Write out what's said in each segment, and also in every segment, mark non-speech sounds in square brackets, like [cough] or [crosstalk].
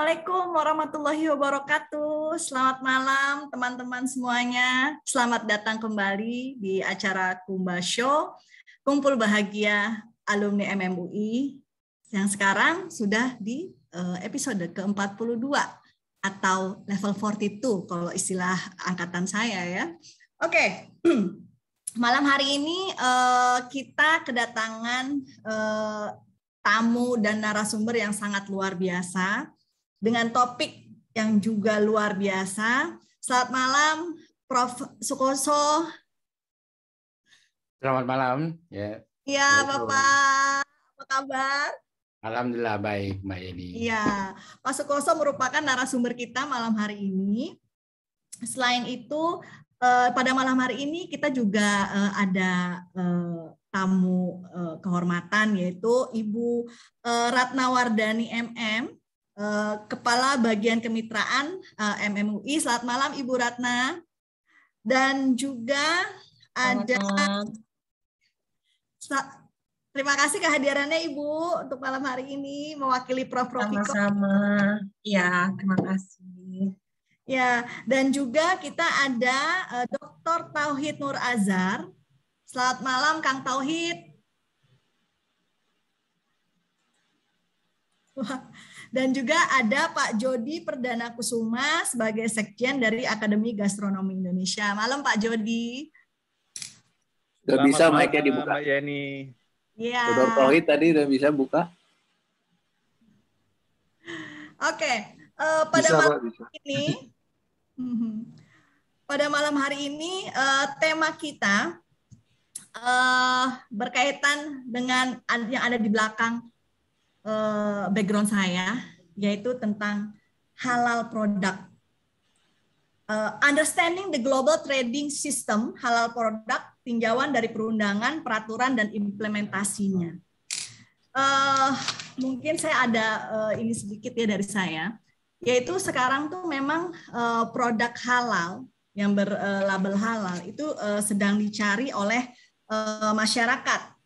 Assalamualaikum warahmatullahi wabarakatuh. Selamat malam teman-teman semuanya. Selamat datang kembali di acara Kumba Show, Kumpul Bahagia Alumni MMUI yang sekarang sudah di eh, episode ke-42 atau level 42 kalau istilah angkatan saya ya. Oke. [clears throat] Malam hari ini eh, kita kedatangan eh, tamu dan narasumber yang sangat luar biasa dengan topik yang juga luar biasa. Selamat malam, Prof. Sukoso. Selamat malam. Ya, ya Bapak. Apa kabar? Alhamdulillah baik, Mbak Yeni. Ya, Pak Sukoso merupakan narasumber kita malam hari ini. Selain itu, eh, pada malam hari ini kita juga eh, ada eh, tamu kehormatan yaitu Ibu Ratnawardani MM Eh, Kepala Bagian Kemitraan eh, MMUI. Selamat malam Ibu Ratna. Dan juga ada Terima kasih kehadirannya Ibu untuk malam hari ini mewakili Prof. Profiko. Sama-sama. Ya, terima kasih. Ya, dan juga kita ada uh, eh, Dr. Tauhid Nur Azhar. Selamat malam Kang Tauhid. Dan juga ada Pak Jody Perdana Kusuma sebagai sekjen dari Akademi Gastronomi Indonesia. Malam Pak Jody. Sudah bisa mic dibuka. Mbak Yeni. Iya. Dr. tadi udah bisa buka. Oke, okay. uh, eh, pada bisa, malam ini mhm. pada malam hari ini eh, tema kita uh, berkaitan dengan yang ada di belakang Eh, background saya yaitu tentang halal produk. Uh, understanding the global trading system halal produk tinjauan dari perundangan, peraturan dan implementasinya. Uh, mungkin saya ada uh, ini sedikit ya dari saya, yaitu sekarang tuh memang uh, produk halal yang berlabel uh, halal itu uh, sedang dicari oleh uh, masyarakat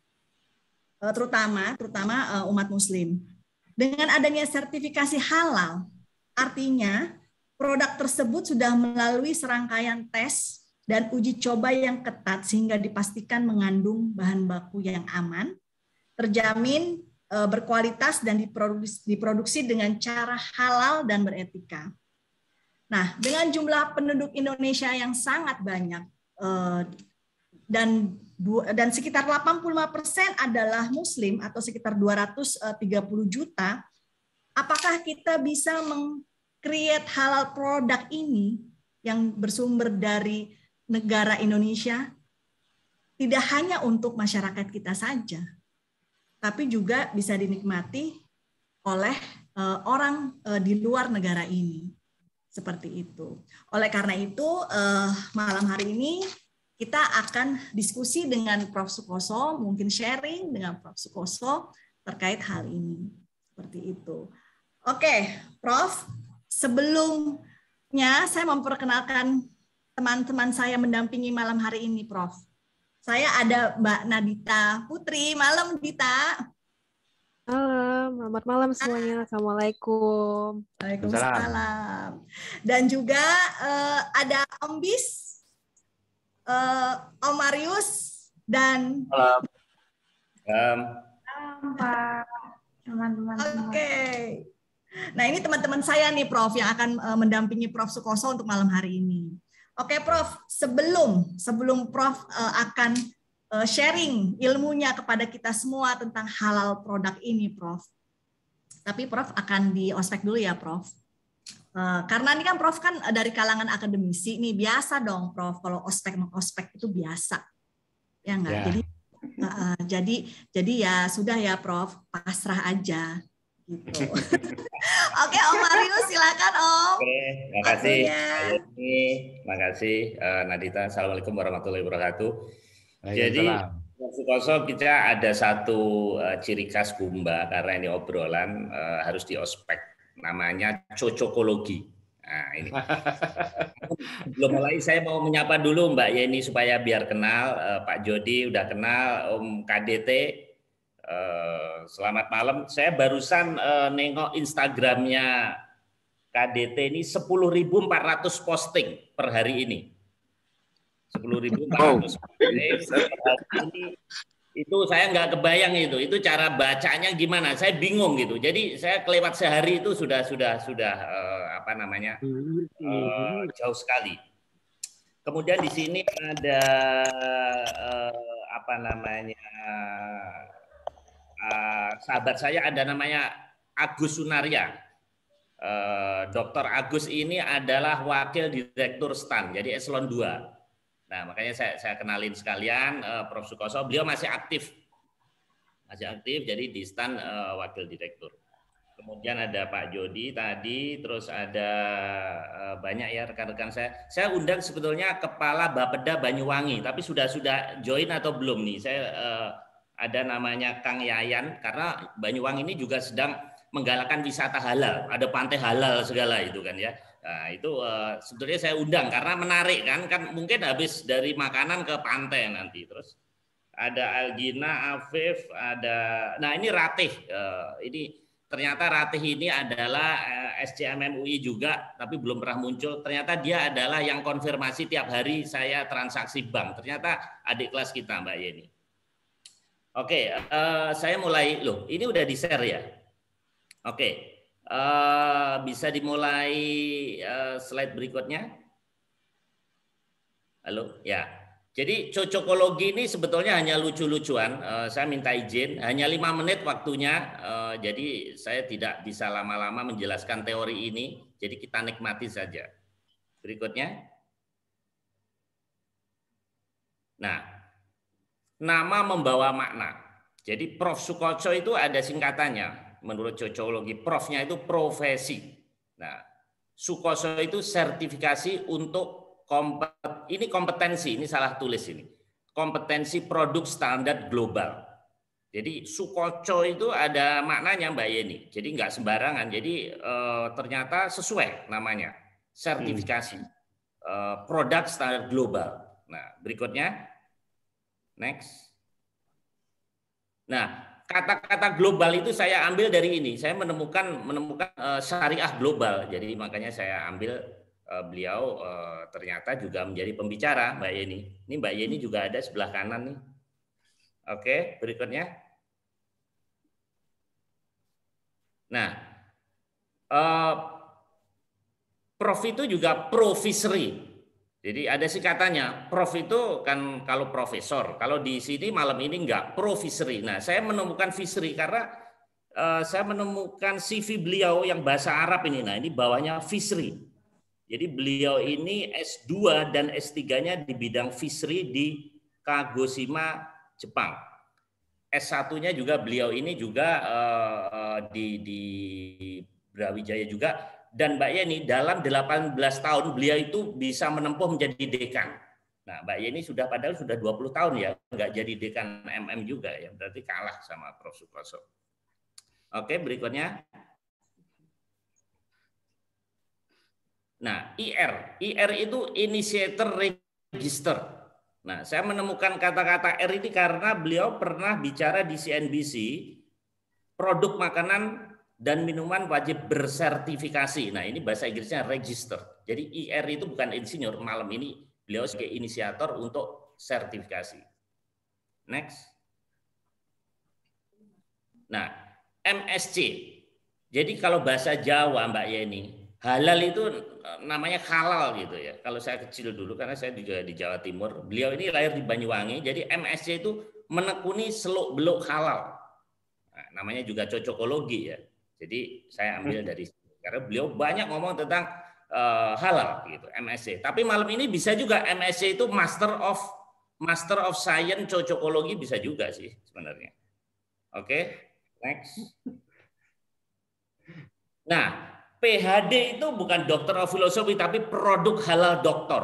Eh, terutama terutama eh, umat muslim. Dengan adanya sertifikasi halal, artinya produk tersebut sudah melalui serangkaian tes dan uji coba yang ketat sehingga dipastikan mengandung bahan baku yang aman, terjamin eh, berkualitas dan diproduksi, diproduksi dengan cara halal dan beretika. Nah, dengan jumlah penduduk Indonesia yang sangat banyak dan dan sekitar 85% adalah muslim atau sekitar 230 eh, juta, apakah kita bisa meng halal produk ini yang bersumber dari negara Indonesia tidak hanya untuk masyarakat kita saja, tapi juga bisa dinikmati oleh eh, orang eh, di luar negara ini. Seperti itu. Oleh karena itu, malam hari ini kita akan diskusi dengan Prof. Sukoso, mungkin sharing dengan Prof. Sukoso terkait hal ini. Seperti itu. Oke, Prof, sebelumnya saya memperkenalkan teman-teman saya mendampingi malam hari ini, Prof. Saya ada Mbak Nadita Putri. Malam, Dita. Halo, selamat malam semuanya. Ah. Assalamualaikum. Waalaikumsalam. Dan juga eh, ada Om Bis uh, Om Marius dan Malam. Malam. Salam Pak. Teman-teman. Oke. Okay. Nah, ini teman-teman saya nih Prof yang akan uh, mendampingi Prof Sukoso untuk malam hari ini. Oke, okay, Prof, sebelum sebelum Prof uh, akan uh, sharing ilmunya kepada kita semua tentang halal produk ini, Prof. Tapi Prof akan di ospek dulu ya, Prof. Eh, karena ini kan Prof kan eh, dari kalangan akademisi nih biasa dong Prof kalau ospek mengospek itu biasa ya nggak? yeah. jadi uh, jadi jadi ya sudah ya Prof pasrah aja gitu. [laughs] Oke Om Mario silakan Om. Terima kasih. Terima kasih eh, Nadita. Assalamualaikum warahmatullahi wabarakatuh. Jadi Koso kita ada satu uh, ciri khas Kumba karena ini obrolan uh, harus diospek namanya cocokologi. Nah, ini. [laughs] Belum mulai saya mau menyapa dulu Mbak Yeni supaya biar kenal eh, Pak Jody udah kenal Om KDT. Eh, selamat malam. Saya barusan eh, nengok Instagramnya KDT ini 10.400 posting per hari ini. 10.400 oh. posting per hari ini itu saya nggak kebayang itu itu cara bacanya gimana saya bingung gitu jadi saya kelewat sehari itu sudah sudah sudah uh, apa namanya uh, jauh sekali kemudian di sini ada uh, apa namanya uh, sahabat saya ada namanya Agus Sunaria uh, Dokter Agus ini adalah wakil direktur STAN jadi eselon 2 Nah, makanya saya, saya kenalin sekalian uh, Prof. Sukoso, beliau masih aktif. Masih aktif jadi di stan uh, wakil direktur. Kemudian ada Pak Jody tadi, terus ada uh, banyak ya rekan-rekan saya. Saya undang sebetulnya kepala Bapeda Banyuwangi, tapi sudah sudah join atau belum nih. Saya uh, ada namanya Kang Yayan karena Banyuwangi ini juga sedang menggalakkan wisata halal, ada pantai halal segala itu kan ya. Nah, itu uh, sebetulnya saya undang karena menarik kan kan mungkin habis dari makanan ke pantai nanti terus ada Algina, Afif, ada nah ini Ratih. Uh, ini ternyata Ratih ini adalah eh, SCMM UI juga tapi belum pernah muncul. Ternyata dia adalah yang konfirmasi tiap hari saya transaksi bank. Ternyata adik kelas kita Mbak Yeni. Oke, okay, uh, saya mulai loh. Ini udah di share ya. Oke. Okay. Eh, bisa dimulai uh, slide berikutnya. Halo, ya. Jadi cocokologi ini sebetulnya hanya lucu-lucuan. Uh, saya minta izin, hanya lima menit waktunya. Uh, jadi saya tidak bisa lama-lama menjelaskan teori ini. Jadi kita nikmati saja. Berikutnya. Nah, nama membawa makna. Jadi Prof. Sukoco itu ada singkatannya menurut cocologi profnya itu profesi. Nah, Sukoso itu sertifikasi untuk kompet, ini kompetensi, ini salah tulis ini. Kompetensi produk standar global. Jadi Sukoco itu ada maknanya Mbak Yeni. Jadi nggak sembarangan. Jadi e, ternyata sesuai namanya. Sertifikasi e, produk standar global. Nah, berikutnya. Next. Nah, kata-kata global itu saya ambil dari ini. Saya menemukan menemukan uh, syariah global. Jadi makanya saya ambil uh, beliau uh, ternyata juga menjadi pembicara Mbak Yeni. Ini Mbak Yeni juga ada sebelah kanan nih. Oke, berikutnya. Nah, uh, Prof itu juga provisory. Jadi ada sih katanya, prof itu kan kalau profesor, kalau di sini malam ini enggak, profisri. Nah, saya menemukan visri karena uh, saya menemukan CV beliau yang bahasa Arab ini. Nah, ini bawahnya visri. Jadi beliau ini S2 dan S3-nya di bidang visri di Kagoshima, Jepang. S1-nya juga beliau ini juga uh, di, di Brawijaya juga dan Mbak Yeni dalam 18 tahun beliau itu bisa menempuh menjadi dekan. Nah, Mbak Yeni sudah padahal sudah 20 tahun ya, nggak jadi dekan MM juga ya, berarti kalah sama Prof. Sukoso. Oke, berikutnya. Nah, IR. IR itu Initiator Register. Nah, saya menemukan kata-kata R ini karena beliau pernah bicara di CNBC, produk makanan dan minuman wajib bersertifikasi. Nah, ini bahasa Inggrisnya register. Jadi IR itu bukan insinyur, malam ini beliau sebagai inisiator untuk sertifikasi. Next. Nah, MSC. Jadi kalau bahasa Jawa Mbak Yeni, halal itu e, namanya halal gitu ya. Kalau saya kecil dulu karena saya juga di Jawa Timur, beliau ini lahir di Banyuwangi, jadi MSC itu menekuni seluk-beluk halal. Nah, namanya juga cocokologi ya jadi saya [laughs] ambil dari karena beliau banyak ngomong tentang uh, halal gitu, MSc. Tapi malam ini bisa juga MSc itu Master of Master of Science Cocokologi bisa juga sih sebenarnya. Oke, okay, next. Nah, PhD itu bukan Doctor of Philosophy tapi produk halal doktor.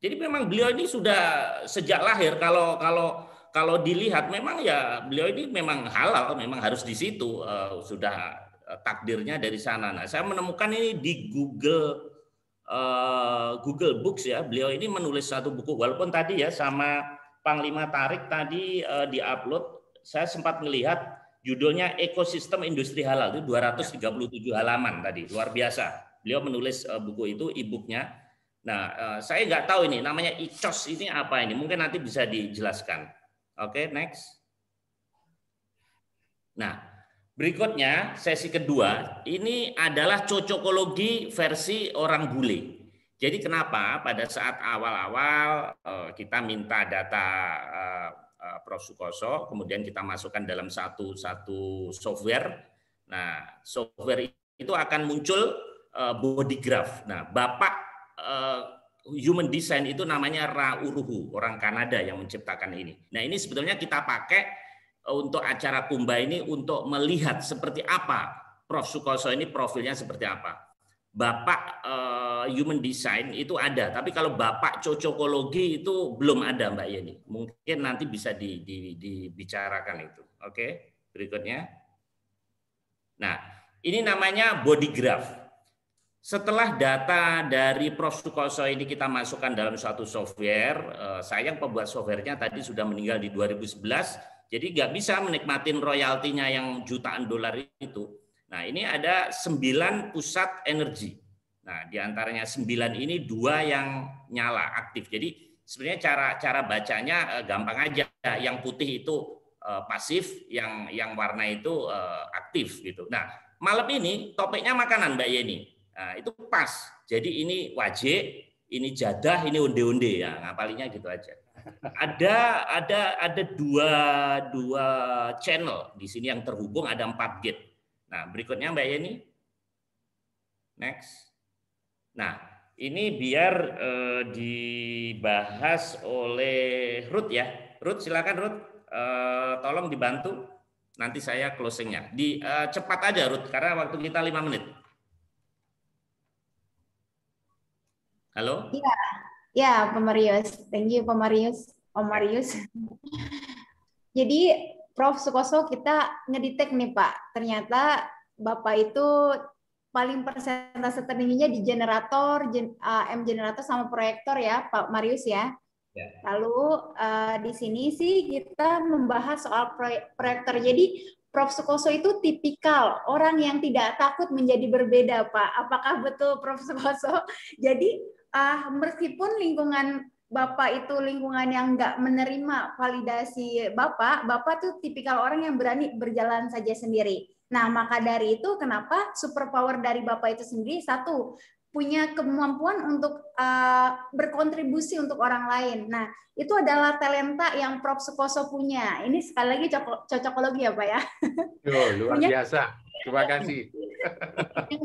Jadi memang beliau ini sudah sejak lahir kalau kalau kalau dilihat memang ya beliau ini memang halal, memang harus di situ uh, sudah Eh, takdirnya dari sana. Nah, saya menemukan ini di Google uh, Google Books ya. Beliau ini menulis satu buku walaupun tadi ya sama Panglima Tarik tadi uh, eh, upload. saya sempat melihat judulnya Ekosistem Industri Halal itu 237 halaman tadi. Luar biasa. Beliau menulis uh, buku itu e-booknya. Nah, uh, saya nggak tahu ini namanya ICOS ini apa ini. Mungkin nanti bisa dijelaskan. Oke, okay, next. Nah, Berikutnya sesi kedua ini adalah cocokologi versi orang bule. Jadi kenapa pada saat awal-awal eh, kita minta data eh, eh, Prof. Sukoso, kemudian kita masukkan dalam satu satu software. Nah, software itu akan muncul body graph. Nah, bapak human design itu namanya Ra Uruhu, orang Kanada yang menciptakan ini. Nah, ini sebetulnya kita pakai untuk acara Kumba ini untuk melihat seperti apa Prof. Sukoso ini profilnya seperti apa. Bapak uh, human design itu ada, tapi kalau bapak cocokologi itu belum ada Mbak Yeni. Mungkin nanti bisa di, di, dibicarakan itu. Oke, berikutnya. Nah, ini namanya body graph. Setelah data dari Prof. Sukoso ini kita masukkan dalam suatu software, uh, sayang pembuat softwarenya tadi sudah meninggal di 2011, jadi nggak bisa menikmati royaltinya yang jutaan dolar itu. Nah ini ada sembilan pusat energi. Nah diantaranya sembilan ini dua yang nyala aktif. Jadi sebenarnya cara cara bacanya eh, gampang aja. Yang putih itu eh, pasif, yang yang warna itu eh, aktif gitu. Nah malam ini topiknya makanan Mbak Yeni. Nah, itu pas. Jadi ini wajib, ini jadah, ini onde-onde ya, nah, ngapalinya gitu aja ada ada ada dua dua channel di sini yang terhubung ada empat gate. Nah berikutnya Mbak Yeni, next. Nah ini biar eh, dibahas oleh Ruth ya. Ruth silakan Ruth, eh, tolong dibantu. Nanti saya closingnya. Di eh, cepat aja Ruth karena waktu kita lima menit. Halo. Iya. Ya, Pemarius. Thank you, Pemarius. Pemarius. [laughs] Jadi, Prof. Sukoso kita ngedetek nih, Pak. Ternyata Bapak itu paling persentase tertingginya di generator, gen, uh, M generator sama proyektor ya, Pak Marius ya. ya. Lalu uh, di sini sih kita membahas soal proyektor. Jadi Prof. Sukoso itu tipikal orang yang tidak takut menjadi berbeda, Pak. Apakah betul Prof. Sukoso? [laughs] Jadi uh, meskipun lingkungan Bapak itu lingkungan yang nggak menerima validasi Bapak, Bapak tuh tipikal orang yang berani berjalan saja sendiri. Nah, maka dari itu kenapa superpower dari Bapak itu sendiri satu punya kemampuan untuk uh, berkontribusi untuk orang lain. Nah, itu adalah talenta yang Prof. Sukoso punya. Ini sekali lagi cocokologi ya Pak ya. Oh, luar punya, biasa. Terima kasih.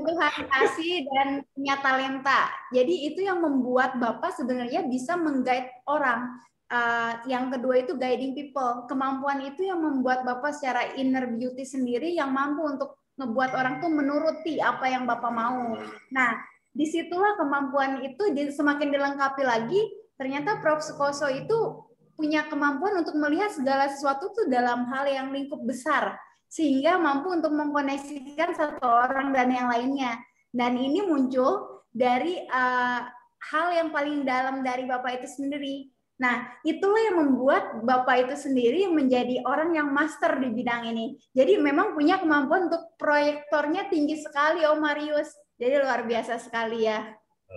Tuhan kasih dan punya talenta. Jadi itu yang membuat Bapak sebenarnya bisa menggait orang. Uh, yang kedua itu guiding people. Kemampuan itu yang membuat Bapak secara inner beauty sendiri yang mampu untuk ngebuat orang tuh menuruti apa yang Bapak mau. Nah, disitulah kemampuan itu semakin dilengkapi lagi ternyata Prof Sukoso itu punya kemampuan untuk melihat segala sesuatu itu dalam hal yang lingkup besar sehingga mampu untuk mengkoneksikan satu orang dan yang lainnya dan ini muncul dari uh, hal yang paling dalam dari bapak itu sendiri Nah, itulah yang membuat Bapak itu sendiri menjadi orang yang master di bidang ini. Jadi memang punya kemampuan untuk proyektornya tinggi sekali, Om Marius. Jadi luar biasa sekali ya.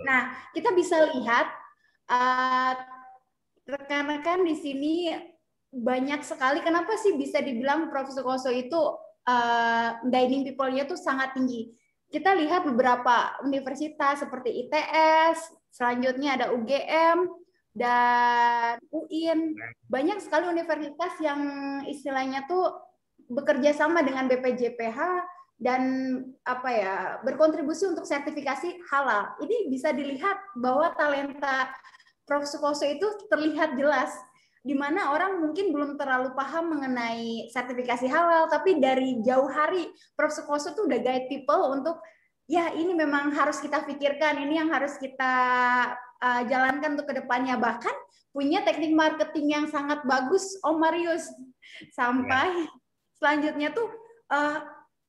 Nah, kita bisa lihat rekan eh, rekan-rekan di sini banyak sekali. Kenapa sih bisa dibilang Prof. Sukoso itu uh, dining people-nya tuh sangat tinggi? Kita lihat beberapa universitas seperti ITS, selanjutnya ada UGM, dan UIN. Banyak sekali universitas yang istilahnya tuh bekerja sama dengan BPJPH dan apa ya berkontribusi untuk sertifikasi halal. Ini bisa dilihat bahwa talenta Prof. Sukoso itu terlihat jelas di mana orang mungkin belum terlalu paham mengenai sertifikasi halal, tapi dari jauh hari Prof. Sukoso tuh udah guide people untuk ya ini memang harus kita pikirkan, ini yang harus kita uh, jalankan untuk kedepannya. Bahkan punya teknik marketing yang sangat bagus, Om Marius. Sampai iya. selanjutnya tuh uh,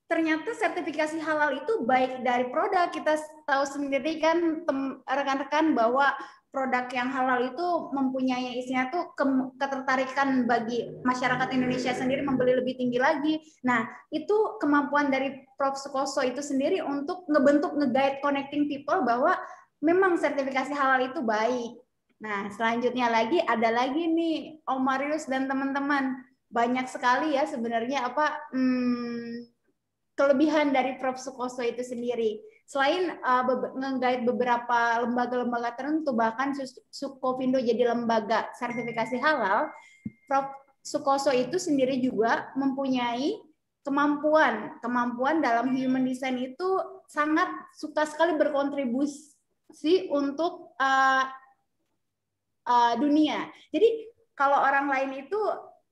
ternyata sertifikasi halal itu baik dari produk kita tahu sendiri kan rekan-rekan bahwa produk yang halal itu mempunyai isinya tuh ke, ketertarikan bagi masyarakat Indonesia sendiri membeli lebih tinggi lagi. Nah, itu kemampuan dari Prof. Sukoso itu sendiri untuk ngebentuk ngeguide connecting people bahwa memang sertifikasi halal itu baik. Nah, selanjutnya lagi ada lagi nih Om Marius dan teman-teman. Banyak sekali ya sebenarnya apa hmm, kelebihan dari Prof. Sukoso itu sendiri. Selain uh, be menggait beberapa lembaga-lembaga tertentu, bahkan Sukovindo jadi lembaga sertifikasi halal, Prof. Sukoso itu sendiri juga mempunyai kemampuan. Kemampuan dalam human design itu sangat suka sekali berkontribusi untuk uh, uh, dunia. Jadi kalau orang lain itu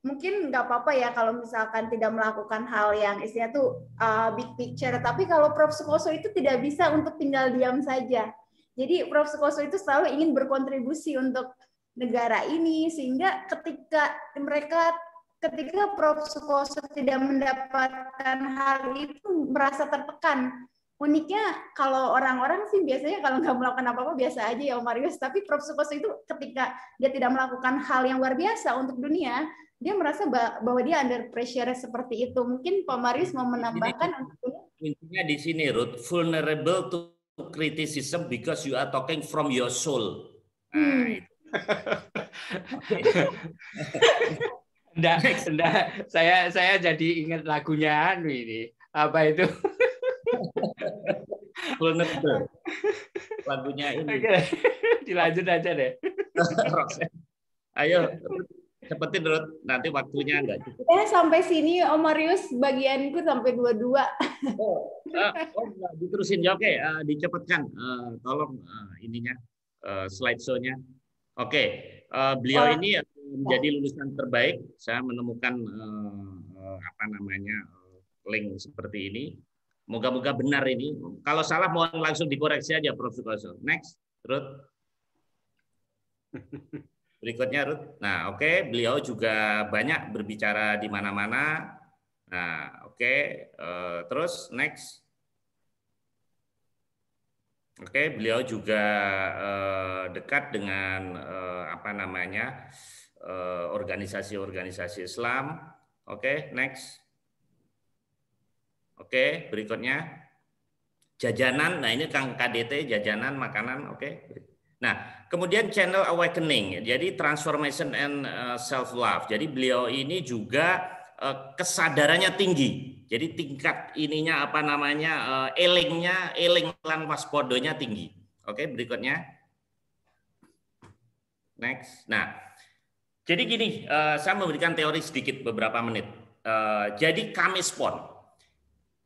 mungkin nggak apa-apa ya kalau misalkan tidak melakukan hal yang istilah tuh uh, big picture. Tapi kalau Prof. Sukoso itu tidak bisa untuk tinggal diam saja. Jadi Prof. Sukoso itu selalu ingin berkontribusi untuk negara ini sehingga ketika mereka ketika Prof. Sukoso tidak mendapatkan hal itu merasa tertekan. Uniknya kalau orang-orang sih biasanya kalau nggak melakukan apa-apa biasa aja ya Om Marius. Tapi Prof. Sukoso itu ketika dia tidak melakukan hal yang luar biasa untuk dunia, dia merasa bahwa dia under pressure seperti itu. Mungkin Pak Marius mau menambahkan intinya di sini Ruth vulnerable to criticism because you are talking from your soul. Nah, hmm. enggak, [laughs] enggak. Saya saya jadi ingat lagunya anu ini. Apa itu? [laughs] vulnerable. Lagunya ini. [laughs] dilanjut aja deh. Ayo. Cepetin dulu nanti waktunya enggak cukup. Eh, sampai sini Om Marius bagianku sampai dua-dua. Oh, uh, oh diterusin ya, oke, okay, uh, eh, dicepatkan, uh, tolong uh, ininya uh, show nya Oke, okay. uh, beliau oh. ini menjadi lulusan terbaik. Saya menemukan uh, apa namanya link seperti ini. Moga-moga benar ini. Kalau salah mohon langsung dikoreksi aja, Prof. Next, terus. [laughs] Berikutnya Ruth. Nah, oke, okay. beliau juga banyak berbicara di mana-mana. Nah, oke, okay. uh, eh, terus next. Oke, okay. beliau juga uh, dekat dengan uh, apa namanya organisasi-organisasi uh, Islam. Oke, okay. next. Oke, okay. berikutnya jajanan. Nah, ini Kang KDT jajanan makanan. Oke. Okay. Nah, Kemudian channel awakening, jadi transformation and uh, self love. Jadi beliau ini juga uh, kesadarannya tinggi. Jadi tingkat ininya apa namanya uh, elingnya, eling lan waspodonya tinggi. Oke, berikutnya. Next. Nah, jadi gini, saya memberikan teori sedikit beberapa menit. Jadi kami spon.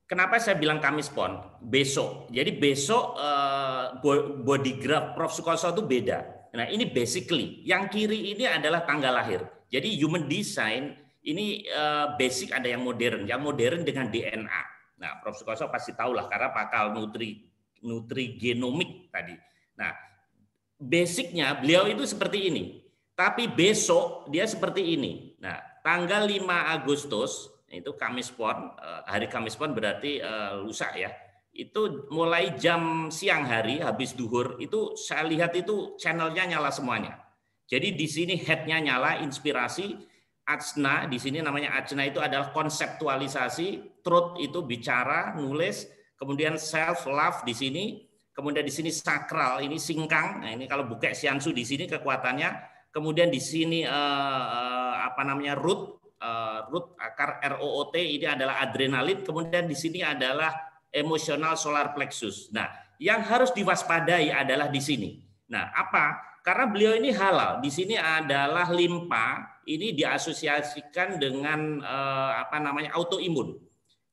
Kenapa saya bilang Kamis Pon? Besok. Jadi besok uh, body graph Prof. Sukoso itu beda. Nah ini basically, yang kiri ini adalah tanggal lahir. Jadi human design ini uh, basic ada yang modern, yang modern dengan DNA. Nah Prof. Sukoso pasti tahu lah karena pakal nutri, nutri genomik tadi. Nah basicnya beliau itu seperti ini. Tapi besok dia seperti ini. Nah tanggal 5 Agustus Nah, itu Kamis Pon, eh, hari Kamis Pon berarti eh, lusa ya. Itu mulai jam siang hari habis duhur itu saya lihat itu channelnya nyala semuanya. Jadi di sini headnya nyala, inspirasi Ajna di sini namanya Ajna itu adalah konseptualisasi, truth itu bicara, nulis, kemudian self love di sini, kemudian di sini sakral ini singkang. Nah, ini kalau buka siansu di sini kekuatannya, kemudian di sini eh, eh apa namanya root uh, root akar ROOT ini adalah adrenalin, kemudian di sini adalah emosional solar plexus. Nah, yang harus diwaspadai adalah di sini. Nah, apa? Karena beliau ini halal. Di sini adalah limpa ini diasosiasikan dengan eh, apa namanya autoimun.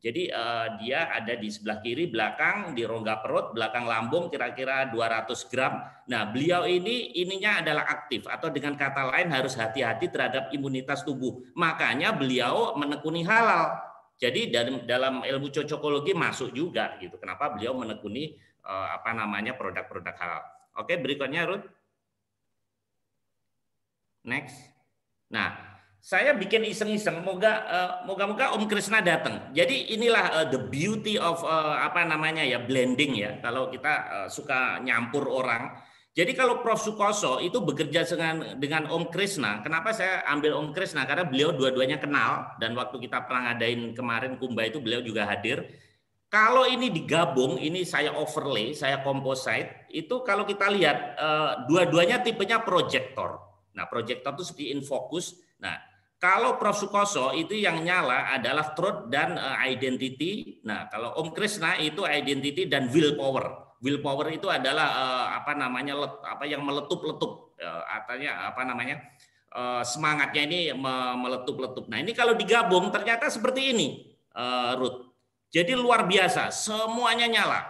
Jadi uh, dia ada di sebelah kiri belakang di rongga perut, belakang lambung kira-kira 200 gram. Nah, beliau ini ininya adalah aktif atau dengan kata lain harus hati-hati terhadap imunitas tubuh. Makanya beliau menekuni halal. Jadi dalam dalam ilmu cocokologi masuk juga gitu. Kenapa beliau menekuni uh, apa namanya produk-produk halal. Oke, berikutnya Ruth. Next. Nah, saya bikin iseng-iseng moga uh, moga-moga Om Krisna datang. Jadi inilah uh, the beauty of uh, apa namanya ya blending ya. Kalau kita uh, suka nyampur orang. Jadi kalau Prof Sukoso itu bekerja dengan dengan Om Krisna. Kenapa saya ambil Om Krisna? Karena beliau dua-duanya kenal dan waktu kita pernah ngadain kemarin Kumba itu beliau juga hadir. Kalau ini digabung, ini saya overlay, saya composite, itu kalau kita lihat uh, dua-duanya tipenya proyektor. Nah, proyektor itu seperti focus. Nah, kalau Prof. Sukoso itu yang nyala adalah truth dan eh, identity. Nah, kalau Om Krishna itu identity dan willpower. Willpower itu adalah eh, apa namanya apa yang meletup-letup eh, artinya apa namanya semangatnya ini meletup-letup. Nah, ini kalau digabung ternyata seperti ini, Ruth. Jadi luar biasa, semuanya nyala.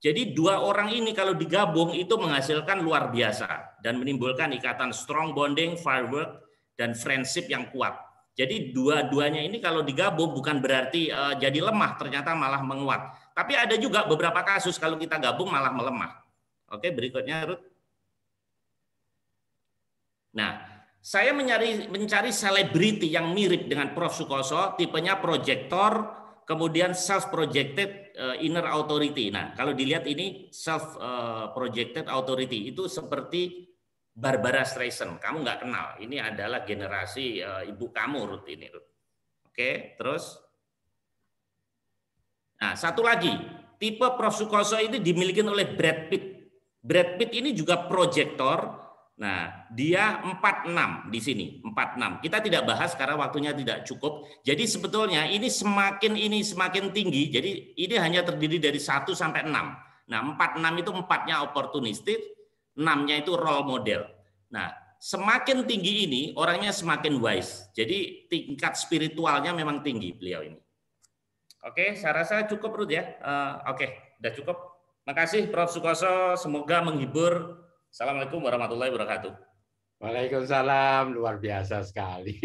Jadi dua orang ini kalau digabung itu menghasilkan luar biasa dan menimbulkan ikatan strong bonding, firework, dan friendship yang kuat. Jadi dua-duanya ini kalau digabung bukan berarti uh, jadi lemah, ternyata malah menguat. Tapi ada juga beberapa kasus kalau kita gabung malah melemah. Oke, berikutnya Ruth. Nah, saya mencari mencari selebriti yang mirip dengan Prof Sukoso, tipenya proyektor, kemudian self projected uh, eh, inner authority. Nah, kalau dilihat ini self uh, projected authority itu seperti Barbara Streisand, kamu nggak kenal. Ini adalah generasi uh, ibu kamu Ruth ini. Ruth. Oke, terus. Nah, satu lagi, tipe prosukoso ini dimiliki oleh Brad Pitt. Brad Pitt ini juga proyektor. Nah, dia 46 di sini, 46. Kita tidak bahas karena waktunya tidak cukup. Jadi sebetulnya ini semakin ini semakin tinggi. Jadi ini hanya terdiri dari 1 sampai 6. Nah, 46 itu empatnya oportunistik, enamnya itu role model. Nah, semakin tinggi ini orangnya semakin wise. Jadi tingkat spiritualnya memang tinggi beliau ini. Oke, saya rasa cukup Ruth ya. Uh, Oke, okay, udah cukup. Makasih Prof. Sukoso, semoga menghibur. Assalamualaikum warahmatullahi wabarakatuh. Waalaikumsalam, luar biasa sekali.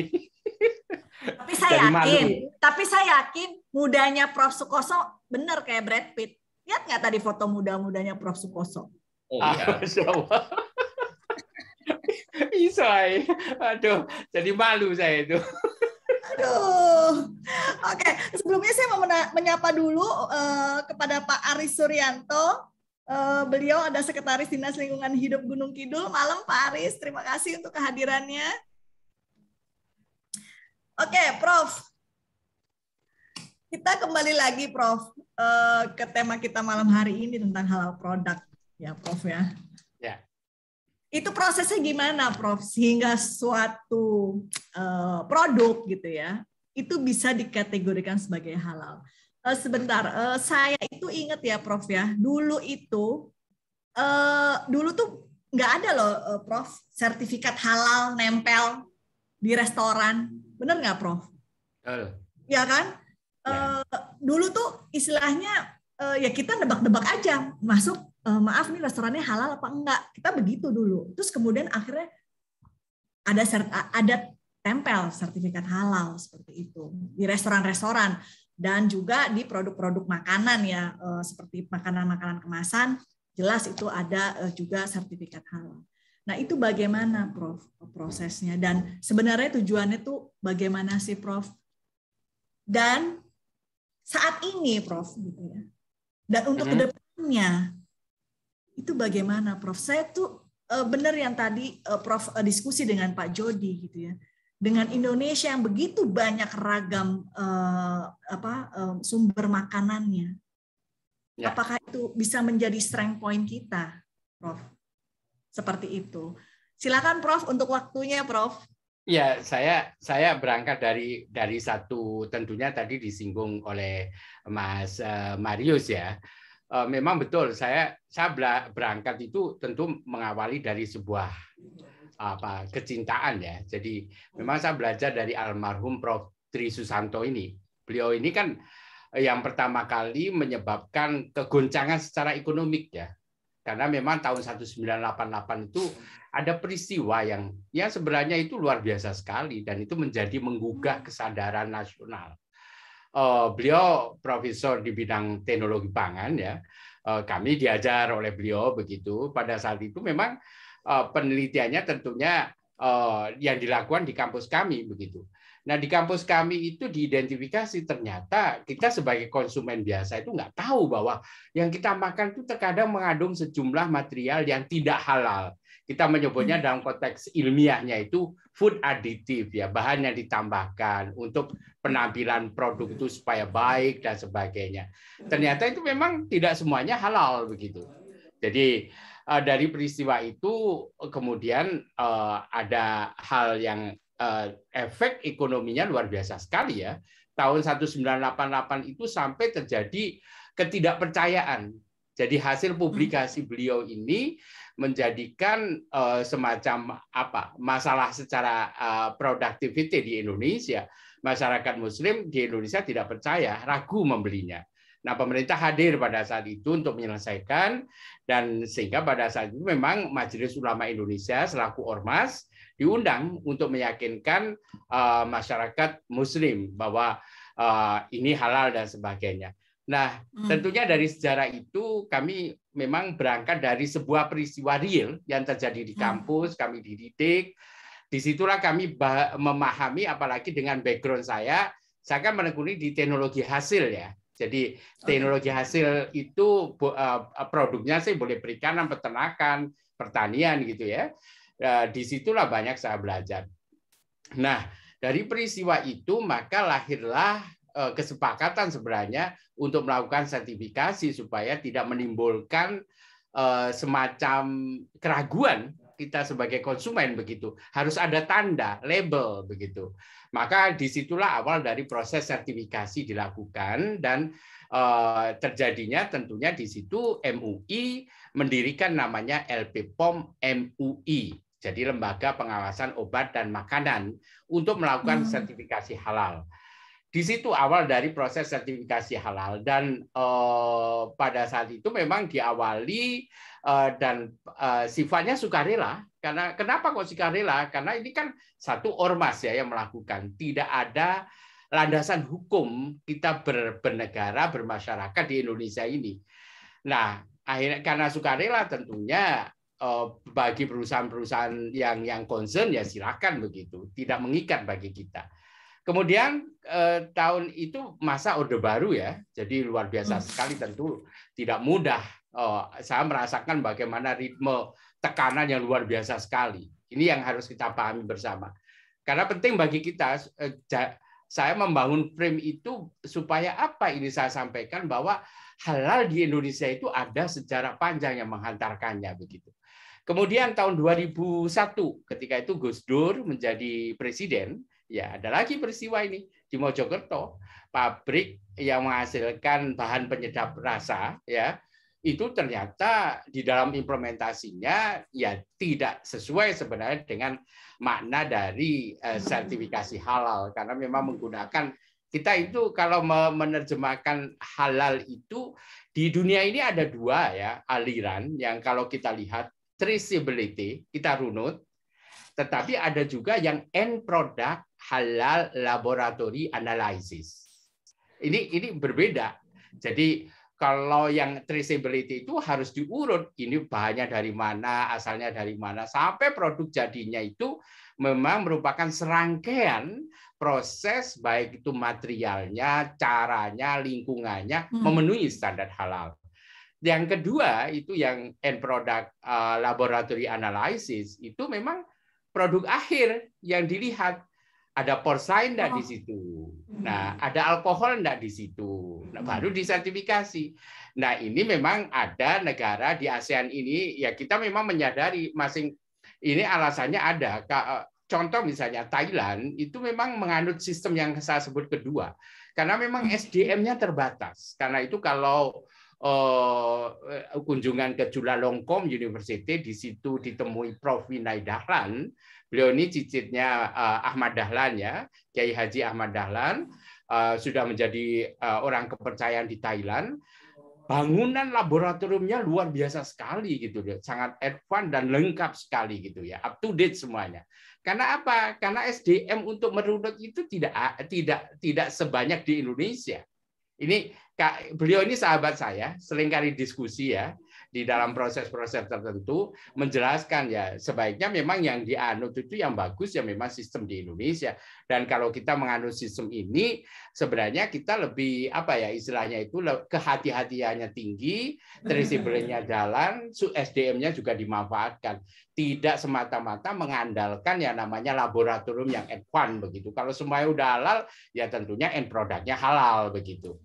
Tapi saya yakin, tapi saya yakin mudanya Prof. Sukoso benar kayak Brad Pitt. Lihat nggak tadi foto muda-mudanya Prof. Sukoso? Oh, ah, iya. [laughs] [laughs] Aduh, jadi malu saya itu. Aduh. Oke, sebelumnya saya mau menyapa dulu uh, kepada Pak Aris Suryanto. Uh, beliau ada Sekretaris Dinas Lingkungan Hidup Gunung Kidul. Malam Pak Aris, terima kasih untuk kehadirannya. Oke, Prof. Kita kembali lagi, Prof, eh, ke tema kita malam hari ini tentang halal produk ya Prof ya. Ya. Itu prosesnya gimana Prof sehingga suatu uh, produk gitu ya itu bisa dikategorikan sebagai halal. Uh, sebentar, uh, saya itu ingat ya Prof ya, dulu itu uh, dulu tuh nggak ada loh uh, Prof sertifikat halal nempel di restoran, bener nggak Prof? Betul. Ya kan? Ya. Uh, dulu tuh istilahnya uh, ya kita nebak-nebak aja masuk e, maaf nih restorannya halal apa enggak kita begitu dulu terus kemudian akhirnya ada ada tempel sertifikat halal seperti itu di restoran-restoran dan juga di produk-produk makanan ya e, seperti makanan-makanan kemasan jelas itu ada e, juga sertifikat halal. Nah, itu bagaimana Prof prosesnya dan sebenarnya tujuannya tuh bagaimana sih Prof? Dan saat ini Prof gitu ya. Dan untuk mm -hmm. kedepannya itu bagaimana Prof? Saya tuh eh, benar yang tadi eh, Prof eh, diskusi dengan Pak Jody gitu ya. Dengan Indonesia yang begitu banyak ragam eh, apa eh, sumber makanannya. Ya. Apakah itu bisa menjadi strength point kita, Prof? Seperti itu. Silakan Prof untuk waktunya, Prof. Ya, saya saya berangkat dari dari satu tentunya tadi disinggung oleh Mas Marius ya Eh, memang betul saya saya berangkat itu tentu mengawali dari sebuah apa kecintaan ya. Jadi memang saya belajar dari almarhum Prof Tri Susanto ini. Beliau ini kan eh, yang pertama kali menyebabkan kegoncangan secara ekonomi ya. Karena memang tahun 1988 itu ada peristiwa yang ya sebenarnya itu luar biasa sekali dan itu menjadi menggugah kesadaran nasional. Eh, beliau profesor di bidang teknologi pangan ya. Eh, kami diajar oleh beliau begitu. Pada saat itu memang eh, penelitiannya tentunya yang dilakukan di kampus kami begitu. Nah di kampus kami itu diidentifikasi ternyata kita sebagai konsumen biasa itu nggak tahu bahwa yang kita makan itu terkadang mengandung sejumlah material yang tidak halal kita menyebutnya hmm. dalam konteks ilmiahnya itu food additive ya bahan yang ditambahkan untuk penampilan produk itu supaya baik dan sebagainya. Ternyata itu memang tidak semuanya halal begitu. Jadi eh, dari peristiwa itu kemudian eh, ada hal yang eh, efek ekonominya luar biasa sekali ya. Tahun 1988 itu sampai terjadi ketidakpercayaan. Jadi hasil publikasi beliau ini menjadikan uh, semacam apa masalah secara uh, productivity di Indonesia masyarakat Muslim di Indonesia tidak percaya ragu membelinya. Nah pemerintah hadir pada saat itu untuk menyelesaikan dan sehingga pada saat itu memang Majelis Ulama Indonesia selaku ormas diundang untuk meyakinkan uh, masyarakat Muslim bahwa uh, ini halal dan sebagainya. Nah, hmm. tentunya dari sejarah itu kami memang berangkat dari sebuah peristiwa real yang terjadi di hmm. kampus, kami dididik. Disitulah kami memahami, apalagi dengan background saya, saya kan menekuni di teknologi hasil ya. Jadi teknologi hasil itu e, e, produknya sih boleh perikanan, peternakan, pertanian gitu ya. E, Disitulah banyak saya belajar. Nah, dari peristiwa itu maka lahirlah Eh, kesepakatan sebenarnya untuk melakukan sertifikasi supaya tidak menimbulkan eh, semacam keraguan kita sebagai konsumen begitu harus ada tanda label begitu maka disitulah awal dari proses sertifikasi dilakukan dan eh, terjadinya tentunya di situ MUI mendirikan namanya LPPOM MUI jadi lembaga pengawasan obat dan makanan untuk melakukan hmm. sertifikasi halal di situ awal dari proses sertifikasi halal dan uh, pada saat itu memang diawali uh, dan uh, sifatnya sukarela karena kenapa kok sukarela karena ini kan satu ormas ya yang melakukan tidak ada landasan hukum kita ber, bermasyarakat di Indonesia ini nah akhirnya karena sukarela tentunya bagi perusahaan-perusahaan yang yang concern ya silakan begitu tidak mengikat bagi kita Kemudian eh, tahun itu masa Orde Baru ya, jadi luar biasa hmm. sekali tentu tidak mudah. Oh, saya merasakan bagaimana ritme tekanan yang luar biasa sekali. Ini yang harus kita pahami bersama. Karena penting bagi kita, eh, saya membangun frame itu supaya apa ini saya sampaikan bahwa halal di Indonesia itu ada sejarah panjang yang menghantarkannya begitu. Kemudian tahun 2001 ketika itu Gus Dur menjadi presiden, Ya, ada lagi peristiwa ini di Mojokerto, pabrik yang menghasilkan bahan penyedap rasa ya, itu ternyata di dalam implementasinya ya tidak sesuai sebenarnya dengan makna dari eh, sertifikasi halal karena memang menggunakan kita itu kalau menerjemahkan halal itu di dunia ini ada dua ya aliran yang kalau kita lihat traceability kita runut tetapi ada juga yang end product halal laboratory analysis. Ini ini berbeda. Jadi kalau yang traceability itu harus diurut ini bahannya dari mana, asalnya dari mana sampai produk jadinya itu memang merupakan serangkaian proses baik itu materialnya, caranya, lingkungannya hmm. memenuhi standar halal. Yang kedua itu yang end product eh, laboratory analysis itu memang produk akhir yang dilihat ada porsain enggak oh. Hmm. Nah, di situ? Nah, ada alkohol enggak di situ? Nah, baru disertifikasi. Nah, ini memang ada negara di ASEAN ini ya kita memang menyadari masing ini alasannya ada. E, contoh misalnya Thailand itu memang menganut sistem yang saya sebut kedua. Karena memang hmm. SDM-nya terbatas. Karena itu kalau e, e, kunjungan ke Chulalongkorn University di situ ditemui Prof Winay Dahlan Beliau ini cicitnya uh, Ahmad Dahlan ya, Kiai Haji Ahmad Dahlan uh, sudah menjadi uh, orang kepercayaan di Thailand. Bangunan laboratoriumnya luar biasa sekali gitu ya sangat advance dan lengkap sekali gitu ya, up to date semuanya. Karena apa? Karena SDM untuk merunut itu tidak tidak tidak sebanyak di Indonesia. Ini beliau ini sahabat saya, seringkali diskusi ya di dalam proses-proses tertentu menjelaskan ya sebaiknya memang yang dianut itu yang bagus ya memang sistem di Indonesia dan kalau kita menganut sistem ini sebenarnya kita lebih apa ya istilahnya itu kehati-hatiannya tinggi terisi nya [laughs] jalan SDM-nya juga dimanfaatkan tidak semata-mata mengandalkan ya namanya laboratorium yang advance begitu kalau semuanya udah halal ya tentunya end produknya halal begitu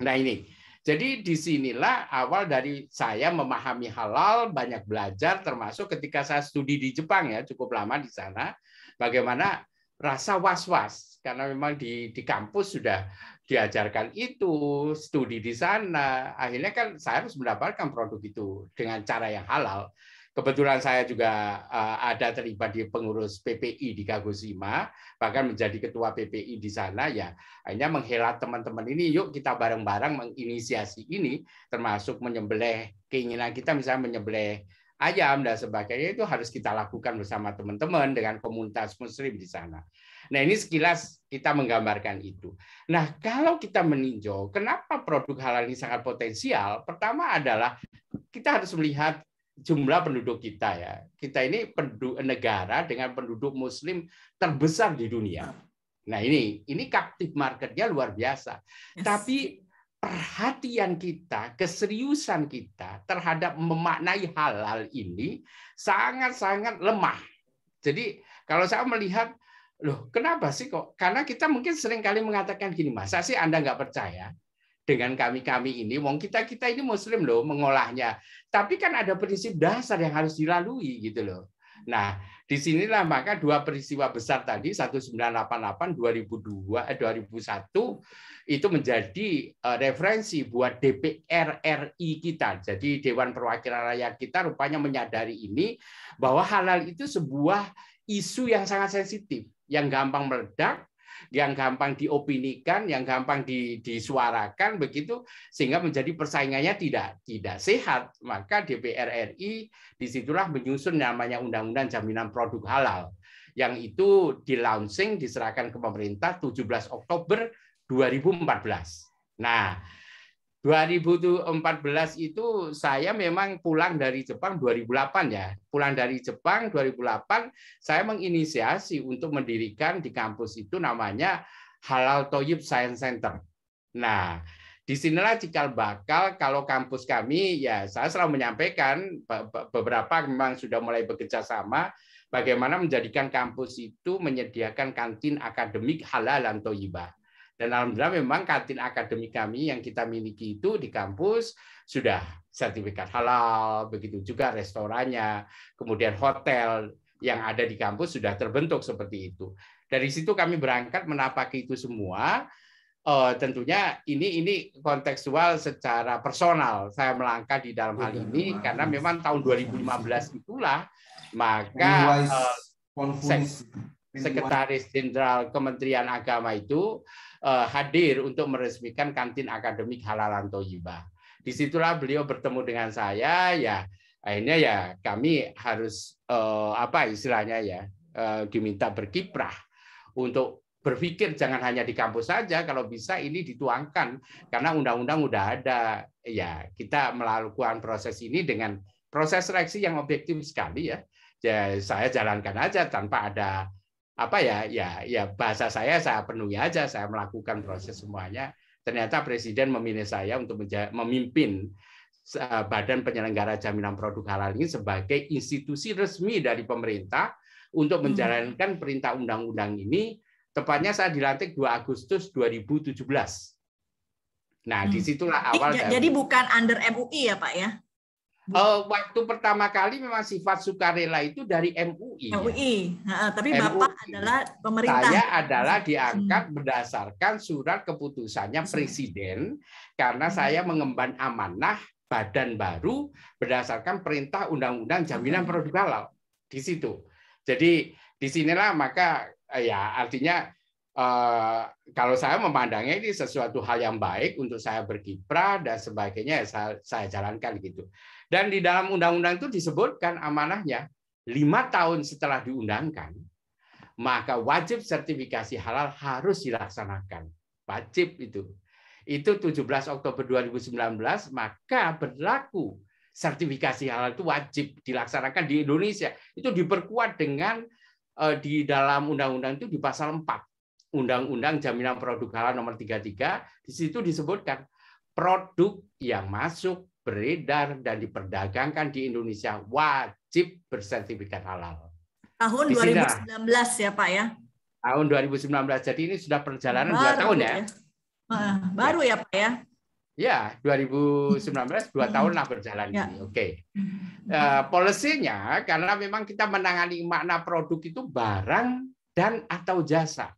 nah ini jadi disinilah awal dari saya memahami halal, banyak belajar, termasuk ketika saya studi di Jepang ya, cukup lama di sana, bagaimana rasa was-was karena memang di di kampus sudah diajarkan itu studi di sana akhirnya kan saya harus mendapatkan produk itu dengan cara yang halal Kebetulan saya juga eh, ada terlibat di pengurus PPI di Kagoshima, bahkan menjadi ketua PPI di sana ya. hanya menghelat teman-teman ini, yuk kita bareng-bareng menginisiasi ini, termasuk menyembelih keinginan kita misalnya menyembelih ayam dan sebagainya itu harus kita lakukan bersama teman-teman dengan komunitas muslim di sana. Nah ini sekilas kita menggambarkan itu. Nah kalau kita meninjau, kenapa produk halal ini sangat potensial? Pertama adalah kita harus melihat jumlah penduduk kita ya. Kita ini penduduk negara dengan penduduk muslim terbesar di dunia. Nah, nah ini ini captive marketnya luar biasa. Yes. Tapi perhatian kita, keseriusan kita terhadap memaknai hal-hal ini sangat-sangat lemah. Jadi kalau saya melihat loh kenapa sih kok karena kita mungkin sering kali mengatakan gini masa sih anda nggak percaya dengan kami-kami ini. Wong kita-kita ini muslim loh mengolahnya. Tapi kan ada prinsip dasar yang harus dilalui gitu loh. Nah, di disinilah maka dua peristiwa besar tadi 1988 2002 eh, 2001 itu menjadi eh, referensi buat DPR RI kita. Jadi Dewan Perwakilan Rakyat kita rupanya menyadari ini bahwa halal itu sebuah isu yang sangat sensitif, yang gampang meledak, yang gampang diopinikan, yang gampang disuarakan begitu sehingga menjadi persaingannya tidak tidak sehat. Maka DPR RI disitulah menyusun namanya Undang-Undang Jaminan Produk Halal yang itu di diserahkan ke pemerintah 17 Oktober 2014. Nah, 2014 itu saya memang pulang dari Jepang 2008 ya. Pulang dari Jepang 2008 saya menginisiasi untuk mendirikan di kampus itu namanya Halal Toyib Science Center. Nah, disinilah cikal bakal kalau kampus kami ya saya selalu menyampaikan beberapa memang sudah mulai bekerja sama bagaimana menjadikan kampus itu menyediakan kantin akademik halal dan toyibah. Dan alhamdulillah memang kantin akademik kami yang kita miliki itu di kampus sudah sertifikat halal, begitu juga restorannya, kemudian hotel yang ada di kampus sudah terbentuk seperti itu. Dari situ kami berangkat menapaki itu semua. Uh, tentunya ini ini kontekstual secara personal saya melangkah di dalam hal ini karena memang tahun 2015 itulah maka eh, Sekretaris Jenderal Kementerian Agama itu Eh, hadir untuk meresmikan kantin akademik halalan toyibah. Disitulah beliau bertemu dengan saya, ya akhirnya ya kami harus eh, apa istilahnya ya eh, diminta berkiprah untuk berpikir jangan hanya di kampus saja kalau bisa ini dituangkan karena undang-undang udah ada ya kita melakukan proses ini dengan proses seleksi yang objektif sekali ya. ya saya jalankan aja tanpa ada apa ya ya ya bahasa saya saya penuhi aja saya melakukan proses semuanya ternyata presiden memilih saya untuk memimpin eh, badan penyelenggara jaminan produk halal ini sebagai institusi resmi dari pemerintah untuk hmm. menjalankan perintah undang-undang ini tepatnya saya dilantik 2 Agustus 2017 Nah, hmm. disitulah awal. Jadi, dari... jadi bukan under MUI ya, Pak ya? Eh, waktu pertama kali memang sifat sukarela itu dari MUI. MUI, ya. tapi Bapak adalah pemerintah. Saya adalah hmm. diangkat berdasarkan surat keputusannya hmm. Presiden karena hmm. saya mengemban amanah badan baru berdasarkan perintah Undang-Undang Jaminan Produk Halal di situ. Jadi di sinilah maka eh, ya artinya Uh, kalau saya memandangnya ini sesuatu hal yang baik untuk saya berkiprah dan sebagainya ya, saya, saya jalankan gitu. Dan di dalam undang-undang itu disebutkan amanahnya lima tahun setelah diundangkan, maka wajib sertifikasi halal harus dilaksanakan. Wajib itu. Itu 17 Oktober 2019, maka berlaku sertifikasi halal itu wajib dilaksanakan di Indonesia. Itu diperkuat dengan eh, di dalam undang-undang itu di pasal 4. Undang-undang Jaminan Produk Halal nomor 33, di situ disebutkan produk yang masuk beredar dan diperdagangkan di Indonesia wajib bersertifikat halal. Tahun 2019 ya Pak ya? Tahun 2019. Jadi ini sudah perjalanan baru, dua tahun ya. ya. Ah, baru ya. ya Pak ya? Ya, 2019 dua hmm. tahun lah berjalan ya. ini. Oke. Okay. Hmm. Uh, eh, polisinya karena memang kita menangani makna produk itu barang dan atau jasa.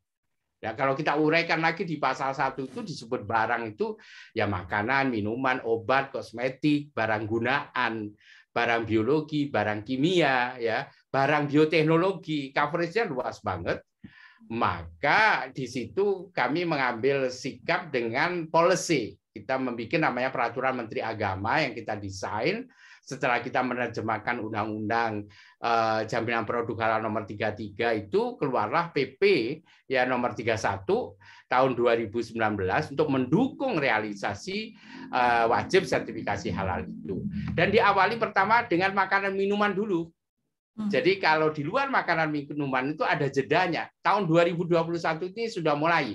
Ya, kalau kita uraikan lagi di pasal 1 itu disebut barang itu ya makanan, minuman, obat, kosmetik, barang gunaan, barang biologi, barang kimia, ya, barang bioteknologi. Coverage-nya luas banget. Maka di situ kami mengambil sikap dengan policy. Kita membuat namanya peraturan Menteri Agama yang kita desain setelah kita menerjemahkan undang-undang eh, jaminan produk halal nomor 33 itu keluarlah PP ya nomor 31 tahun 2019 untuk mendukung realisasi eh, wajib sertifikasi halal itu. Dan diawali pertama dengan makanan minuman dulu. Hmm. Jadi kalau di luar makanan minuman itu ada jedanya. Tahun 2021 ini sudah mulai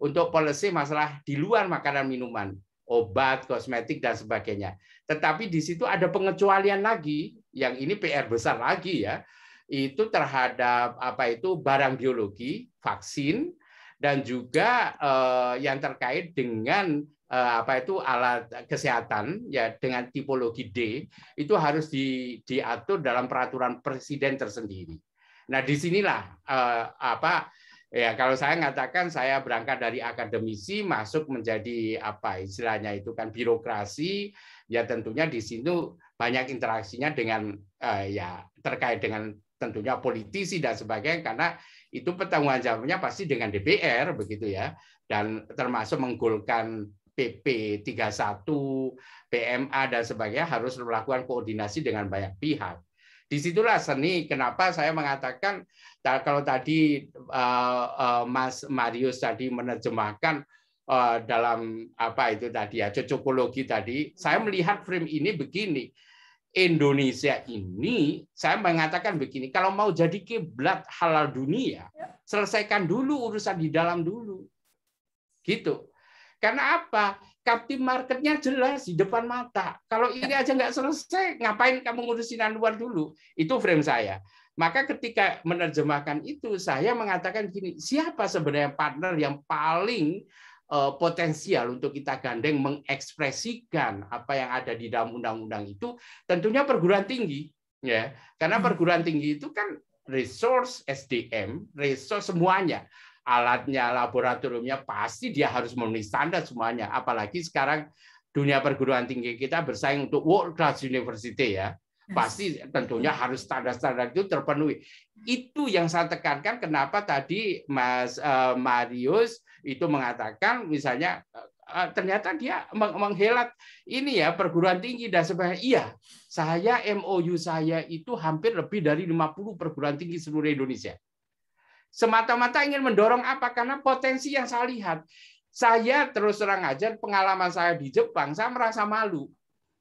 untuk polisi masalah di luar makanan minuman, obat, kosmetik dan sebagainya. Tetapi di situ ada pengecualian lagi, yang ini PR besar lagi ya, itu terhadap apa itu barang biologi, vaksin, dan juga eh, yang terkait dengan eh, apa itu alat kesehatan ya dengan tipologi D itu harus di, diatur dalam peraturan presiden tersendiri. Nah disinilah eh, apa ya kalau saya mengatakan saya berangkat dari akademisi masuk menjadi apa istilahnya itu kan birokrasi ya tentunya di situ banyak interaksinya dengan eh, ya terkait dengan tentunya politisi dan sebagainya karena itu pertanggung jawabnya pasti dengan DPR begitu ya dan termasuk menggolkan PP 31, PMA dan sebagainya harus melakukan koordinasi dengan banyak pihak. Disitulah seni. Kenapa saya mengatakan kalau tadi eh, eh, Mas Marius tadi menerjemahkan Eh, dalam apa itu tadi ya cocokologi tadi saya hmm. melihat frame ini begini Indonesia ini saya mengatakan begini kalau mau jadi kiblat halal dunia ya. selesaikan dulu urusan di dalam dulu gitu karena apa captive marketnya jelas di depan mata kalau ya. ini aja nggak selesai ngapain kamu ngurusin luar dulu itu frame saya maka ketika menerjemahkan itu saya mengatakan gini siapa sebenarnya partner yang paling Eh, potensial untuk kita gandeng mengekspresikan apa yang ada di dalam undang-undang itu tentunya perguruan tinggi ya karena hmm. perguruan tinggi itu kan resource SDM resource semuanya alatnya laboratoriumnya pasti dia harus memenuhi standar semuanya apalagi sekarang dunia perguruan tinggi kita bersaing untuk world class university ya pasti tentunya harus standar-standar itu terpenuhi. Itu yang saya tekankan kenapa tadi Mas eh, Marius itu mengatakan misalnya eh, eh, ternyata dia menghelat ini ya perguruan tinggi dan sebagainya. Iya, saya MOU saya itu hampir lebih dari 50 perguruan tinggi seluruh Indonesia. Semata-mata ingin mendorong apa? Karena potensi yang saya lihat. Saya terus terang aja pengalaman saya di Jepang, saya merasa malu.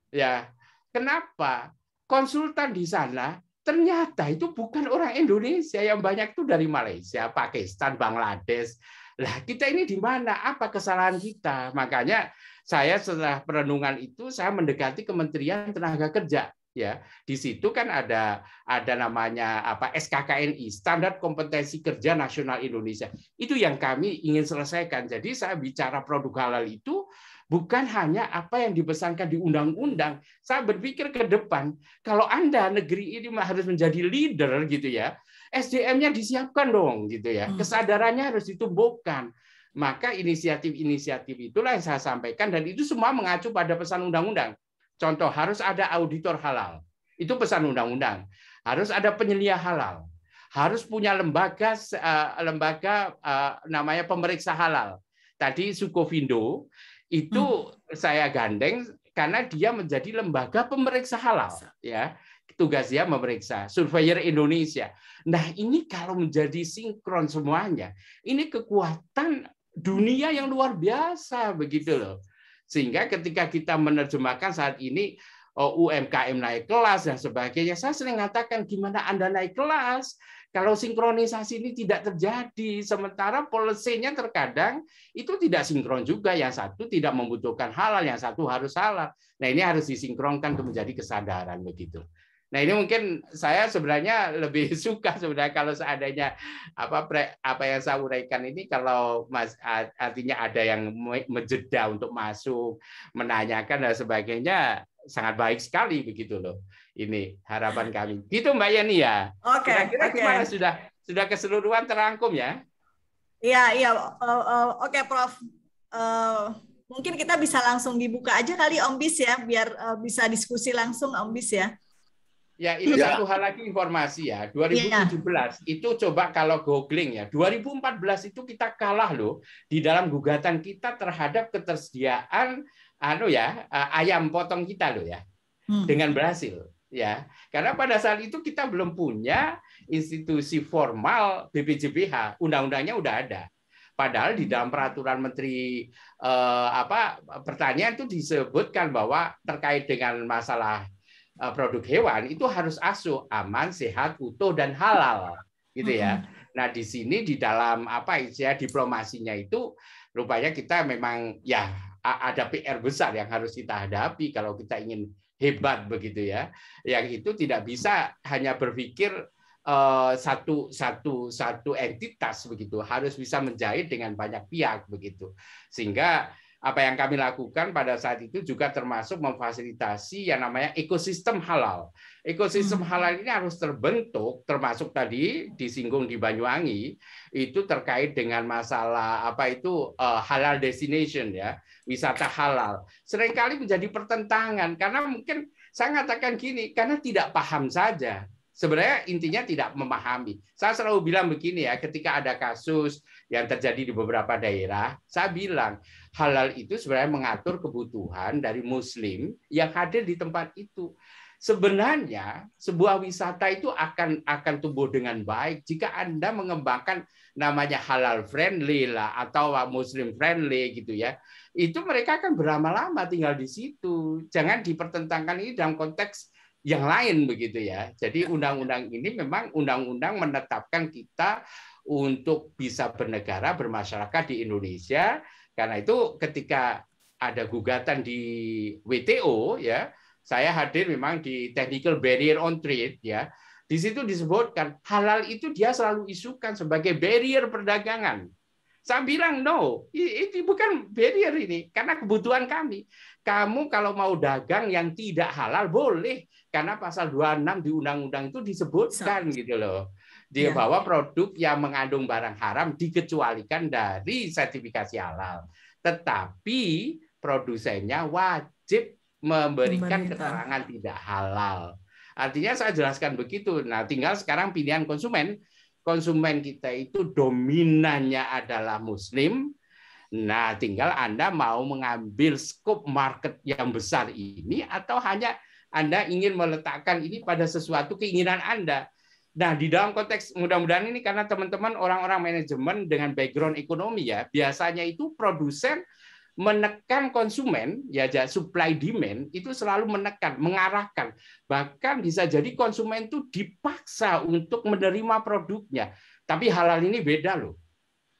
Ya, kenapa? Konsultan di sana ternyata itu bukan orang Indonesia yang banyak itu dari Malaysia, Pakistan, Bangladesh, lah, kita ini di mana? Apa kesalahan kita? Makanya saya setelah perenungan itu saya mendekati Kementerian Tenaga Kerja ya. Di situ kan ada ada namanya apa SKKNI, Standar Kompetensi Kerja Nasional Indonesia. Itu yang kami ingin selesaikan. Jadi saya bicara produk halal itu bukan hanya apa yang dipesankan di undang-undang. Saya berpikir ke depan, kalau Anda negeri ini harus menjadi leader gitu ya, SDM-nya disiapkan dong gitu ya. Hmm. Kesadarannya harus ditumbuhkan. Maka inisiatif-inisiatif itulah yang saya sampaikan dan itu semua mengacu pada pesan undang-undang. Contoh harus ada auditor halal. Itu pesan undang-undang. Harus ada penyelia halal. Harus punya lembaga eh, lembaga eh, namanya pemeriksa halal. Tadi Sukovindo itu hmm. saya gandeng karena dia menjadi lembaga pemeriksa halal ya tugas dia memeriksa, surveyor Indonesia. Nah ini kalau menjadi sinkron semuanya, ini kekuatan dunia yang luar biasa begitu loh. Sehingga ketika kita menerjemahkan saat ini oh, UMKM naik kelas dan sebagainya, saya sering mengatakan gimana Anda naik kelas kalau sinkronisasi ini tidak terjadi, sementara polisinya terkadang itu tidak sinkron juga. Yang satu tidak membutuhkan halal, yang satu harus halal. Nah ini harus disinkronkan untuk menjadi kesadaran begitu. Nah ini mungkin saya sebenarnya lebih [laughs] suka sebenarnya kalau seadanya apa apa yang saya uraikan ini kalau mas artinya ada yang menjeda untuk masuk menanyakan dan sebagainya sangat baik sekali begitu loh. Ini harapan kami. Gitu Mbak Yani ya. Oke. Okay, okay. sudah sudah keseluruhan terangkum ya? Iya iya. Uh, uh, Oke okay, Prof. Uh, mungkin kita bisa langsung dibuka aja kali Om Bis ya biar e, bisa diskusi langsung Om Bis ya. Ya, itu ya. satu hal lagi informasi ya. 2017 ya. itu coba kalau googling ya. 2014 itu kita kalah loh di dalam gugatan kita terhadap ketersediaan anu ya, eh, ayam potong kita loh ya. Hmm. Dengan berhasil ya. Karena pada saat itu kita belum punya institusi formal BPJPH, undang-undangnya udah ada. Padahal di dalam peraturan menteri eh, apa pertanyaan itu disebutkan bahwa terkait dengan masalah Eh, produk hewan itu harus asuh aman, sehat, utuh dan halal, gitu ya. Nah di sini di dalam apa istilah diplomasinya itu rupanya kita memang ya ada PR besar yang harus kita hadapi kalau kita ingin hebat begitu ya. Yang itu tidak bisa hanya berpikir eh, satu satu satu entitas begitu, harus bisa menjahit dengan banyak pihak begitu, sehingga apa yang kami lakukan pada saat itu juga termasuk memfasilitasi yang namanya ekosistem halal. Ekosistem hmm. halal ini harus terbentuk termasuk tadi disinggung di Banyuwangi itu terkait dengan masalah apa itu eh, halal destination ya, wisata halal. Seringkali menjadi pertentangan karena mungkin saya katakan gini, karena tidak paham saja. Sebenarnya intinya tidak memahami. Saya selalu bilang begini ya, ketika ada kasus yang terjadi di beberapa daerah, saya bilang halal itu sebenarnya mengatur kebutuhan dari muslim yang hadir di tempat itu. Sebenarnya sebuah wisata itu akan akan tumbuh dengan baik jika Anda mengembangkan namanya halal friendly lah atau muslim friendly gitu ya. Itu mereka akan berlama-lama tinggal di situ. Jangan dipertentangkan ini dalam konteks yang lain begitu ya. Jadi undang-undang ini memang undang-undang menetapkan kita untuk bisa bernegara, bermasyarakat di Indonesia. Karena itu ketika ada gugatan di WTO ya, saya hadir memang di Technical Barrier on Trade ya. Di situ disebutkan halal itu dia selalu isukan sebagai barrier perdagangan. Saya bilang no, ini bukan barrier ini karena kebutuhan kami. Kamu kalau mau dagang yang tidak halal boleh karena pasal 26 di undang-undang itu disebutkan gitu loh dia ya. bahwa produk yang mengandung barang haram dikecualikan dari sertifikasi halal. Tetapi produsennya wajib memberikan keterangan tidak halal. Artinya saya jelaskan begitu. Nah, tinggal sekarang pilihan konsumen. Konsumen kita itu dominannya adalah muslim, Nah, tinggal Anda mau mengambil scope market yang besar ini atau hanya Anda ingin meletakkan ini pada sesuatu keinginan Anda. Nah, di dalam konteks mudah-mudahan ini karena teman-teman orang-orang manajemen dengan background ekonomi ya, biasanya itu produsen menekan konsumen ya supply demand itu selalu menekan mengarahkan bahkan bisa jadi konsumen itu dipaksa untuk menerima produknya tapi halal ini beda loh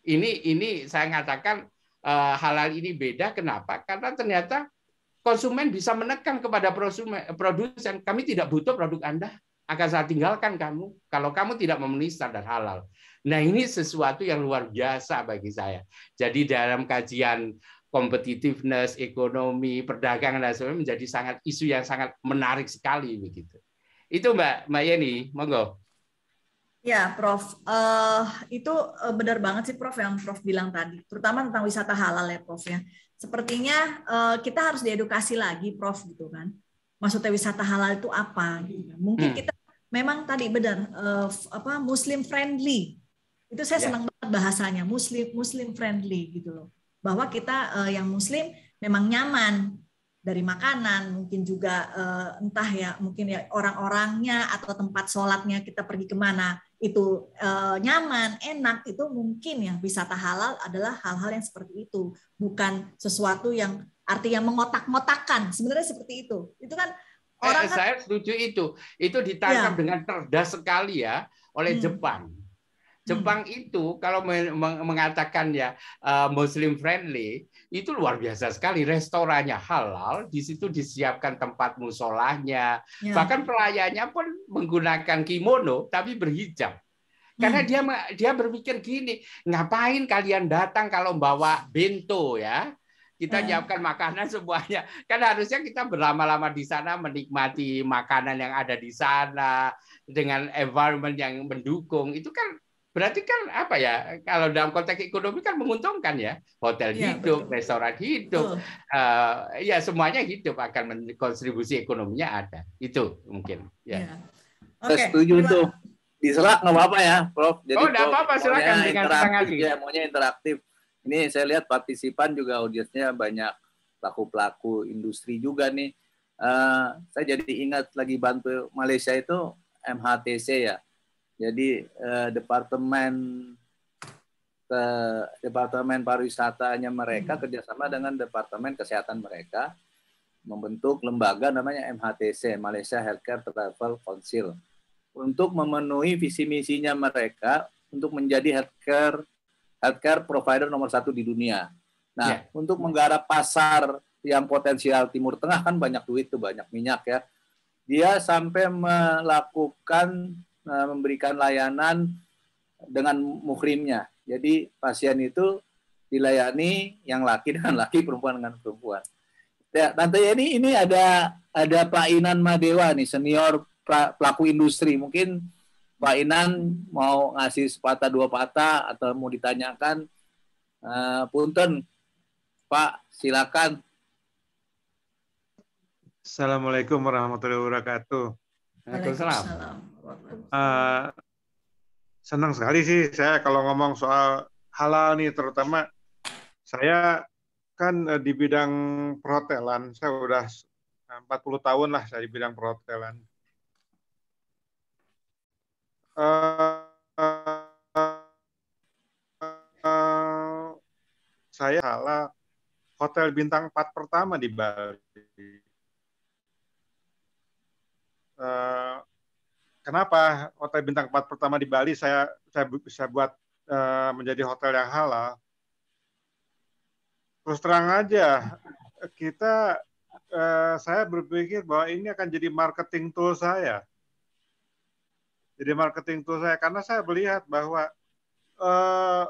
ini ini saya katakan eh, halal ini beda kenapa karena ternyata konsumen bisa menekan kepada produsen kami tidak butuh produk Anda akan saya tinggalkan kamu kalau kamu tidak memenuhi standar halal. Nah ini sesuatu yang luar biasa bagi saya. Jadi dalam kajian competitiveness, ekonomi, perdagangan dan sebagainya menjadi sangat isu yang sangat menarik sekali begitu. Itu Mbak Mbak Yeni, monggo. Ya, Prof. Uh, itu eh, benar banget sih, Prof. Yang Prof. bilang tadi, terutama tentang wisata halal ya, Prof. Ya. Sepertinya uh, kita harus diedukasi lagi, Prof. Gitu kan. Maksudnya wisata halal itu apa? Gitu kan. Mungkin hmm. kita memang tadi benar uh, apa muslim friendly itu saya yeah. Ya. banget bahasanya muslim muslim friendly gitu loh bahwa kita uh, yang muslim memang nyaman dari makanan mungkin juga uh, entah ya mungkin ya orang-orangnya atau tempat sholatnya kita pergi kemana itu uh, nyaman enak itu mungkin ya wisata halal adalah hal-hal yang seperti itu bukan sesuatu yang artinya mengotak motakan sebenarnya seperti itu itu kan Eh, Orang eh, kan saya setuju itu. Itu ditangkap ya. dengan terdah sekali ya oleh hmm. Jepang. Hmm. Jepang hmm. itu kalau mengatakan ya eh, Muslim friendly itu luar biasa sekali restorannya halal di situ disiapkan tempat musolahnya ya. bahkan pelayannya pun menggunakan kimono tapi berhijab karena hmm. dia dia berpikir gini ngapain kalian datang kalau bawa bento ya kita ah. nyiapkan makanan semuanya. Kan harusnya kita berlama-lama di sana menikmati makanan yang ada di sana dengan environment yang mendukung. Itu kan berarti kan apa ya kalau dalam konteks ekonomi kan menguntungkan ya hotel ya, hidup betul. restoran hidup uh, ya semuanya hidup akan kontribusi ekonominya ada itu mungkin ya, yeah. Okay. setuju Terima. tuh diselak nggak apa-apa ya prof jadi oh nggak apa-apa silakan dengan interaktif, ya maunya interaktif ini saya lihat partisipan juga audiensnya banyak pelaku-pelaku industri juga nih. Uh, saya jadi ingat lagi bantu Malaysia itu MHTC ya. Jadi uh, departemen ke departemen pariwisatanya mereka hmm. kerjasama dengan departemen kesehatan mereka membentuk lembaga namanya MHTC Malaysia Healthcare Travel Council untuk memenuhi visi misinya mereka untuk menjadi healthcare healthcare provider nomor satu di dunia. Nah, yeah. untuk menggarap pasar yang potensial Timur Tengah kan banyak duit tuh, banyak minyak ya. Dia sampai melakukan eh, memberikan layanan dengan muhrimnya. Jadi pasien itu dilayani yang laki [laughs] dengan laki, perempuan dengan perempuan. Ya, Tante ini ini ada ada Pak Inan Madewa nih senior pelaku industri. Mungkin Pak Inan mau ngasih sepatah dua patah atau mau ditanyakan uh, punten Pak silakan Assalamualaikum warahmatullahi wabarakatuh Waalaikumsalam uh, senang sekali sih saya kalau ngomong soal halal nih terutama saya kan eh, di bidang perhotelan saya udah 40 tahun lah saya di bidang perhotelan uh, uh, saya salah hotel bintang 4 pertama di Bali. Uh, kenapa hotel bintang 4 pertama di Bali saya saya bisa buat uh, menjadi hotel yang halal? Terus terang aja kita uh, saya berpikir bahwa ini akan jadi marketing tool saya jadi marketing tool saya karena saya melihat bahwa uh,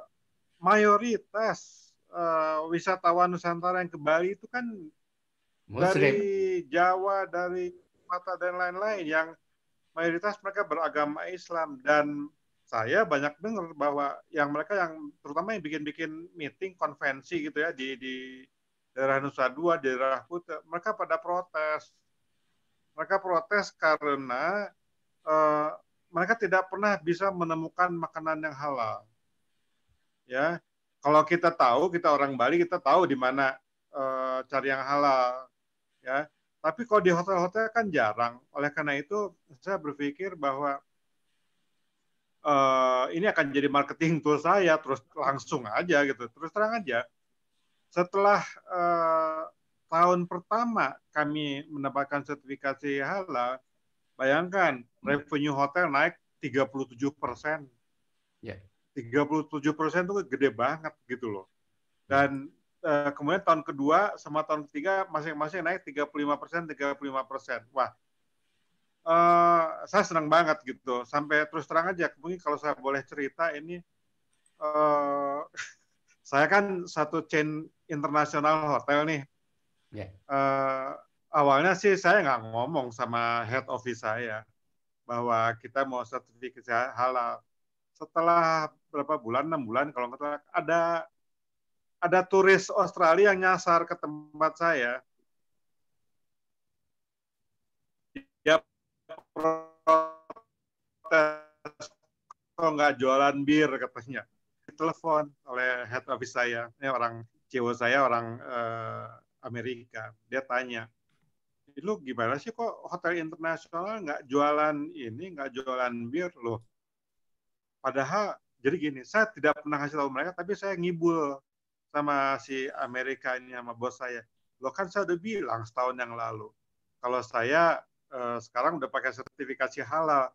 mayoritas uh, wisatawan Nusantara yang ke Bali itu kan Muslim. dari Jawa, dari Mata dan lain-lain yang mayoritas mereka beragama Islam dan saya banyak dengar bahwa yang mereka yang terutama yang bikin-bikin meeting konvensi gitu ya di di daerah Nusa Dua, di daerah Kuta, mereka pada protes. Mereka protes karena uh, mereka tidak pernah bisa menemukan makanan yang halal. Ya, kalau kita tahu, kita orang Bali kita tahu di mana e, cari yang halal. Ya, tapi kalau di hotel-hotel kan jarang. Oleh karena itu, saya berpikir bahwa e, ini akan jadi marketing tool saya terus langsung aja gitu, terus terang aja. Setelah e, tahun pertama kami mendapatkan sertifikasi halal, Bayangkan hmm. revenue hotel naik 37 persen. Yeah. 37 persen itu gede banget gitu loh. Hmm. Dan uh, kemudian tahun kedua sama tahun ketiga masing-masing naik 35 persen, 35 persen. Wah, uh, saya senang banget gitu. Sampai terus terang aja, mungkin kalau saya boleh cerita ini, uh, [laughs] saya kan satu chain internasional hotel nih. Yeah. Ya awalnya sih saya nggak ngomong sama head office saya bahwa kita mau sertifikasi halal. Setelah berapa bulan, enam bulan kalau nggak salah, ada ada turis Australia yang nyasar ke tempat saya. Dia protes kok nggak jualan bir katanya. telepon oleh head office saya, ini orang CEO saya orang eh, Amerika. Dia tanya, lu gimana sih kok hotel internasional nggak jualan ini, nggak jualan bir lo Padahal jadi gini, saya tidak pernah kasih tahu mereka, tapi saya ngibul sama si Amerikanya, sama bos saya. lo kan saya udah bilang setahun yang lalu, kalau saya eh, sekarang udah pakai sertifikasi halal,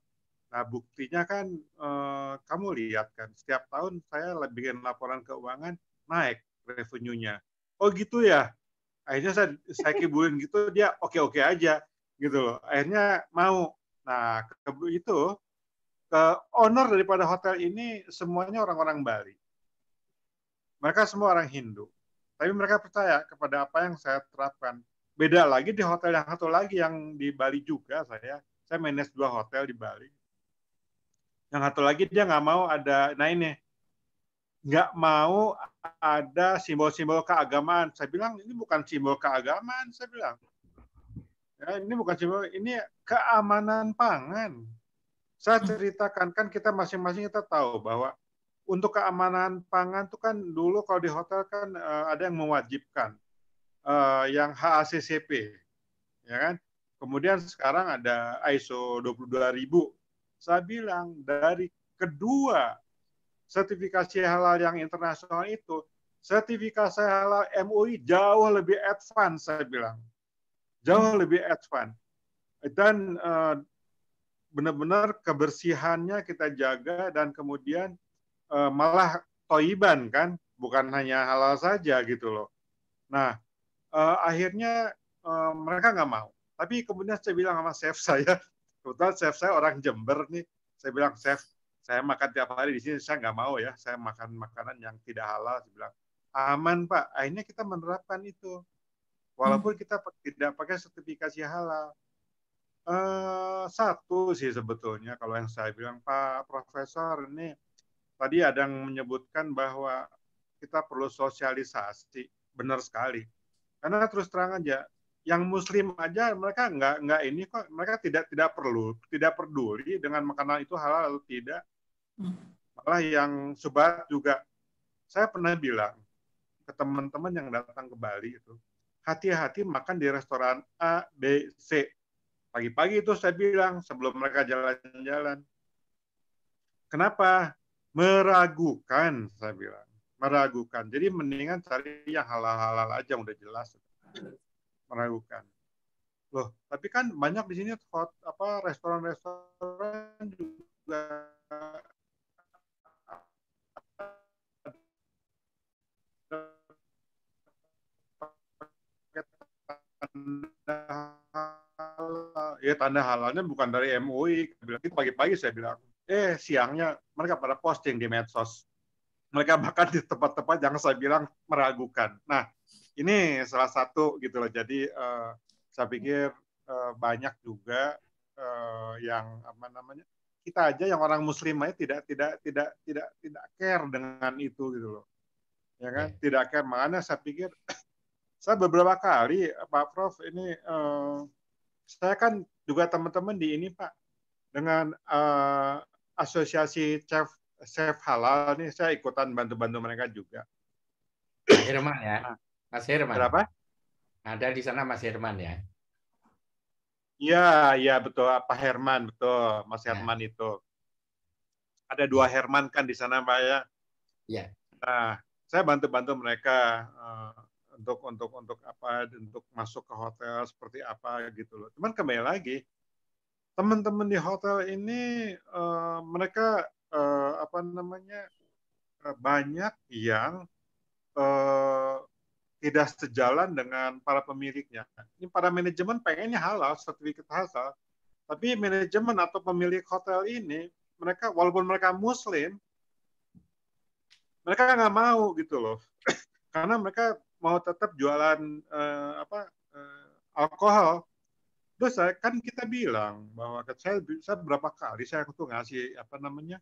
Nah, buktinya kan eh, kamu lihat kan, setiap tahun saya bikin laporan keuangan naik revenue-nya. Oh gitu ya? akhirnya saya, saya kibulin gitu dia oke oke aja gitu loh akhirnya mau nah ke itu ke owner daripada hotel ini semuanya orang-orang Bali mereka semua orang Hindu tapi mereka percaya kepada apa yang saya terapkan beda lagi di hotel yang satu lagi yang di Bali juga saya saya manage dua hotel di Bali yang satu lagi dia nggak mau ada nah ini nggak mau ada simbol-simbol keagamaan. Saya bilang ini bukan simbol keagamaan, saya bilang. Ya, ini bukan simbol, ini keamanan pangan. Saya hmm. ceritakan kan kita masing-masing kita tahu bahwa untuk keamanan pangan itu kan dulu kalau di hotel kan uh, ada yang mewajibkan uh, yang HACCP ya kan. Kemudian sekarang ada ISO 22000. Saya bilang dari kedua sertifikasi halal yang internasional itu, sertifikasi halal MUI jauh lebih advance, saya bilang. Jauh hmm. lebih advance. Dan eh, benar-benar kebersihannya kita jaga dan kemudian eh, malah toiban kan, bukan hanya halal saja gitu loh. Nah, eh, akhirnya mereka nggak mau. Tapi kemudian saya bilang sama chef saya, kebetulan chef saya orang Jember nih, saya bilang chef saya makan tiap hari di sini saya nggak mau ya saya makan makanan yang tidak halal saya bilang aman pak akhirnya kita menerapkan itu walaupun hmm. kita tidak pakai sertifikasi halal eh, satu sih sebetulnya kalau yang saya bilang pak profesor ini tadi ada yang menyebutkan bahwa kita perlu sosialisasi benar sekali karena terus terang aja yang muslim aja mereka nggak nggak ini kok mereka tidak tidak perlu tidak peduli dengan makanan itu halal atau tidak Malah yang sobat juga, saya pernah bilang ke teman-teman yang datang ke Bali itu, hati-hati makan di restoran A, B, C. Pagi-pagi itu saya bilang sebelum mereka jalan-jalan. Kenapa? Meragukan, saya bilang. Meragukan. Jadi mendingan cari yang halal-halal aja, udah jelas. Meragukan loh tapi kan banyak di sini hot apa restoran-restoran juga ya tanda halalnya bukan dari MUI. Bilang itu pagi-pagi saya bilang, eh siangnya mereka pada posting di medsos. Mereka bahkan di tempat-tempat yang saya bilang meragukan. Nah, ini salah satu gitu loh. Jadi uh, saya pikir uh, banyak juga uh, yang apa namanya kita aja yang orang muslim aja tidak tidak tidak tidak tidak care dengan itu gitu loh ya kan iya. tidak care makanya saya pikir saya beberapa kali Pak Prof ini uh, saya kan juga teman-teman di ini Pak dengan uh, asosiasi chef chef halal ini saya ikutan bantu-bantu mereka juga. Mas Herman ya. Nah, Mas Herman. Berapa? Ada di sana Mas Herman ya. Ya, ya betul Pak Herman, betul Mas ya. Herman itu. Ada dua Herman kan di sana Pak ya. Iya. Nah, saya bantu-bantu mereka uh, untuk untuk untuk apa untuk masuk ke hotel seperti apa gitu loh. Cuman kembali lagi teman-teman di hotel ini uh, mereka uh, apa namanya uh, banyak yang uh, tidak sejalan dengan para pemiliknya. Ini para manajemen pengennya halal sertifikat halal, tapi manajemen atau pemilik hotel ini mereka walaupun mereka Muslim mereka nggak mau gitu loh [clears throat] karena mereka mau tetap jualan uh, apa uh, alkohol terus saya kan kita bilang bahwa saya bisa berapa kali saya tuh ngasih apa namanya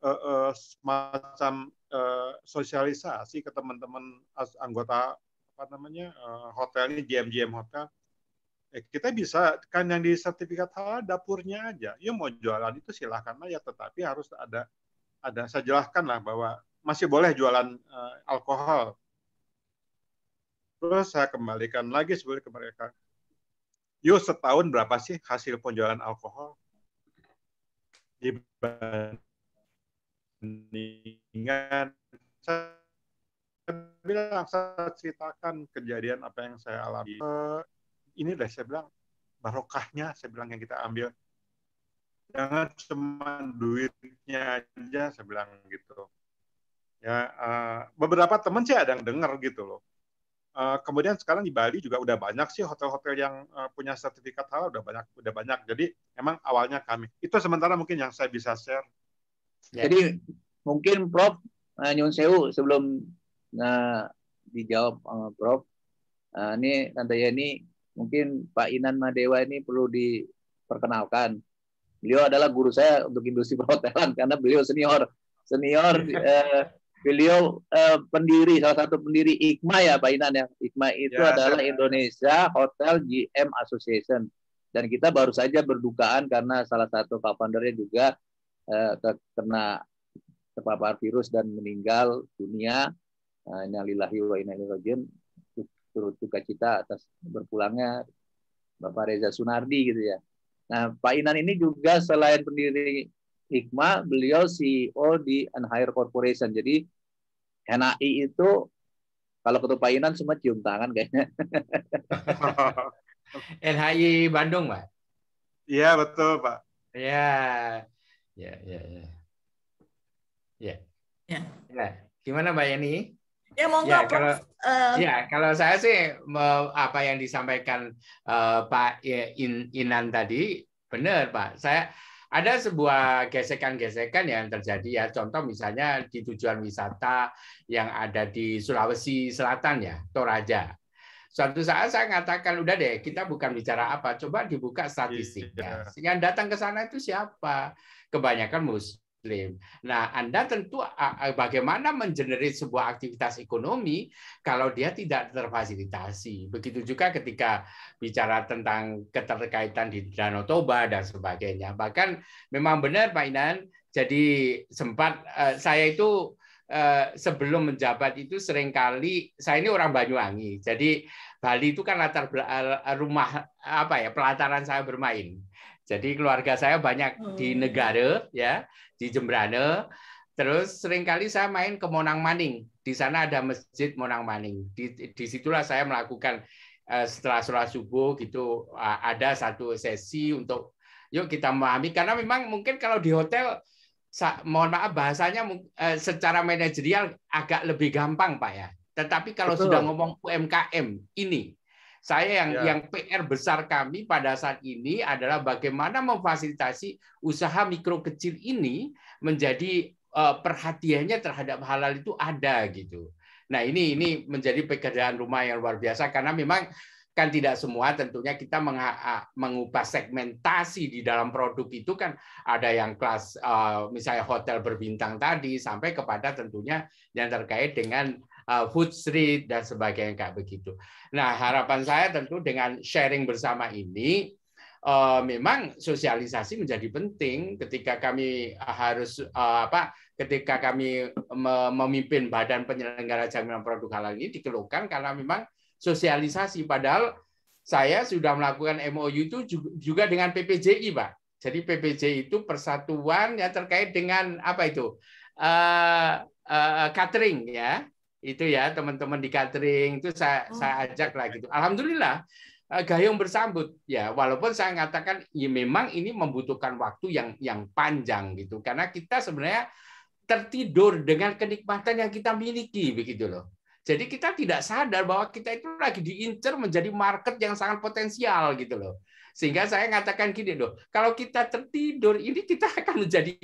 uh, uh, semacam uh, sosialisasi ke teman-teman anggota apa namanya uh, hotel ini GM GM hotel eh, kita bisa kan yang di sertifikat halal dapurnya aja ya mau jualan itu silahkan aja tetapi harus ada ada saya jelaskan lah bahwa masih boleh jualan uh, alkohol terus saya kembalikan lagi sebenarnya ke mereka yuk setahun berapa sih hasil penjualan alkohol dibandingkan saya bilang saya ceritakan kejadian apa yang saya alami uh, ini deh saya bilang barokahnya saya bilang yang kita ambil jangan cuma duitnya aja saya bilang gitu ya uh, beberapa teman sih ada yang dengar gitu loh Eh, kemudian sekarang di Bali juga udah banyak sih hotel-hotel yang uh, punya sertifikat halal udah banyak udah banyak. Jadi emang awalnya kami. Itu sementara mungkin yang saya bisa share. Ya. Jadi mungkin Prof uh, Nyun Sewu sebelum uh, dijawab sama Prof. Uh, ini Tante Yeni mungkin Pak Inan Madewa ini perlu diperkenalkan. Beliau adalah guru saya untuk industri perhotelan [laughs] karena beliau senior senior uh, [laughs] beliau uh, pendiri salah satu pendiri IKMA ya Pak Inan ya. IKMA itu ya, adalah ya. Indonesia Hotel GM Association dan kita baru saja berdukaan karena salah satu co-foundernya juga uh, eh, terkena terpapar virus dan meninggal dunia. Nah, wa inna ilaihi Turut duka cita atas berpulangnya Bapak Reza Sunardi gitu ya. Nah, Pak Inan ini juga selain pendiri Ikma beliau CEO di Anhair Corporation. Jadi NAI itu kalau ketupainan semua cium tangan kayaknya. [laughs] NHI Bandung, Pak. Iya, betul, Pak. Iya. Iya iya iya. iya. Ya. Ya. Gimana Mbak Yeni? Ya monggo. Ya, kalau, uh, ya kalau saya sih apa yang disampaikan uh, Pak Inan tadi benar Pak. Saya ada sebuah gesekan-gesekan yang terjadi ya. Contoh misalnya di tujuan wisata yang ada di Sulawesi Selatan ya, Toraja. Suatu saat saya mengatakan, udah deh, kita bukan bicara apa, coba dibuka iya. statistiknya. Yang datang ke sana itu siapa? Kebanyakan muslim muslim. Nah, Anda tentu bagaimana mengenerate sebuah aktivitas ekonomi kalau dia tidak terfasilitasi. Begitu juga ketika bicara tentang keterkaitan di Danau Toba dan sebagainya. Bahkan memang benar Pak Inan, jadi sempat e, saya itu e, sebelum menjabat itu seringkali saya ini orang Banyuwangi. Jadi Bali itu kan latar rumah apa ya pelataran saya bermain. Jadi keluarga saya banyak hmm. di oh. Negara ya, di Jembrane. Terus seringkali saya main ke Monang Maning. Di sana ada masjid Monang Maning. Di disitulah saya melakukan eh, setelah sholat subuh gitu ada satu sesi untuk yuk kita memahami karena memang mungkin kalau di hotel mohon maaf bahasanya eh, secara manajerial agak lebih gampang Pak ya. Tetapi kalau Betul. sudah ngomong UMKM ini saya yang ya. yang PR besar kami pada saat ini adalah bagaimana memfasilitasi usaha mikro kecil ini menjadi uh, perhatiannya terhadap halal itu ada gitu. Nah, ini ini menjadi pekerjaan rumah yang luar biasa karena memang kan tidak semua tentunya kita mengubah segmentasi di dalam produk itu kan ada yang kelas eh, misalnya hotel berbintang tadi sampai kepada tentunya yang terkait dengan Uh, Street dan sebagainya kayak begitu. Nah harapan saya tentu dengan sharing bersama ini, uh, memang sosialisasi menjadi penting ketika kami uh, harus apa ketika kami memimpin badan penyelenggara jaminan produk halal ini dikeluhkan karena memang sosialisasi padahal saya sudah melakukan MOU itu juga dengan PPJI Pak. Jadi PPJI itu persatuan yang terkait dengan apa itu? Uh, uh, catering ya itu ya teman-teman di catering itu saya oh. saya ajak lah gitu. Alhamdulillah eh, Gayung bersambut ya walaupun saya mengatakan ya memang ini membutuhkan waktu yang yang panjang gitu karena kita sebenarnya tertidur dengan kenikmatan yang kita miliki begitu loh. Jadi kita tidak sadar bahwa kita itu lagi diincer menjadi market yang sangat potensial gitu loh. Sehingga saya mengatakan gini loh, kalau kita tertidur ini kita akan menjadi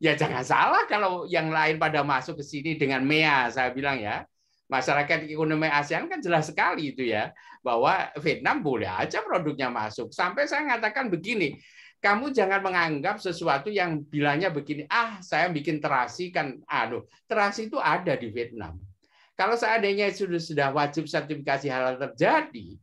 ya jangan salah kalau yang lain pada masuk ke sini dengan MEA saya bilang ya. Masyarakat ekonomi ASEAN kan jelas sekali itu ya bahwa Vietnam boleh aja produknya masuk. Sampai saya mengatakan begini, kamu jangan menganggap sesuatu yang bilangnya begini, ah saya bikin terasi kan, aduh terasi itu ada di Vietnam. Kalau seandainya sudah sudah wajib sertifikasi halal terjadi,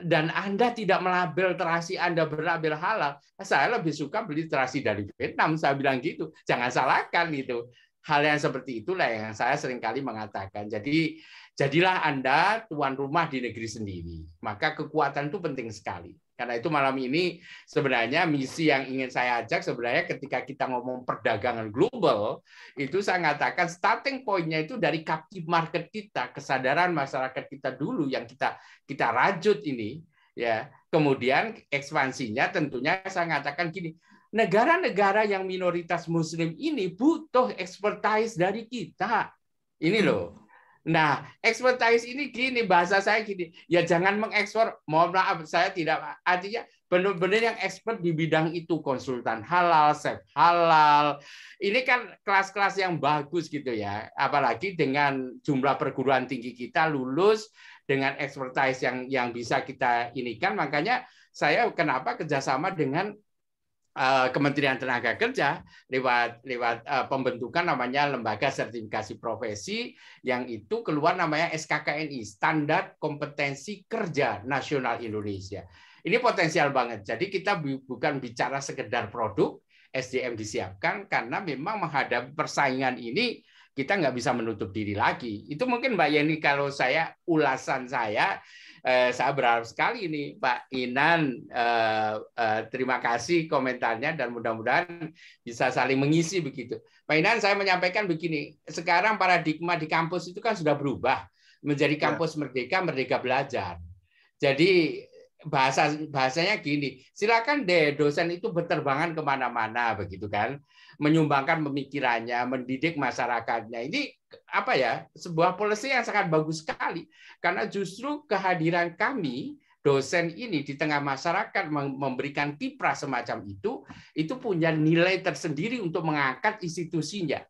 dan Anda tidak melabel terasi Anda berlabel halal, saya lebih suka beli terasi dari Vietnam. Saya bilang gitu. Jangan salahkan itu Hal yang seperti itulah yang saya seringkali mengatakan. Jadi jadilah Anda tuan rumah di negeri sendiri. Maka kekuatan itu penting sekali. Karena itu malam ini sebenarnya misi yang ingin saya ajak sebenarnya ketika kita ngomong perdagangan global, itu saya mengatakan starting point-nya itu dari captive market kita, kesadaran masyarakat kita dulu yang kita kita rajut ini, ya. Kemudian ekspansinya tentunya saya mengatakan gini, negara-negara yang minoritas muslim ini butuh expertise dari kita. Ini loh Nah, expertise ini gini bahasa saya gini, ya jangan mengekspor. Mohon maaf, saya tidak artinya benar-benar yang expert di bidang itu konsultan halal, chef halal. Ini kan kelas-kelas yang bagus gitu ya. Apalagi dengan jumlah perguruan tinggi kita lulus dengan expertise yang yang bisa kita inikan makanya saya kenapa kerjasama dengan Eh, Kementerian Tenaga Kerja lewat lewat eh, pembentukan namanya lembaga sertifikasi profesi yang itu keluar namanya SKKNI Standar Kompetensi Kerja Nasional Indonesia. Ini potensial banget. Jadi kita bukan bicara sekedar produk SDM disiapkan karena memang menghadapi persaingan ini kita nggak bisa menutup diri lagi. Itu mungkin Mbak Yeni kalau saya ulasan saya eh, saya berharap sekali ini Pak Inan eh, eh, terima kasih komentarnya dan mudah-mudahan bisa saling mengisi begitu. Pak Inan saya menyampaikan begini, sekarang paradigma di kampus itu kan sudah berubah menjadi ya. kampus merdeka merdeka belajar. Jadi bahasa bahasanya gini, silakan deh dosen itu berterbangan kemana-mana begitu kan, menyumbangkan pemikirannya, mendidik masyarakatnya. Ini apa ya sebuah polisi yang sangat bagus sekali karena justru kehadiran kami dosen ini di tengah masyarakat memberikan kiprah semacam itu itu punya nilai tersendiri untuk mengangkat institusinya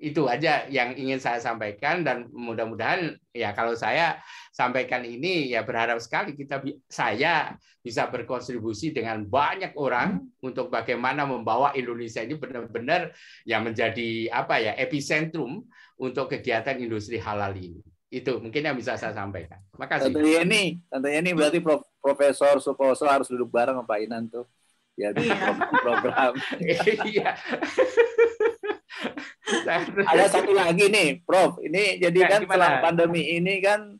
itu aja yang ingin saya sampaikan dan mudah-mudahan ya kalau saya sampaikan ini ya berharap sekali kita saya bisa berkontribusi dengan banyak orang untuk bagaimana membawa Indonesia ini benar-benar ya menjadi apa ya epicentrum untuk kegiatan industri halal ini. Itu mungkin yang bisa saya sampaikan. Makasih. Tante ini, Tante ini berarti Prof, Profesor Sukoso harus duduk bareng sama Pak Inan tuh ya di program-program. Iya. [laughs] iya. [laughs] Ada satu lagi nih, Prof. Ini jadi ya, kan setelah pandemi ini kan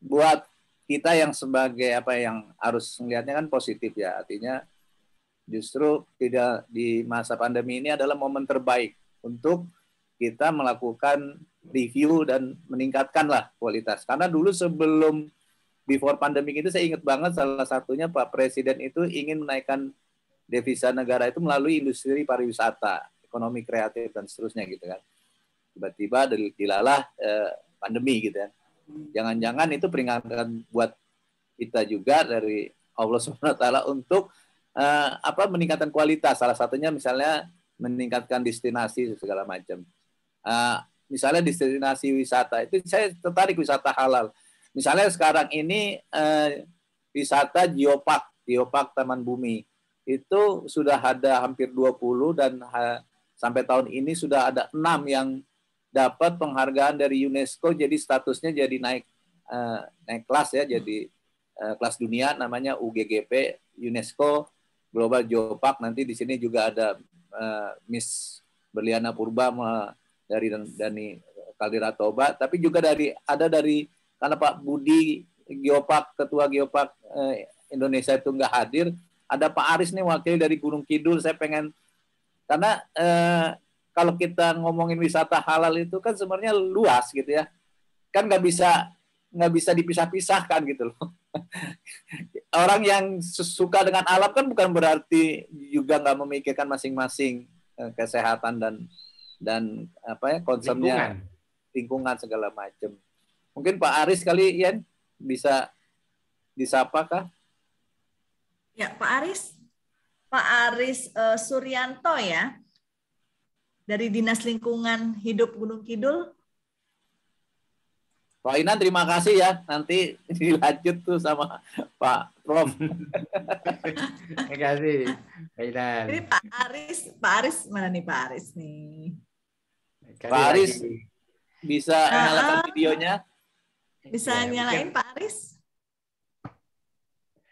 buat kita yang sebagai apa yang harus melihatnya kan positif ya. Artinya justru tidak di masa pandemi ini adalah momen terbaik untuk kita melakukan review dan meningkatkanlah kualitas. Karena dulu sebelum before pandemic itu saya ingat banget salah satunya Pak Presiden itu ingin menaikkan devisa negara itu melalui industri pariwisata, ekonomi kreatif dan seterusnya gitu kan. Tiba-tiba dilalah eh, pandemi gitu ya. Jangan-jangan itu peringatan buat kita juga dari Allah [laughs] Subhanahu taala untuk eh, apa meningkatkan kualitas salah satunya misalnya meningkatkan destinasi segala macam. Eh, misalnya destinasi wisata itu saya tertarik wisata halal Misalnya sekarang ini eh, wisata geopark, geopark Taman Bumi itu sudah ada hampir 20 dan ha, sampai tahun ini sudah ada enam yang dapat penghargaan dari UNESCO jadi statusnya jadi naik eh, naik kelas ya jadi eh, kelas dunia namanya UGGP UNESCO Global Geopark nanti di sini juga ada eh, Miss Berliana Purba dari Dani Kaldera Toba tapi juga dari ada dari karena Pak Budi Geopark Ketua Geopark eh, Indonesia itu nggak hadir. Ada Pak Aris nih wakil dari Gunung Kidul. Saya pengen karena eh, kalau kita ngomongin wisata halal itu kan sebenarnya luas gitu ya. Kan nggak bisa nggak bisa dipisah-pisahkan gitu loh. [laughs] Orang yang suka dengan alam kan bukan berarti juga nggak memikirkan masing-masing eh, kesehatan dan dan apa ya concernnya lingkungan, lingkungan segala macam. Mungkin Pak Aris kali Ian bisa disapa kah? Ya, Pak Aris. Pak Aris uh, Suryanto ya. Dari Dinas Lingkungan Hidup Gunung Kidul. Pak Inan terima kasih ya. Nanti [laughs] dilanjut tuh sama Pak Prof. [laughs] terima kasih Pak Inan. Jadi Pak Aris, Pak Aris mana nih Pak Aris nih? Pak Aris bisa nah, nyalakan eh. videonya. Bisa ya, nyalain mungkin. Pak Aris?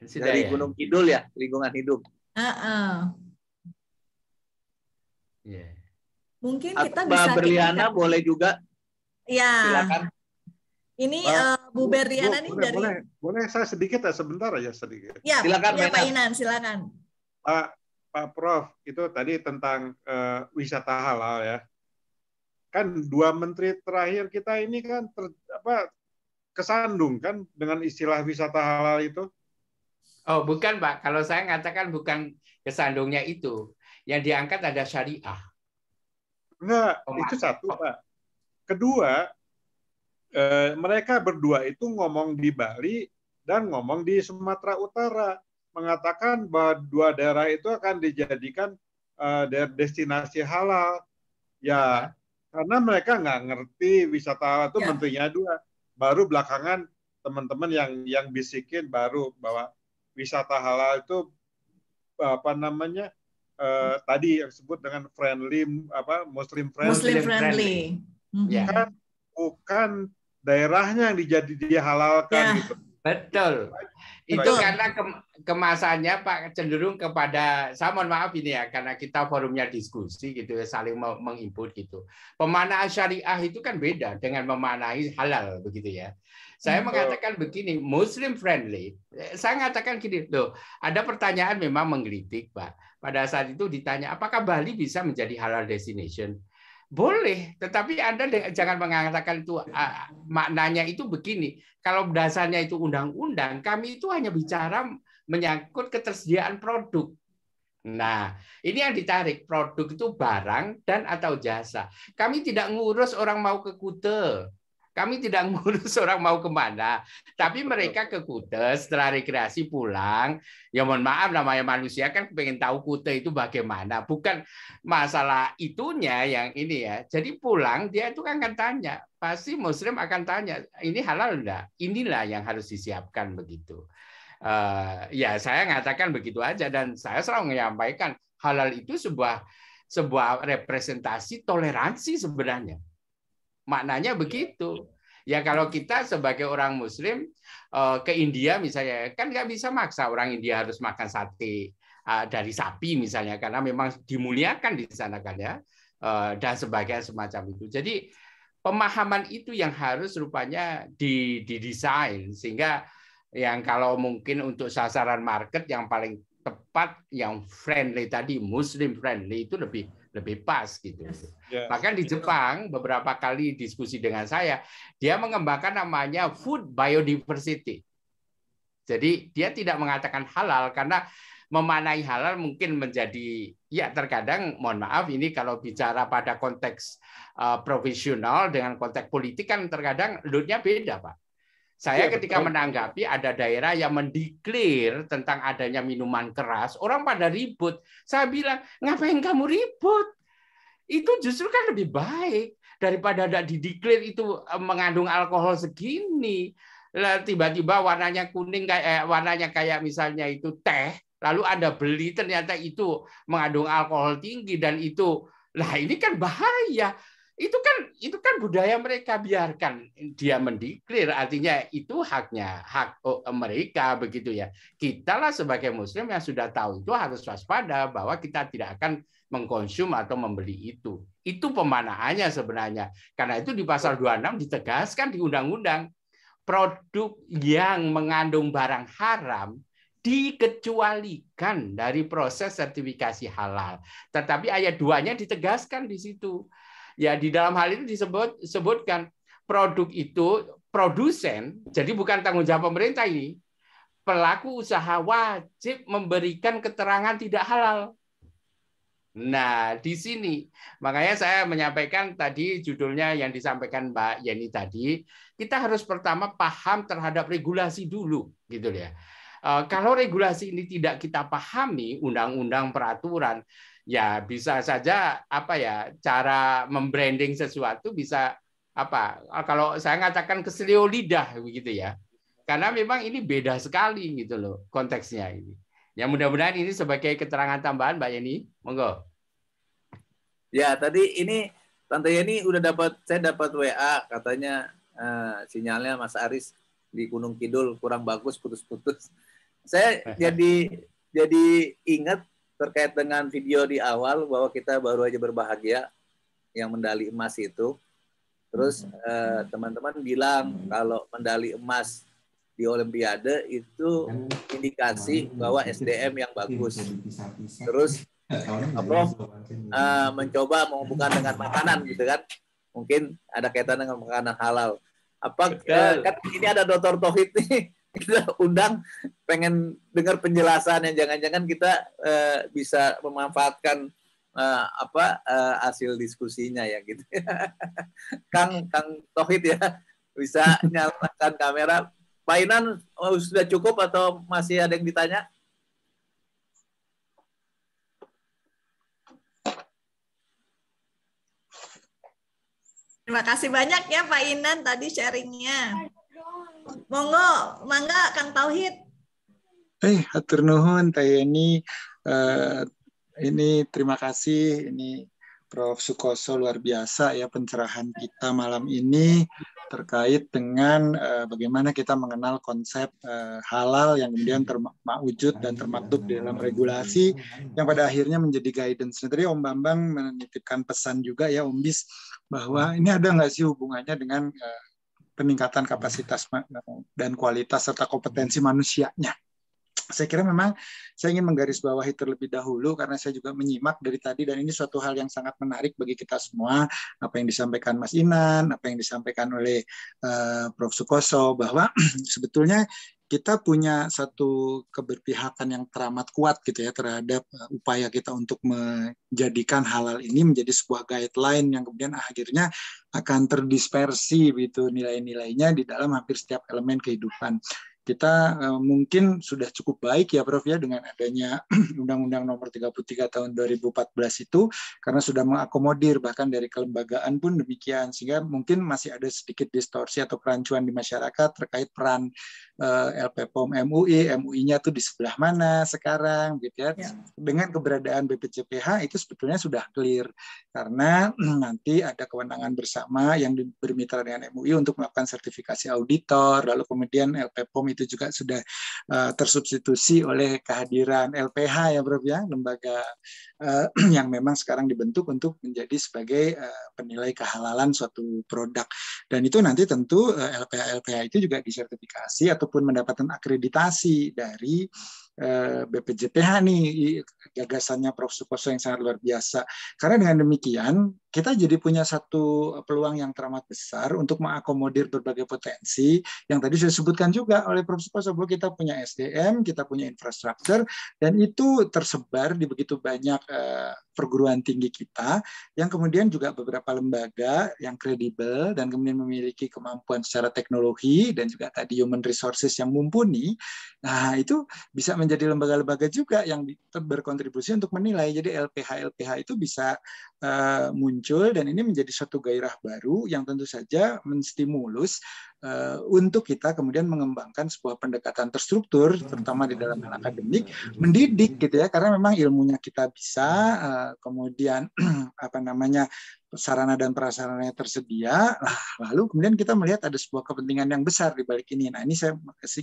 Sudah, Dari ya? Gunung Kidul ya, lingkungan hidup. Uh -uh. Yeah. Mungkin kita Atau bisa Berliana kita... boleh juga. Ya. Silakan. Ini uh, Bu Berliana nih boleh, dari boleh, boleh saya sedikit ya sebentar aja sedikit. Ya, silakan ya, Pak Inan, silakan. Pak Pak Prof, itu tadi tentang uh, wisata halal ya. Kan dua menteri terakhir kita ini kan ter, apa kesandung kan dengan istilah wisata halal itu? Oh, bukan Pak. Kalau saya mengatakan bukan kesandungnya itu. Yang diangkat ada syariah. Enggak, oh, itu satu Pak. Kedua, eh, mereka berdua itu ngomong di Bali dan ngomong di Sumatera Utara. Mengatakan bahwa dua daerah itu akan dijadikan eh, destinasi halal. Ya, ya. karena mereka nggak ngerti wisata halal itu ya. menterinya dua baru belakangan teman-teman yang yang bisikin baru bahwa wisata halal itu apa namanya eh, tadi yang disebut dengan friendly apa muslim friendly muslim friendly, friendly. Mm-hmm. bukan kan bukan daerahnya yang dijadi dihalalkan yeah. gitu Betul. Itu karena kemasannya Pak cenderung kepada saya mohon maaf ini ya karena kita forumnya diskusi gitu ya saling menginput gitu. Pemanaan syariah itu kan beda dengan memanahi halal begitu ya. Saya mengatakan begini, Muslim friendly. Eh, saya mengatakan gini, loh, ada pertanyaan memang menggelitik, Pak. Pada saat itu ditanya, apakah Bali bisa menjadi halal destination? Boleh, tetapi Anda jangan mengatakan itu maknanya itu begini. Kalau dasarnya itu undang-undang, kami itu hanya bicara menyangkut ketersediaan produk. Nah, ini yang ditarik. Produk itu barang dan atau jasa. Kami tidak ngurus orang mau ke Kute, kami tidak ngurus orang mau kemana. Tapi mereka ke Kute setelah rekreasi pulang. Ya mohon maaf namanya manusia kan pengen tahu Kute itu bagaimana. Bukan masalah itunya yang ini ya. Jadi pulang dia itu kan akan tanya. Pasti Muslim akan tanya, ini halal enggak? Inilah yang harus disiapkan begitu. Uh, ya saya mengatakan begitu aja dan saya selalu menyampaikan halal itu sebuah sebuah representasi toleransi sebenarnya. Maknanya iya, begitu. Ya kalau kita sebagai orang Muslim eh, ke India misalnya, kan nggak bisa maksa orang India harus makan sate eh, dari sapi misalnya, karena memang dimuliakan di sana kan ya, eh, dan sebagainya semacam itu. Jadi pemahaman itu yang harus rupanya didesain sehingga yang kalau mungkin untuk sasaran market yang paling tepat yang friendly tadi Muslim friendly itu lebih lebih pas gitu. Yeah. Bahkan di Jepang beberapa kali diskusi dengan saya, dia mengembangkan namanya food biodiversity. Jadi dia tidak mengatakan halal karena memanai halal mungkin menjadi ya terkadang mohon maaf ini kalau bicara pada konteks uh, profesional dengan konteks politik kan terkadang ludnya beda pak saya iya, ketika menanggapi ada daerah yang mendeklir tentang adanya minuman keras, orang pada ribut. Saya bilang, ngapain kamu ribut? Itu justru kan lebih baik daripada ada dideklir itu eh, mengandung alkohol segini. Tiba-tiba warnanya kuning kayak eh, warnanya kayak misalnya itu teh, lalu ada beli ternyata itu mengandung alkohol tinggi dan itu lah ini kan bahaya itu kan itu kan budaya mereka biarkan dia mendeklir artinya itu haknya hak oh, mereka begitu ya kita lah sebagai muslim yang sudah tahu itu harus waspada bahwa kita tidak akan mengkonsum atau membeli itu itu pemanaannya sebenarnya karena itu di pasal 26 ditegaskan di undang-undang produk yang mengandung barang haram dikecualikan dari proses sertifikasi halal. Tetapi ayat duanya ditegaskan di situ Ya di dalam hal itu disebut sebutkan produk itu produsen, jadi bukan tanggung jawab pemerintah ini. Pelaku usaha wajib memberikan keterangan tidak halal. Nah, di sini makanya saya menyampaikan tadi judulnya yang disampaikan Mbak Yeni tadi, kita harus pertama paham terhadap regulasi dulu, gitu ya. Eh, kalau regulasi ini tidak kita pahami, undang-undang peraturan, ya bisa saja apa ya cara membranding sesuatu bisa apa kalau saya katakan keselio lidah begitu ya karena memang ini beda sekali gitu loh konteksnya ini ya mudah-mudahan ini sebagai keterangan tambahan mbak Yeni monggo ya tadi ini tante Yeni udah dapat saya dapat WA katanya uh, sinyalnya Mas Aris di Gunung Kidul kurang bagus putus-putus saya [laughs] jadi jadi ingat terkait dengan video di awal bahwa kita baru aja berbahagia yang mendali emas itu. Terus teman hmm. eh, teman-teman bilang hmm. kalau mendali emas di Olimpiade itu indikasi bahwa SDM yang bagus. Terus Prof gitu. eh, mencoba menghubungkan dengan makanan gitu kan? Mungkin ada kaitan dengan makanan halal. Apa eh, kan ini ada Dr. Tohid nih kita undang pengen dengar penjelasan yang jangan-jangan kita uh, bisa memanfaatkan uh, apa uh, hasil diskusinya ya gitu. [laughs] Kang Kang Tohid ya bisa nyalakan kamera. Pak oh, sudah cukup atau masih ada yang ditanya? Terima kasih banyak ya Pak Inan tadi sharingnya. Monggo, mangga Kang Tauhid. Eh, atur nuhun ini, Uh, eh, ini terima kasih ini Prof Sukoso luar biasa ya pencerahan kita malam ini terkait dengan uh, bagaimana kita mengenal konsep uh, halal yang kemudian terwujud dan termaktub di dalam regulasi yang pada akhirnya menjadi guidance. Nah, tadi Om Bambang menitipkan pesan juga ya Om Bis bahwa ini ada nggak sih hubungannya dengan uh, peningkatan kapasitas dan kualitas serta kompetensi manusianya. Saya kira memang saya ingin menggarisbawahi terlebih dahulu karena saya juga menyimak dari tadi dan ini suatu hal yang sangat menarik bagi kita semua apa yang disampaikan Mas Inan, apa yang disampaikan oleh uh, Prof Sukoso bahwa [clears throat] sebetulnya kita punya satu keberpihakan yang teramat kuat gitu ya terhadap eh, upaya kita untuk menjadikan halal ini menjadi sebuah guideline yang kemudian akhirnya akan terdispersi gitu nilai-nilainya di dalam hampir setiap elemen kehidupan kita eh, mungkin sudah cukup baik ya Prof ya dengan adanya [clears throat] Undang-Undang Nomor 33 Tahun 2014 itu karena sudah mengakomodir bahkan dari kelembagaan pun demikian sehingga mungkin masih ada sedikit distorsi atau kerancuan di masyarakat terkait peran uh, eh, LPPOM MUI, MUI-nya tuh di sebelah mana sekarang gitu ya. ya. Dengan keberadaan BPJPH itu sebetulnya sudah clear karena [clears throat] nanti ada kewenangan bersama yang bermitra dengan MUI untuk melakukan sertifikasi auditor lalu kemudian LPPOM itu juga sudah uh, tersubstitusi oleh kehadiran LPH ya Bro ya, lembaga uh, [clears throat] yang memang sekarang dibentuk untuk menjadi sebagai uh, penilai kehalalan suatu produk. Dan itu nanti tentu uh, LPH LPH itu juga disertifikasi ataupun mendapatkan akreditasi dari BPJPH eh, nih gagasannya Prof Suposo yang sangat luar biasa. Karena dengan demikian kita jadi punya satu peluang yang teramat besar untuk mengakomodir berbagai potensi yang tadi sudah sebutkan juga oleh Prof Suposo bahwa kita punya SDM, kita punya infrastruktur dan itu tersebar di begitu banyak eh, perguruan tinggi kita yang kemudian juga beberapa lembaga yang kredibel dan kemudian memiliki kemampuan secara teknologi dan juga tadi human resources yang mumpuni nah itu bisa menjadi lembaga-lembaga juga yang berkontribusi untuk menilai jadi LPH LPH itu bisa Eh, muncul dan ini menjadi satu gairah baru yang tentu saja menstimulus uh, untuk kita kemudian mengembangkan sebuah pendekatan terstruktur hmm. terutama di dalam hal akademik hmm. Hmm. mendidik gitu ya karena memang ilmunya kita bisa eh, kemudian [clears throat] apa namanya sarana dan yang tersedia. Nah, lalu kemudian kita melihat ada sebuah kepentingan yang besar di balik ini. Nah, ini saya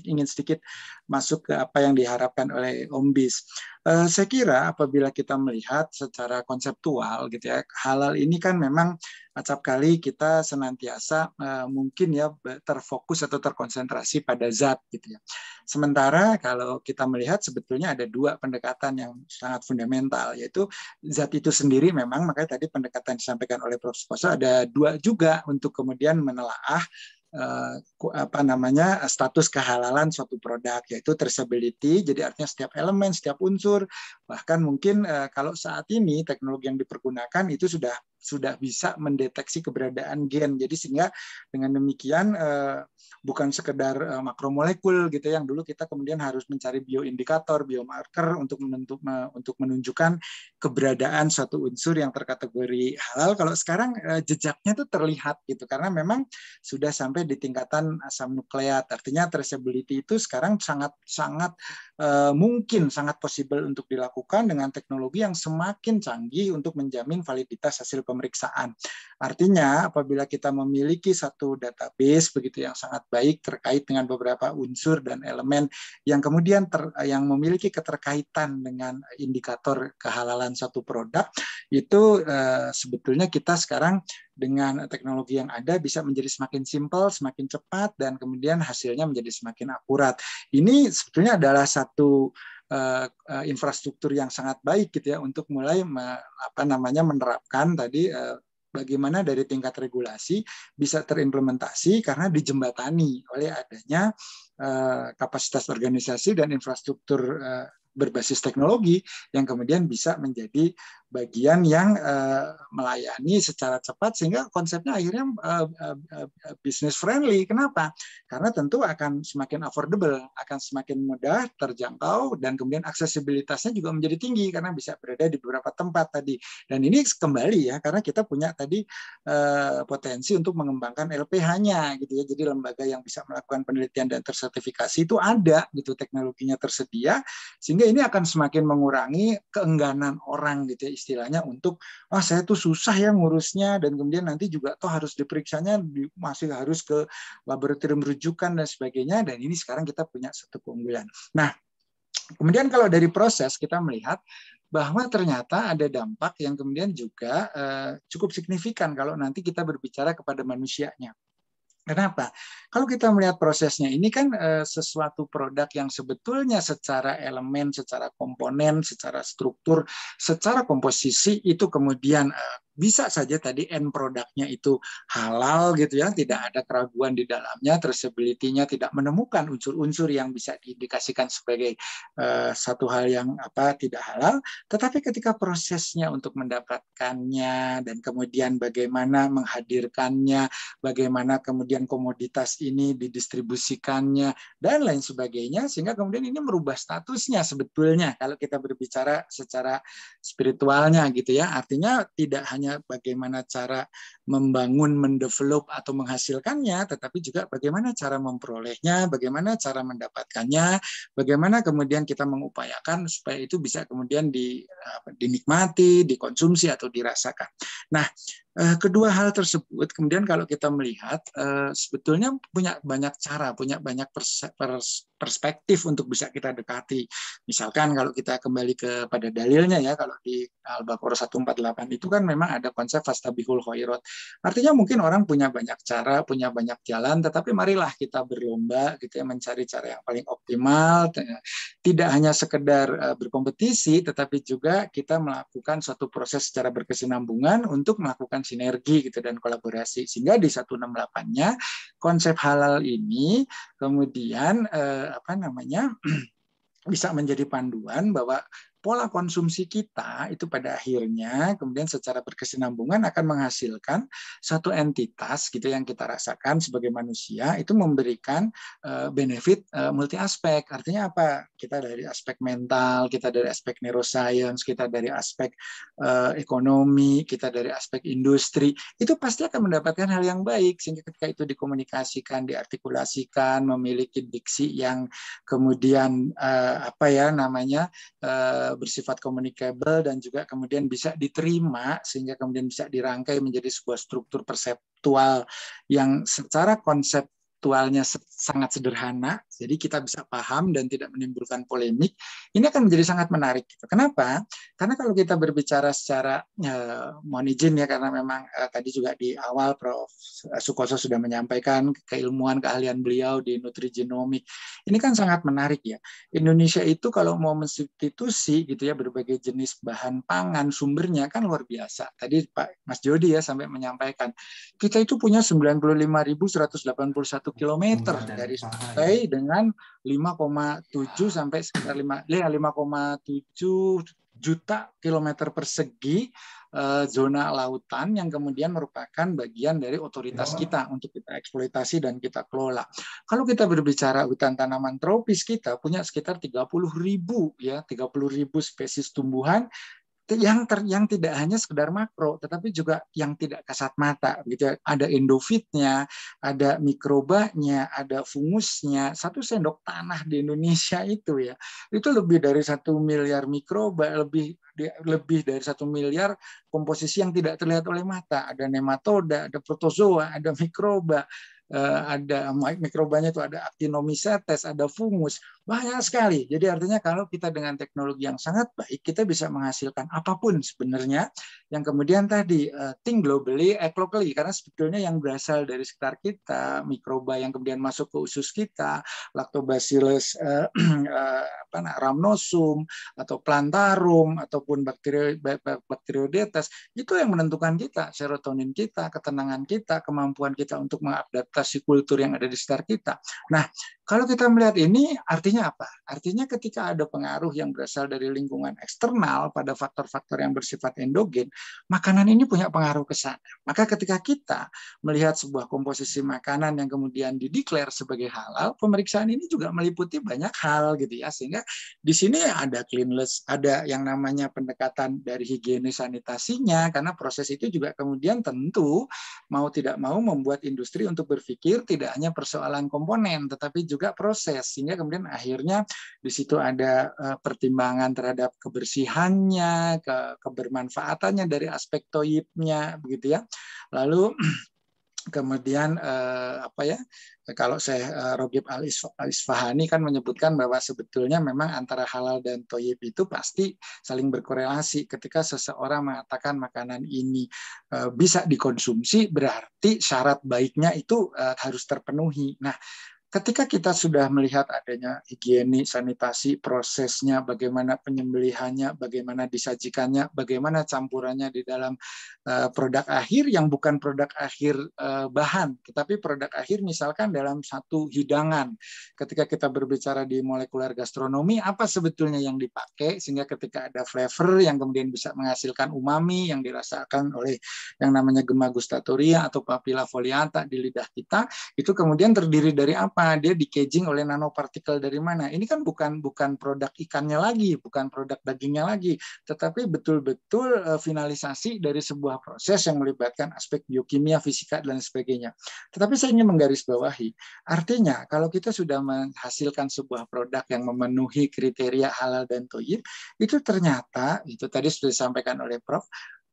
ingin sedikit masuk ke apa yang diharapkan oleh Ombis. Eh, saya kira apabila kita melihat secara konseptual gitu ya, halal ini kan memang acap kali kita senantiasa uh, mungkin ya terfokus atau terkonsentrasi pada zat gitu ya. Sementara kalau kita melihat sebetulnya ada dua pendekatan yang sangat fundamental yaitu zat itu sendiri memang makanya tadi pendekatan disampaikan oleh Prof. Koso ada dua juga untuk kemudian menelaah uh, apa namanya status kehalalan suatu produk yaitu traceability jadi artinya setiap elemen setiap unsur bahkan mungkin uh, kalau saat ini teknologi yang dipergunakan itu sudah sudah bisa mendeteksi keberadaan gen. Jadi sehingga dengan demikian eh, bukan sekedar eh, makromolekul gitu ya, yang dulu kita kemudian harus mencari bioindikator, biomarker untuk menentuk untuk menunjukkan keberadaan suatu unsur yang terkategori halal. Kalau sekarang eh, jejaknya tuh terlihat gitu karena memang sudah sampai di tingkatan asam nukleat. Artinya traceability itu sekarang sangat sangat mungkin sangat possible untuk dilakukan dengan teknologi yang semakin canggih untuk menjamin validitas hasil pemeriksaan. Artinya apabila kita memiliki satu database begitu yang sangat baik terkait dengan beberapa unsur dan elemen yang kemudian ter, yang memiliki keterkaitan dengan indikator kehalalan satu produk itu eh, sebetulnya kita sekarang dengan teknologi yang ada bisa menjadi semakin simpel, semakin cepat dan kemudian hasilnya menjadi semakin akurat. Ini sebetulnya adalah satu Eh, eh, infrastruktur yang sangat baik gitu ya untuk mulai apa namanya menerapkan tadi eh, bagaimana dari tingkat regulasi bisa terimplementasi karena dijembatani oleh adanya kapasitas organisasi dan infrastruktur berbasis teknologi yang kemudian bisa menjadi bagian yang eh, melayani secara cepat sehingga konsepnya akhirnya uh, business friendly. Kenapa? Karena tentu akan semakin affordable, akan semakin mudah terjangkau dan kemudian aksesibilitasnya juga menjadi tinggi karena bisa berada di beberapa tempat tadi. Dan ini kembali ya karena kita punya tadi potensi untuk mengembangkan LPH-nya gitu ya. Jadi lembaga yang bisa melakukan penelitian dan tersertifikasi itu ada gitu teknologinya tersedia sehingga ini akan semakin mengurangi keengganan orang gitu ya istilahnya untuk ah saya tuh susah ya ngurusnya dan kemudian nanti juga toh harus diperiksanya masih harus ke laboratorium rujukan dan sebagainya dan ini sekarang kita punya satu keunggulan. Nah, kemudian kalau dari proses kita melihat bahwa ternyata ada dampak yang kemudian juga eh, cukup signifikan kalau nanti kita berbicara kepada manusianya. Kenapa? Kalau kita melihat prosesnya ini kan e, sesuatu produk yang sebetulnya secara elemen, secara komponen, secara struktur, secara komposisi itu kemudian e, bisa saja tadi end produknya itu halal gitu ya, tidak ada keraguan di dalamnya, traceability-nya tidak menemukan unsur-unsur yang bisa diindikasikan sebagai uh, satu hal yang apa tidak halal, tetapi ketika prosesnya untuk mendapatkannya dan kemudian bagaimana menghadirkannya, bagaimana kemudian komoditas ini didistribusikannya dan lain sebagainya sehingga kemudian ini merubah statusnya sebetulnya kalau kita berbicara secara spiritualnya gitu ya. Artinya tidak hanya bagaimana cara membangun, mendevelop atau menghasilkannya, tetapi juga bagaimana cara memperolehnya, bagaimana cara mendapatkannya, bagaimana kemudian kita mengupayakan supaya itu bisa kemudian di, dinikmati, dikonsumsi atau dirasakan. Nah, eh, kedua hal tersebut kemudian kalau kita melihat eh, sebetulnya punya banyak cara, punya banyak perspektif untuk bisa kita dekati. Misalkan kalau kita kembali kepada dalilnya ya, kalau di Al-Baqarah 148 itu kan memang ada konsep fastabihul khairat Artinya mungkin orang punya banyak cara, punya banyak jalan, tetapi marilah kita berlomba gitu ya mencari cara yang paling optimal, tidak hanya sekedar eh, berkompetisi, tetapi juga kita melakukan suatu proses secara berkesinambungan untuk melakukan sinergi gitu dan kolaborasi sehingga di 168-nya konsep halal ini kemudian eh, apa namanya [clears throat] bisa menjadi panduan bahwa pola konsumsi kita itu pada akhirnya kemudian secara berkesinambungan akan menghasilkan satu entitas gitu yang kita rasakan sebagai manusia itu memberikan eh, benefit eh, multi aspek artinya apa kita dari aspek mental kita dari aspek neuroscience kita dari aspek eh, ekonomi kita dari aspek industri itu pasti akan mendapatkan hal yang baik sehingga ketika itu dikomunikasikan diartikulasikan memiliki diksi yang kemudian apa ya namanya bersifat komunikabel dan juga kemudian bisa diterima sehingga kemudian bisa dirangkai menjadi sebuah struktur perseptual yang secara konsep faktualnya sangat sederhana, jadi kita bisa paham dan tidak menimbulkan polemik. Ini akan menjadi sangat menarik. Gitu. Kenapa? Karena kalau kita berbicara secara eh, mohon izin ya, karena memang eh, tadi juga di awal Prof. Sukoso sudah menyampaikan keilmuan keahlian beliau di nutrigenomik. Ini kan sangat menarik ya. Indonesia itu kalau mau mensubstitusi gitu ya berbagai jenis bahan pangan sumbernya kan luar biasa. Tadi Pak Mas Jody ya sampai menyampaikan kita itu punya 95.181 satu kilometer dari pantai ya. dengan 5,7 sampai sekitar 5 5,7 ya, juta kilometer persegi eh, zona lautan yang kemudian merupakan bagian dari otoritas ya. kita untuk kita eksploitasi dan kita kelola. Kalau kita berbicara hutan tanaman tropis kita punya sekitar 30 ribu ya 30 ribu spesies tumbuhan yang ter, yang tidak hanya sekedar makro, tetapi juga yang tidak kasat mata, gitu. Ya. Ada endofitnya, ada mikrobanya, ada fungusnya. Satu sendok tanah di Indonesia itu ya, itu lebih dari satu miliar mikroba, lebih lebih dari satu miliar komposisi yang tidak terlihat oleh mata. Ada nematoda, ada protozoa, ada mikroba, eh, ada mikrobanya itu ada actinomycetes, ada fungus banyak sekali. Jadi artinya kalau kita dengan teknologi yang sangat baik, kita bisa menghasilkan apapun sebenarnya yang kemudian tadi eh, think globally, act locally. Karena sebetulnya yang berasal dari sekitar kita, mikroba yang kemudian masuk ke usus kita, lactobacillus eh, [clears throat] eh apa nah, rhamnosum atau plantarum ataupun bakteri bakteriodetes itu yang menentukan kita, serotonin kita, ketenangan kita, kemampuan kita untuk mengadaptasi kultur yang ada di sekitar kita. Nah, kalau kita melihat ini, artinya apa? Artinya ketika ada pengaruh yang berasal dari lingkungan eksternal pada faktor-faktor yang bersifat endogen, makanan ini punya pengaruh ke sana. Maka ketika kita melihat sebuah komposisi makanan yang kemudian dideklar sebagai halal, pemeriksaan ini juga meliputi banyak hal gitu ya. Sehingga di sini ada cleanliness, ada yang namanya pendekatan dari higienis sanitasinya, karena proses itu juga kemudian tentu mau tidak mau membuat industri untuk berpikir tidak hanya persoalan komponen, tetapi juga juga proses sehingga kemudian akhirnya di situ ada eh, pertimbangan terhadap kebersihannya, ke kebermanfaatannya dari aspek toyibnya begitu ya. Lalu [clears throat] kemudian eh, apa ya kalau saya eh, Rogib Al Isfahani kan menyebutkan bahwa sebetulnya memang antara halal dan toyib itu pasti saling berkorelasi. Ketika seseorang mengatakan makanan ini eh, bisa dikonsumsi, berarti syarat baiknya itu harus terpenuhi. Nah, ketika kita sudah melihat adanya higieni, sanitasi, prosesnya, bagaimana penyembelihannya, bagaimana disajikannya, bagaimana campurannya di dalam eh, produk akhir yang bukan produk akhir eh, bahan, tetapi produk akhir misalkan dalam satu hidangan. Ketika kita berbicara di molekuler gastronomi, apa sebetulnya yang dipakai sehingga ketika ada flavor yang kemudian bisa menghasilkan umami yang dirasakan oleh yang namanya gemagustatoria atau papilla foliata di lidah kita, itu kemudian terdiri dari apa? apa, dia di caging oleh nanopartikel dari mana. Ini kan bukan bukan produk ikannya lagi, bukan produk dagingnya lagi, tetapi betul-betul eh, finalisasi dari sebuah proses yang melibatkan aspek biokimia, fisika dan sebagainya. Tetapi saya ingin menggarisbawahi, artinya kalau kita sudah menghasilkan sebuah produk yang memenuhi kriteria halal dan toyib, itu ternyata itu tadi sudah disampaikan oleh Prof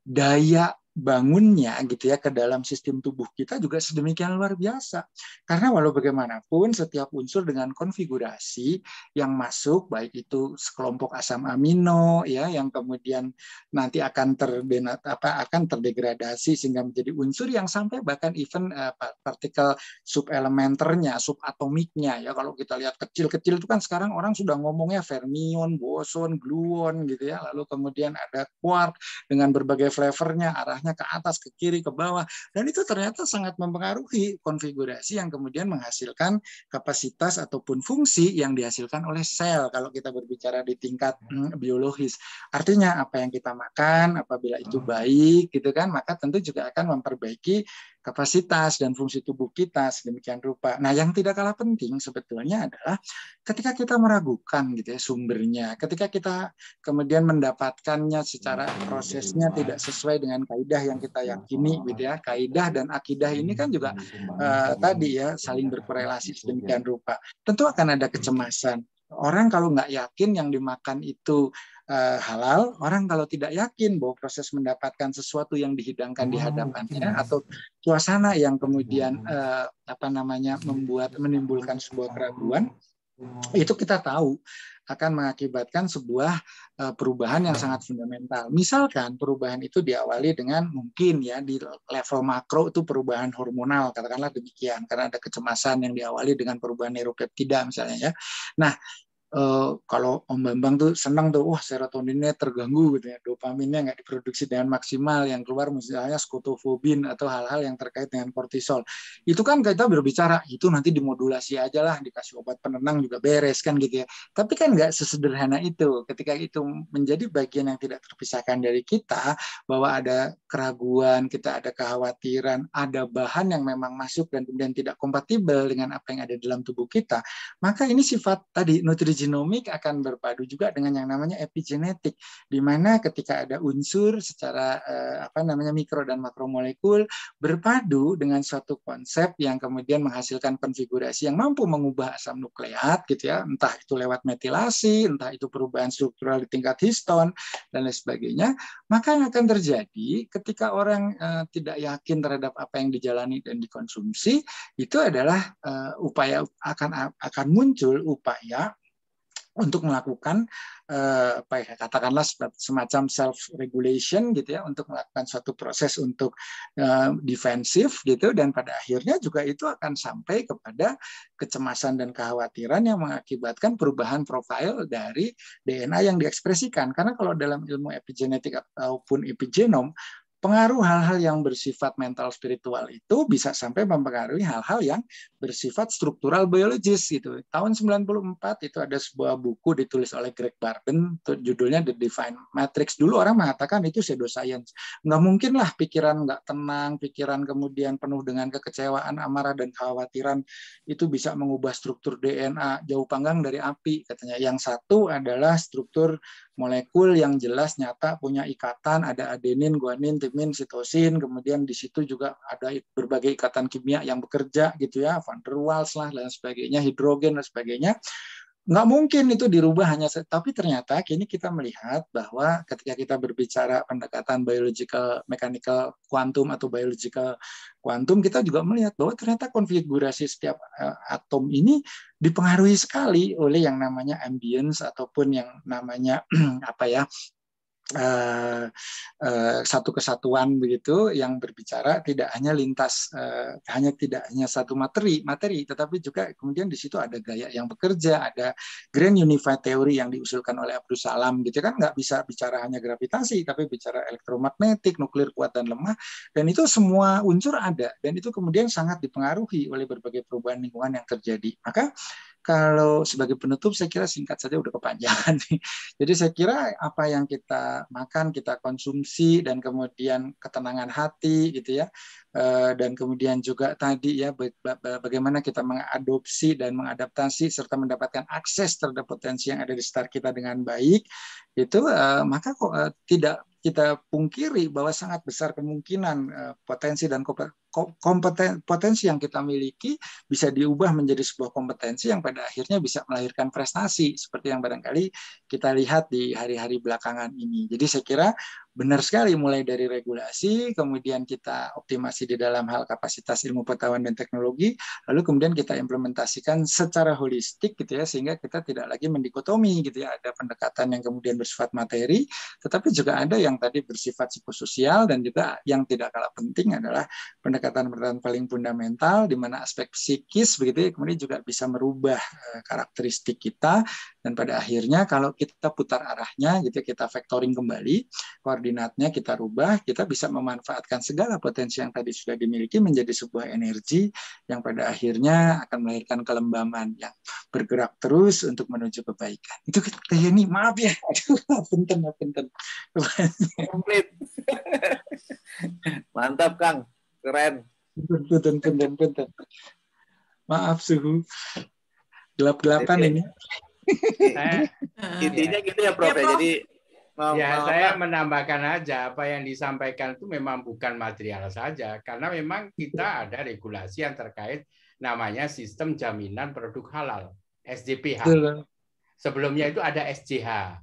daya bangunnya gitu ya ke dalam sistem tubuh kita juga sedemikian luar biasa. Karena walau bagaimanapun setiap unsur dengan konfigurasi yang masuk baik itu sekelompok asam amino ya yang kemudian nanti akan terdenat apa akan terdegradasi sehingga menjadi unsur yang sampai bahkan even uh, partikel subelementernya, subatomiknya ya kalau kita lihat kecil-kecil itu kan sekarang orang sudah ngomongnya fermion, boson, gluon gitu ya. Lalu kemudian ada quark dengan berbagai flavornya arah arahnya ke atas, ke kiri, ke bawah. Dan itu ternyata sangat mempengaruhi konfigurasi yang kemudian menghasilkan kapasitas ataupun fungsi yang dihasilkan oleh sel kalau kita berbicara di tingkat hmm. Hmm, biologis. Artinya apa yang kita makan apabila itu hmm. baik gitu kan, maka tentu juga akan memperbaiki kapasitas dan fungsi tubuh kita sedemikian rupa. Nah, yang tidak kalah penting sebetulnya adalah ketika kita meragukan gitu ya sumbernya, ketika kita kemudian mendapatkannya secara hmm, prosesnya iya. tidak sesuai dengan kaidah yang kita yakini hmm. gitu ya. Kaidah dan akidah ini kan juga uh, tadi ya saling iya, berkorelasi gitu ya. sedemikian rupa. Tentu akan ada kecemasan. Orang kalau nggak yakin yang dimakan itu Eh, halal, orang kalau tidak yakin bahwa proses mendapatkan sesuatu yang dihidangkan di oh, hadapannya iya. atau suasana yang kemudian oh. eh, apa namanya membuat menimbulkan sebuah keraguan, oh. itu kita tahu akan mengakibatkan sebuah eh, perubahan yang sangat fundamental. Misalkan perubahan itu diawali dengan mungkin ya di level makro itu perubahan hormonal, katakanlah demikian, karena ada kecemasan yang diawali dengan perubahan neuropeptida misalnya ya. Nah, Eh, kalau Om Bambang tuh senang tuh, wah serotoninnya terganggu gitu ya, dopaminnya nggak diproduksi dengan maksimal, yang keluar misalnya skotofobin atau hal-hal yang terkait dengan kortisol. Itu kan kita berbicara, itu nanti dimodulasi aja lah, dikasih obat penenang juga beres kan gitu ya. Tapi kan nggak sesederhana itu. Ketika itu menjadi bagian yang tidak terpisahkan dari kita, bahwa ada keraguan, kita ada kekhawatiran, ada bahan yang memang masuk dan kemudian tidak kompatibel dengan apa yang ada dalam tubuh kita, maka ini sifat tadi nutrisi genomik akan berpadu juga dengan yang namanya epigenetik, di mana ketika ada unsur secara eh, apa namanya mikro dan makromolekul berpadu dengan suatu konsep yang kemudian menghasilkan konfigurasi yang mampu mengubah asam nukleat, gitu ya, entah itu lewat metilasi, entah itu perubahan struktural di tingkat histon dan lain sebagainya, maka yang akan terjadi ketika orang eh, tidak yakin terhadap apa yang dijalani dan dikonsumsi itu adalah uh, upaya akan akan muncul upaya untuk melakukan eh, apa ya katakanlah semacam self regulation gitu ya untuk melakukan suatu proses untuk eh, defensif gitu dan pada akhirnya juga itu akan sampai kepada kecemasan dan kekhawatiran yang mengakibatkan perubahan profil dari DNA yang diekspresikan karena kalau dalam ilmu epigenetik ataupun epigenom pengaruh hal-hal yang bersifat mental spiritual itu bisa sampai mempengaruhi hal-hal yang bersifat struktural biologis gitu. Tahun 94 itu ada sebuah buku ditulis oleh Greg Barden judulnya The Divine Matrix. Dulu orang mengatakan itu pseudoscience. Nggak mungkin lah pikiran nggak tenang, pikiran kemudian penuh dengan kekecewaan, amarah dan kekhawatiran itu bisa mengubah struktur DNA jauh panggang dari api katanya. Yang satu adalah struktur molekul yang jelas nyata punya ikatan ada adenin, guanin, timin, sitosin, kemudian di situ juga ada berbagai ikatan kimia yang bekerja gitu ya, van der Waals lah dan sebagainya, hidrogen dan sebagainya nggak mungkin itu dirubah hanya tapi ternyata kini kita melihat bahwa ketika kita berbicara pendekatan biological mechanical quantum atau biological quantum kita juga melihat bahwa ternyata konfigurasi setiap eh, atom ini dipengaruhi sekali oleh yang namanya ambience ataupun yang namanya [clears throat] apa ya Eh, eh, satu kesatuan begitu yang berbicara tidak hanya lintas eh, hanya tidak hanya satu materi materi tetapi juga kemudian di situ ada gaya yang bekerja ada grand unified theory yang diusulkan oleh Abdul Salam gitu kan nggak bisa bicara hanya gravitasi tapi bicara elektromagnetik nuklir kuat dan lemah dan itu semua unsur ada dan itu kemudian sangat dipengaruhi oleh berbagai perubahan lingkungan yang terjadi maka kalau sebagai penutup saya kira singkat saja udah kepanjangan [laughs] nih. Jadi saya kira apa yang kita makan, kita konsumsi dan kemudian ketenangan hati gitu ya. Eh, dan kemudian juga tadi ya bagaimana kita mengadopsi dan mengadaptasi serta mendapatkan akses terhadap potensi yang ada di sekitar kita dengan baik itu eh, maka kok eh, tidak kita pungkiri bahwa sangat besar kemungkinan eh, potensi dan kompeten, potensi yang kita miliki bisa diubah menjadi sebuah kompetensi yang pada akhirnya bisa melahirkan prestasi seperti yang barangkali kita lihat di hari-hari belakangan ini. Jadi saya kira benar sekali mulai dari regulasi, kemudian kita optimasi di dalam hal kapasitas ilmu pengetahuan dan teknologi, lalu kemudian kita implementasikan secara holistik gitu ya sehingga kita tidak lagi mendikotomi gitu ya ada pendekatan yang kemudian bersifat materi, tetapi juga ada yang tadi bersifat psikososial dan juga yang tidak kalah penting adalah pendekatan-pendekatan paling fundamental di mana aspek psikis begitu ya kemudian juga bisa merubah eh, karakteristik kita dan pada akhirnya kalau kita putar arahnya gitu ya, kita factoring kembali koordinatnya kita rubah, kita bisa memanfaatkan segala potensi yang tadi sudah dimiliki menjadi sebuah energi yang pada akhirnya akan melahirkan kelembaman yang bergerak terus untuk menuju kebaikan. Itu kita ini, maaf ya. [laughs] Aduh, punten, Komplit. Mantap, Kang. Keren. Punten, punten, punten. Maaf suhu. Gelap-gelapan ini. Eh, intinya gitu ya, Prof. Ya, ya Prof. Jadi Ya, saya menambahkan aja apa yang disampaikan itu memang bukan material saja, karena memang kita ada regulasi yang terkait namanya sistem jaminan produk halal (SJPH). Sebelumnya itu ada SJH.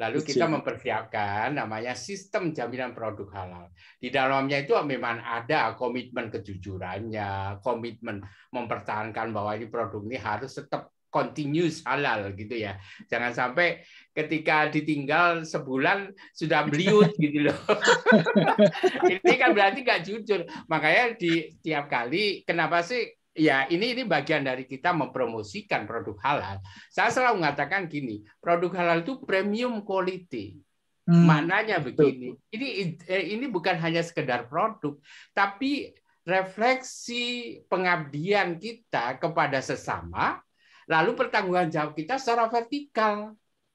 Lalu kita mempersiapkan namanya sistem jaminan produk halal. Di dalamnya itu memang ada komitmen kejujurannya, komitmen mempertahankan bahwa ini produk ini harus tetap continuous halal gitu ya. Jangan sampai ketika ditinggal sebulan sudah beliut [laughs] gitu loh. [laughs] ini kan berarti nggak jujur. Makanya di tiap kali kenapa sih ya ini ini bagian dari kita mempromosikan produk halal. Saya selalu mengatakan gini, produk halal itu premium quality. Hmm. Mananya begini. Ini eh, ini bukan hanya sekedar produk, tapi refleksi pengabdian kita kepada sesama Lalu pertanggungan jawab kita secara vertikal.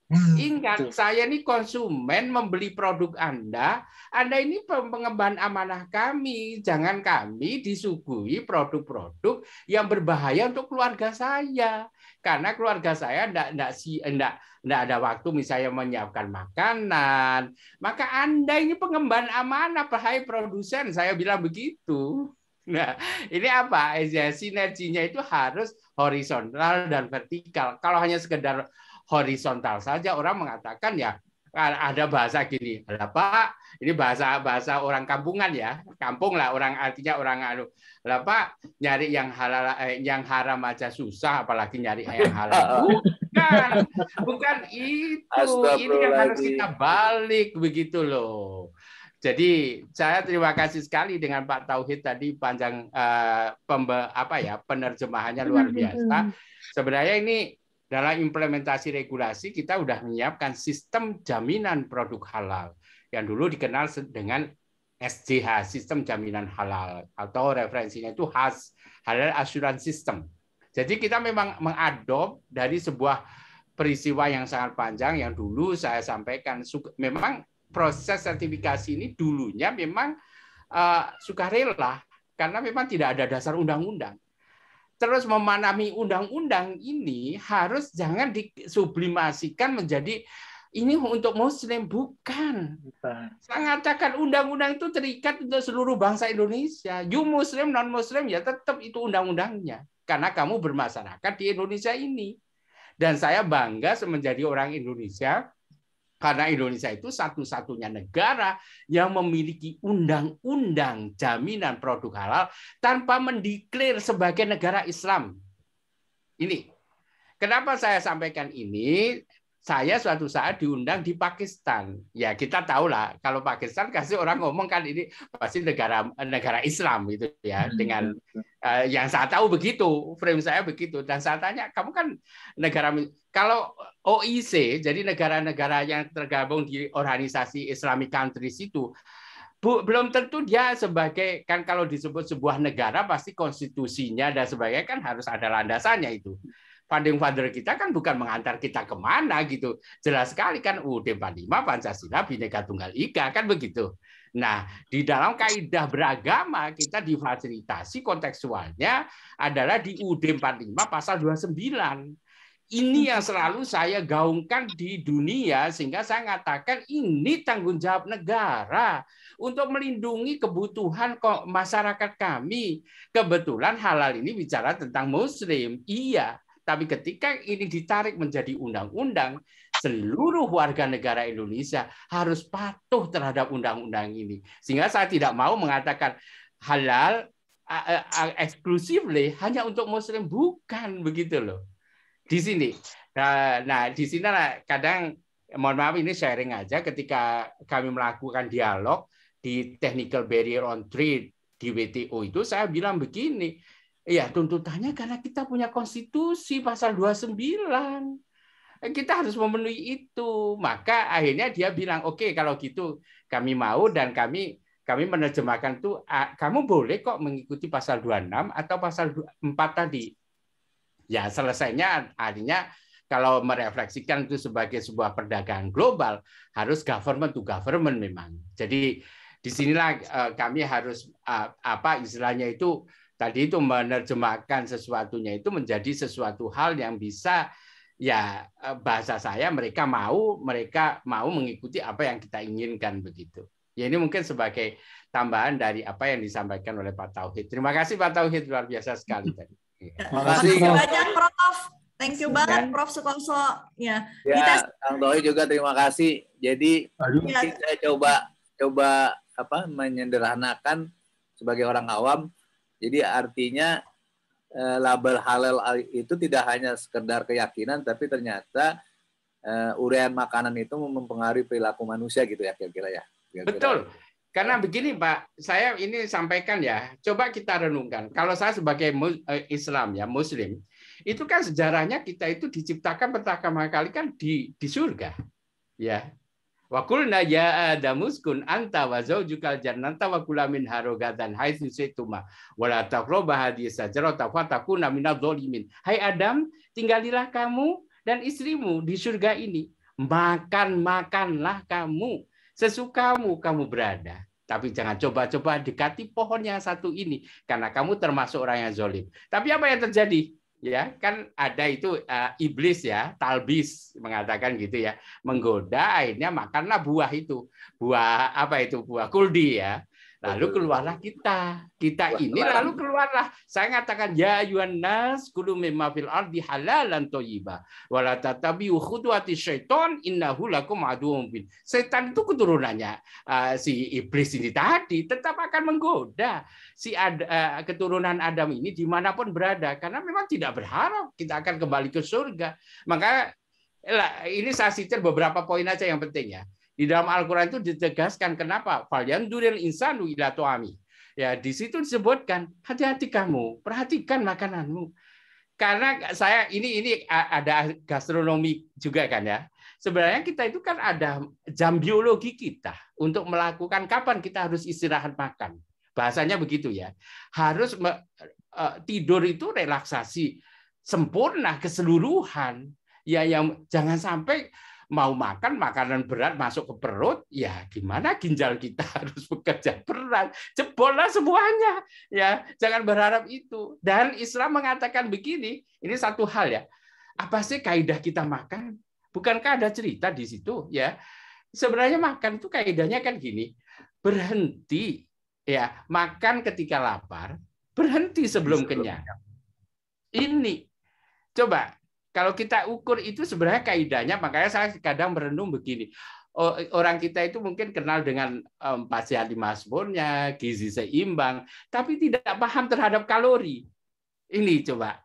Hmm, Ingat, Betul. saya ini konsumen membeli produk Anda. Anda ini pengemban amanah kami. Jangan kami disuguhi produk-produk yang berbahaya untuk keluarga saya. Karena keluarga saya enggak, enggak, enggak, enggak ada waktu misalnya menyiapkan makanan. Maka Anda ini pengemban amanah, bahaya produsen. Saya bilang begitu. Nah, ini apa? Ya, sinerginya itu harus horizontal dan vertikal. Kalau hanya sekedar horizontal saja, orang mengatakan ya ada bahasa gini, ada Pak, ini bahasa bahasa orang kampungan ya, kampung lah orang artinya orang anu, lah Pak, nyari yang halal eh, yang haram aja susah, apalagi nyari yang halal. [laughs] Bukan, bukan itu. Ini yang harus kita balik begitu loh. Jadi saya terima kasih sekali dengan Pak Tauhid tadi panjang eh, pembe, apa ya penerjemahannya luar hmm, hmm, biasa. Hmm. Sebenarnya ini dalam implementasi regulasi kita sudah menyiapkan sistem jaminan produk halal yang dulu dikenal dengan SJH sistem jaminan halal atau referensinya itu HAS Halal Assurance System. Jadi kita memang mengadop dari sebuah peristiwa yang sangat panjang yang dulu saya sampaikan memang proses sertifikasi ini dulunya memang uh, eh, sukarela karena memang tidak ada dasar undang-undang. Terus memanami undang-undang ini harus jangan disublimasikan menjadi ini untuk muslim bukan. Saya katakan undang-undang itu terikat untuk seluruh bangsa Indonesia. You muslim non muslim ya tetap itu undang-undangnya karena kamu bermasyarakat di Indonesia ini. Dan saya bangga menjadi orang Indonesia karena Indonesia itu satu-satunya negara yang memiliki undang-undang jaminan produk halal tanpa mendeklir sebagai negara Islam. Ini. Kenapa saya sampaikan ini? saya suatu saat diundang di Pakistan. Ya kita tahu lah kalau Pakistan kasih orang ngomong kan ini pasti negara negara Islam gitu ya hmm, dengan uh, yang saya tahu begitu frame saya begitu dan saya tanya kamu kan negara kalau OIC jadi negara-negara yang tergabung di organisasi Islamic countries itu bu, belum tentu dia sebagai kan kalau disebut sebuah negara pasti konstitusinya dan sebagainya kan harus ada landasannya itu founding father kita kan bukan mengantar kita kemana gitu. Jelas sekali kan UUD 45 Pancasila Bhinneka Tunggal Ika kan begitu. Nah, di dalam kaidah beragama kita difasilitasi konteksualnya adalah di UUD 45 pasal 29. Ini yang selalu saya gaungkan di dunia sehingga saya mengatakan ini tanggung jawab negara untuk melindungi kebutuhan masyarakat kami. Kebetulan halal ini bicara tentang muslim. Iya, tapi ketika ini ditarik menjadi undang-undang, seluruh warga negara Indonesia harus patuh terhadap undang-undang ini. Sehingga saya tidak mau mengatakan halal eksklusifly hanya untuk muslim bukan begitu loh. Di sini. Nah, nah di sini kadang mohon maaf ini sharing aja ketika kami melakukan dialog di Technical Barrier on Trade di WTO itu saya bilang begini, Iya, tuntutannya karena kita punya konstitusi pasal 29. Eh, kita harus memenuhi itu. Maka akhirnya dia bilang, "Oke, okay, kalau gitu kami mau dan kami kami menerjemahkan itu, kamu boleh kok mengikuti pasal 26 atau pasal 4 tadi." Ya, selesainya artinya kalau merefleksikan itu sebagai sebuah perdagangan global harus government to government memang. Jadi di sinilah eh, kami harus apa istilahnya itu tadi itu menerjemahkan sesuatunya itu menjadi sesuatu hal yang bisa ya eh, bahasa saya mereka mau mereka mau mengikuti apa yang kita inginkan begitu. Ya ini mungkin sebagai tambahan dari apa yang disampaikan oleh Pak Tauhid. Terima kasih Pak Tauhid luar biasa sekali tadi. Iya. [laughs] Terima kasih banyak Prof. Thank you banget Prof Sukoso. Ya, ya kita... Kang Doi juga terima kasih. Jadi Aduh. mungkin saya coba coba apa menyederhanakan sebagai orang awam jadi artinya eh, label halal itu tidak hanya sekedar keyakinan, tapi ternyata eh, urean makanan itu mempengaruhi perilaku manusia gitu ya kira-kira ya. Kira -kira. Betul. Karena begini Pak, saya ini sampaikan ya, coba kita renungkan. Kalau saya sebagai eh, Islam ya, Muslim, itu kan sejarahnya kita itu diciptakan pertama kali kan di di surga. Ya, Wa qulna ya Adamu anta wa zawjukal jannata wa kula min harogadan haitsu situma wa la taqrabu hadhihi sajarata fatakuna minadh dhalimin. Hai Adam, tinggalilah kamu dan istrimu di surga ini. Makan, makanlah kamu sesukamu kamu berada. Tapi jangan coba-coba dekati pohon yang satu ini karena kamu termasuk orang yang zolim. Tapi apa yang terjadi? ya kan ada itu uh, iblis ya talbis mengatakan gitu ya menggoda akhirnya makanlah buah itu buah apa itu buah kuldi ya Lalu keluarlah kita. Kita ini lalu keluarlah. Saya mengatakan ya ayuhan nas kulu mimma fil ardi halalan thayyiba wa la khutuwati syaiton innahu lakum bin. Setan itu keturunannya ah, si iblis ini tadi tetap akan menggoda si ad, ah, keturunan Adam ini dimanapun berada karena memang tidak berharap kita akan kembali ke surga. Maka ini saya sitir beberapa poin aja yang penting ya. Di dalam Al-Quran itu ditegaskan kenapa? Falyandurin insanu ila tuami. Ya, di situ disebutkan hati-hati kamu, perhatikan makananmu. Karena saya ini ini ada gastronomi juga kan ya. Sebenarnya kita itu kan ada jam biologi kita untuk melakukan kapan kita harus istirahat makan. Bahasanya begitu ya. Harus me, e, tidur itu relaksasi sempurna keseluruhan. Ya yang jangan sampai mau makan makanan berat masuk ke perut, ya gimana ginjal kita [laughs] harus bekerja berat, jebollah semuanya, ya jangan berharap itu. Dan Islam mengatakan begini, ini satu hal ya, apa sih kaidah kita makan? Bukankah ada cerita di situ ya? Sebenarnya makan itu kaidahnya kan gini, berhenti ya makan ketika lapar, berhenti sebelum kenyang. Ini coba kalau kita ukur itu sebenarnya kaidahnya, makanya saya kadang merenung begini. Orang kita itu mungkin kenal dengan empat sehat lima sempurna, gizi seimbang, tapi tidak paham terhadap kalori. Ini coba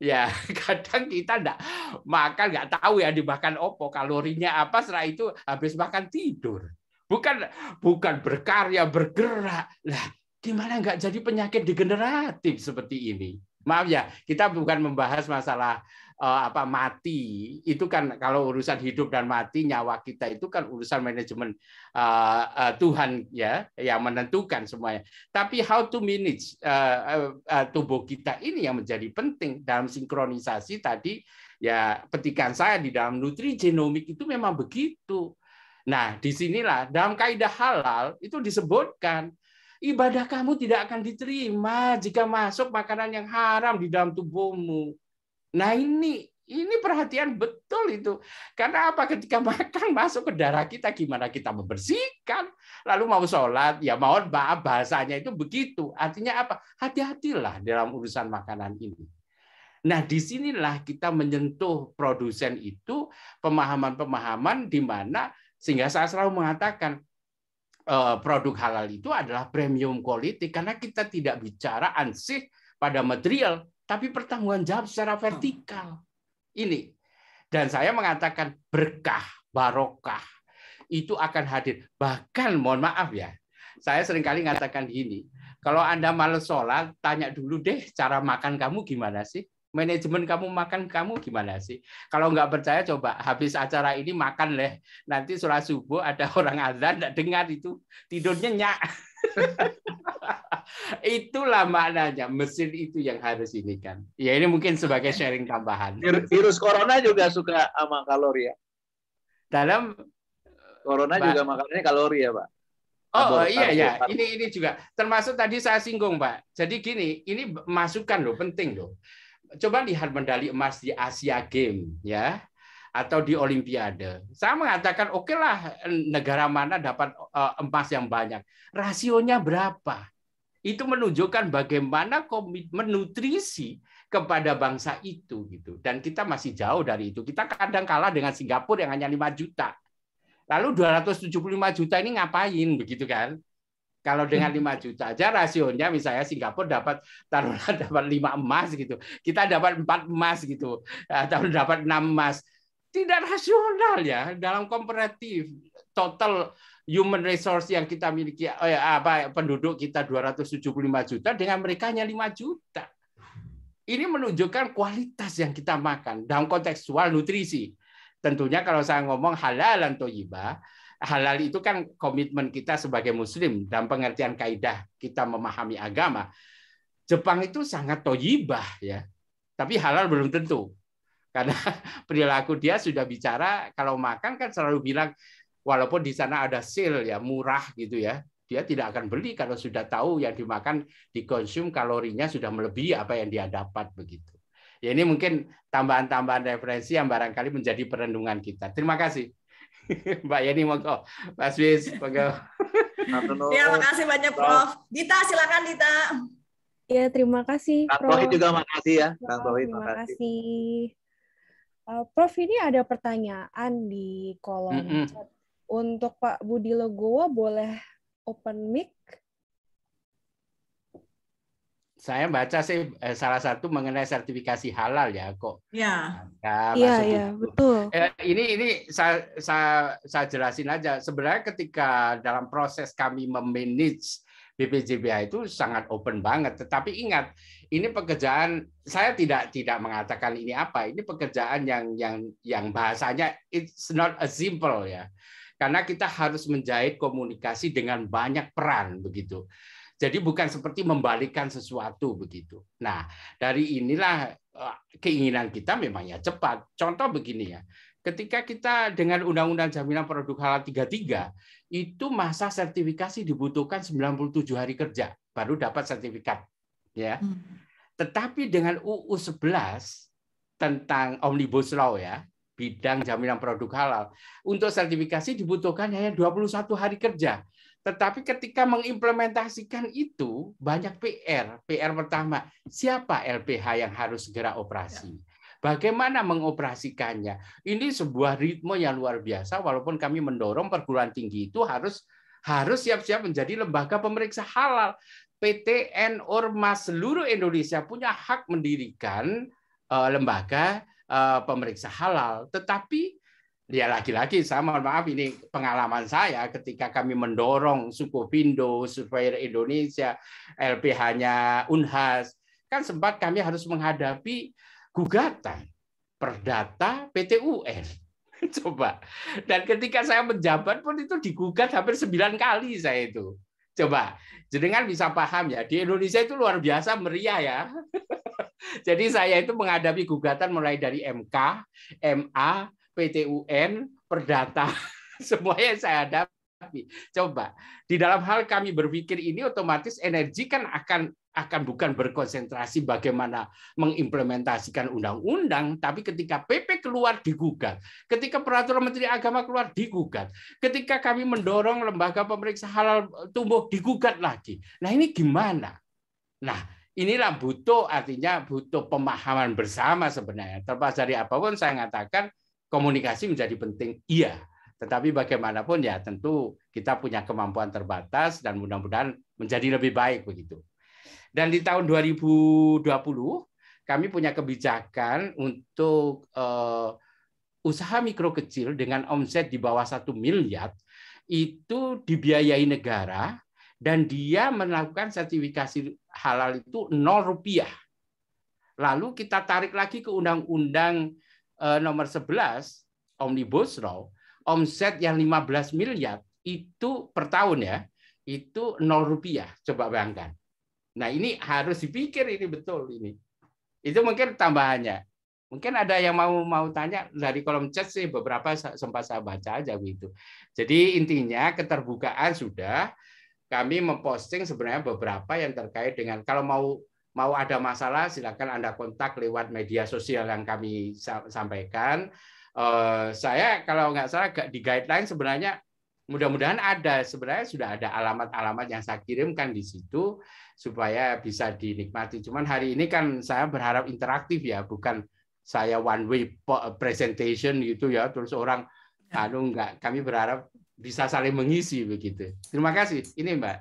ya [laughs] kadang kita tidak makan nggak tahu ya dimakan opo kalorinya apa setelah itu habis makan tidur bukan bukan berkarya bergerak lah gimana nggak jadi penyakit degeneratif seperti ini maaf ya kita bukan membahas masalah Eh, apa mati itu kan kalau urusan hidup dan mati nyawa kita itu kan urusan manajemen uh, uh, Tuhan ya yang menentukan semuanya. Tapi how to manage uh, uh, tubuh kita ini yang menjadi penting dalam sinkronisasi tadi ya petikan saya di dalam nutri genomik itu memang begitu. Nah, disinilah dalam kaidah halal itu disebutkan ibadah kamu tidak akan diterima jika masuk makanan yang haram di dalam tubuhmu. Nah ini ini perhatian betul itu. Karena apa? Ketika makan masuk ke darah kita, gimana kita membersihkan? Lalu mau sholat, ya mau bahasanya itu begitu. Artinya apa? Hati-hatilah dalam urusan makanan ini. Nah, disinilah kita menyentuh produsen itu pemahaman-pemahaman di mana sehingga saya selalu mengatakan eh, produk halal itu adalah premium quality karena kita tidak bicara ansih pada material tapi pertanggungan jawab secara hmm. vertikal. Ini. Dan saya mengatakan berkah, barokah itu akan hadir. Bahkan mohon maaf ya, saya seringkali ya. mengatakan gini, kalau Anda males sholat, tanya dulu deh cara makan kamu gimana sih? manajemen kamu makan kamu gimana sih? Kalau nggak percaya coba habis acara ini makan deh. Nanti sholat subuh ada [laughs] orang azan nggak dengar itu tidurnya nyak. [laughs] Itulah maknanya mesin itu yang harus ini kan. Ya ini mungkin sebagai sharing tambahan. Virus corona juga suka sama kalori ya. Dalam corona Pak. juga maknanya kalori ya, Pak. Oh, oh iya iya, ini ini juga termasuk tadi saya singgung, Pak. Jadi gini, ini masukan loh, penting loh coba lihat medali emas di Asia Games ya atau di Olimpiade. Saya mengatakan oke okay lah negara mana dapat eh, emas yang banyak. Rasionya berapa? Itu menunjukkan bagaimana komitmen nutrisi kepada bangsa itu gitu. Dan kita masih jauh dari itu. Kita kadang kalah dengan Singapura yang hanya 5 juta. Lalu 275 juta ini ngapain begitu kan? Kalau dengan 5 juta aja rasionya misalnya Singapura dapat taruhlah [laughs] dapat 5 emas gitu. Kita dapat 4 emas gitu eh, atau dapat 6 emas. Tidak rasional ya dalam komparatif total human resource yang kita miliki eh, apa penduduk kita 275 juta dengan mereka hanya 5 juta. Ini menunjukkan kualitas yang kita makan dalam konteksual nutrisi. Tentunya kalau saya ngomong halal atau toyibah, halal itu kan komitmen kita sebagai muslim dan pengertian kaidah kita memahami agama. Jepang itu sangat toyibah ya. Tapi halal belum tentu. Karena [laughs] perilaku dia sudah bicara kalau makan kan selalu bilang walaupun di sana ada sale ya murah gitu ya. Dia tidak akan beli kalau sudah tahu yang dimakan dikonsum kalorinya sudah melebihi apa yang dia dapat begitu. Ya ini mungkin tambahan-tambahan referensi yang barangkali menjadi perenungan kita. Terima kasih. [laughs] Mbak Yeni, monggo. Pak Swiss, monggo. Ya, kasih banyak Prof. Dita, silakan Dita. Ya, terima kasih. Prof. Prof. juga makasih ya. Kang Prof. terima makasih. kasih. Eh, uh, Prof, ini ada pertanyaan di kolom mm -hmm. chat. Untuk Pak Budi Legowo boleh open mic? saya baca sih eh, salah satu mengenai sertifikasi halal ya kok. Iya. Nah, ya, iya, iya, betul. Eh, ini ini saya, saya saya jelasin aja. Sebenarnya ketika dalam proses kami memanage BPJBA itu sangat open banget. Tetapi ingat, ini pekerjaan saya tidak tidak mengatakan ini apa. Ini pekerjaan yang yang yang bahasanya it's not a simple ya. Karena kita harus menjahit komunikasi dengan banyak peran begitu. Jadi bukan seperti membalikan sesuatu begitu. Nah, dari inilah eh, keinginan kita memangnya cepat. Contoh begini ya. Ketika kita dengan Undang-Undang Jaminan Produk Halal 33, itu masa sertifikasi dibutuhkan 97 hari kerja baru dapat sertifikat. Ya. Hmm. Tetapi dengan UU 11 tentang Omnibus Law ya, bidang jaminan produk halal. Untuk sertifikasi dibutuhkan hanya 21 hari kerja. Tetapi ketika mengimplementasikan itu banyak PR. PR pertama, siapa LPH yang harus segera operasi? Ya. Bagaimana mengoperasikannya? Ini sebuah ritme yang luar biasa walaupun kami mendorong perguruan tinggi itu harus harus siap-siap menjadi lembaga pemeriksa halal. PTN Ormas seluruh Indonesia punya hak mendirikan eh, lembaga eh, pemeriksa halal, tetapi Ya lagi-lagi saya mohon maaf ini pengalaman saya ketika kami mendorong suku Pindo, supaya Indonesia, LPH-nya Unhas, kan sempat kami harus menghadapi gugatan perdata PT UN. [laughs] Coba. Dan ketika saya menjabat pun itu digugat hampir sembilan kali saya itu. Coba, Jadi kan bisa paham ya, di Indonesia itu luar biasa meriah ya. [laughs] Jadi saya itu menghadapi gugatan mulai dari MK, MA, PTUN, perdata, [laughs] semuanya saya hadapi. Coba di dalam hal kami berpikir ini otomatis energi kan akan akan bukan berkonsentrasi bagaimana mengimplementasikan undang-undang, tapi ketika PP keluar digugat, ketika peraturan Menteri Agama keluar digugat, ketika kami mendorong lembaga pemeriksa halal tumbuh digugat lagi. Nah ini gimana? Nah inilah butuh artinya butuh pemahaman bersama sebenarnya. Terlepas dari apapun saya mengatakan komunikasi menjadi penting, iya. Tetapi bagaimanapun ya tentu kita punya kemampuan terbatas dan mudah-mudahan menjadi lebih baik begitu. Dan di tahun 2020 kami punya kebijakan untuk uh, usaha mikro kecil dengan omset di bawah satu miliar itu dibiayai negara dan dia melakukan sertifikasi halal itu nol rupiah. Lalu kita tarik lagi ke undang-undang Eh, nomor 11 Omnibus Law, omset yang 15 miliar itu per tahun ya, itu 0 rupiah. Coba bayangkan. Nah ini harus dipikir ini betul ini. Itu mungkin tambahannya. Mungkin ada yang mau mau tanya dari kolom chat sih beberapa sempat saya baca aja gitu. Jadi intinya keterbukaan sudah kami memposting sebenarnya beberapa yang terkait dengan kalau mau Mau ada masalah, silakan Anda kontak lewat media sosial yang kami sampaikan. Eh, saya kalau nggak salah di guideline sebenarnya mudah-mudahan ada sebenarnya sudah ada alamat-alamat yang saya kirimkan di situ supaya bisa dinikmati. Cuman hari ini kan saya berharap interaktif ya, bukan saya one way presentation gitu ya, terus orang ya. anu enggak. Kami berharap bisa saling mengisi begitu. Terima kasih. Ini Mbak.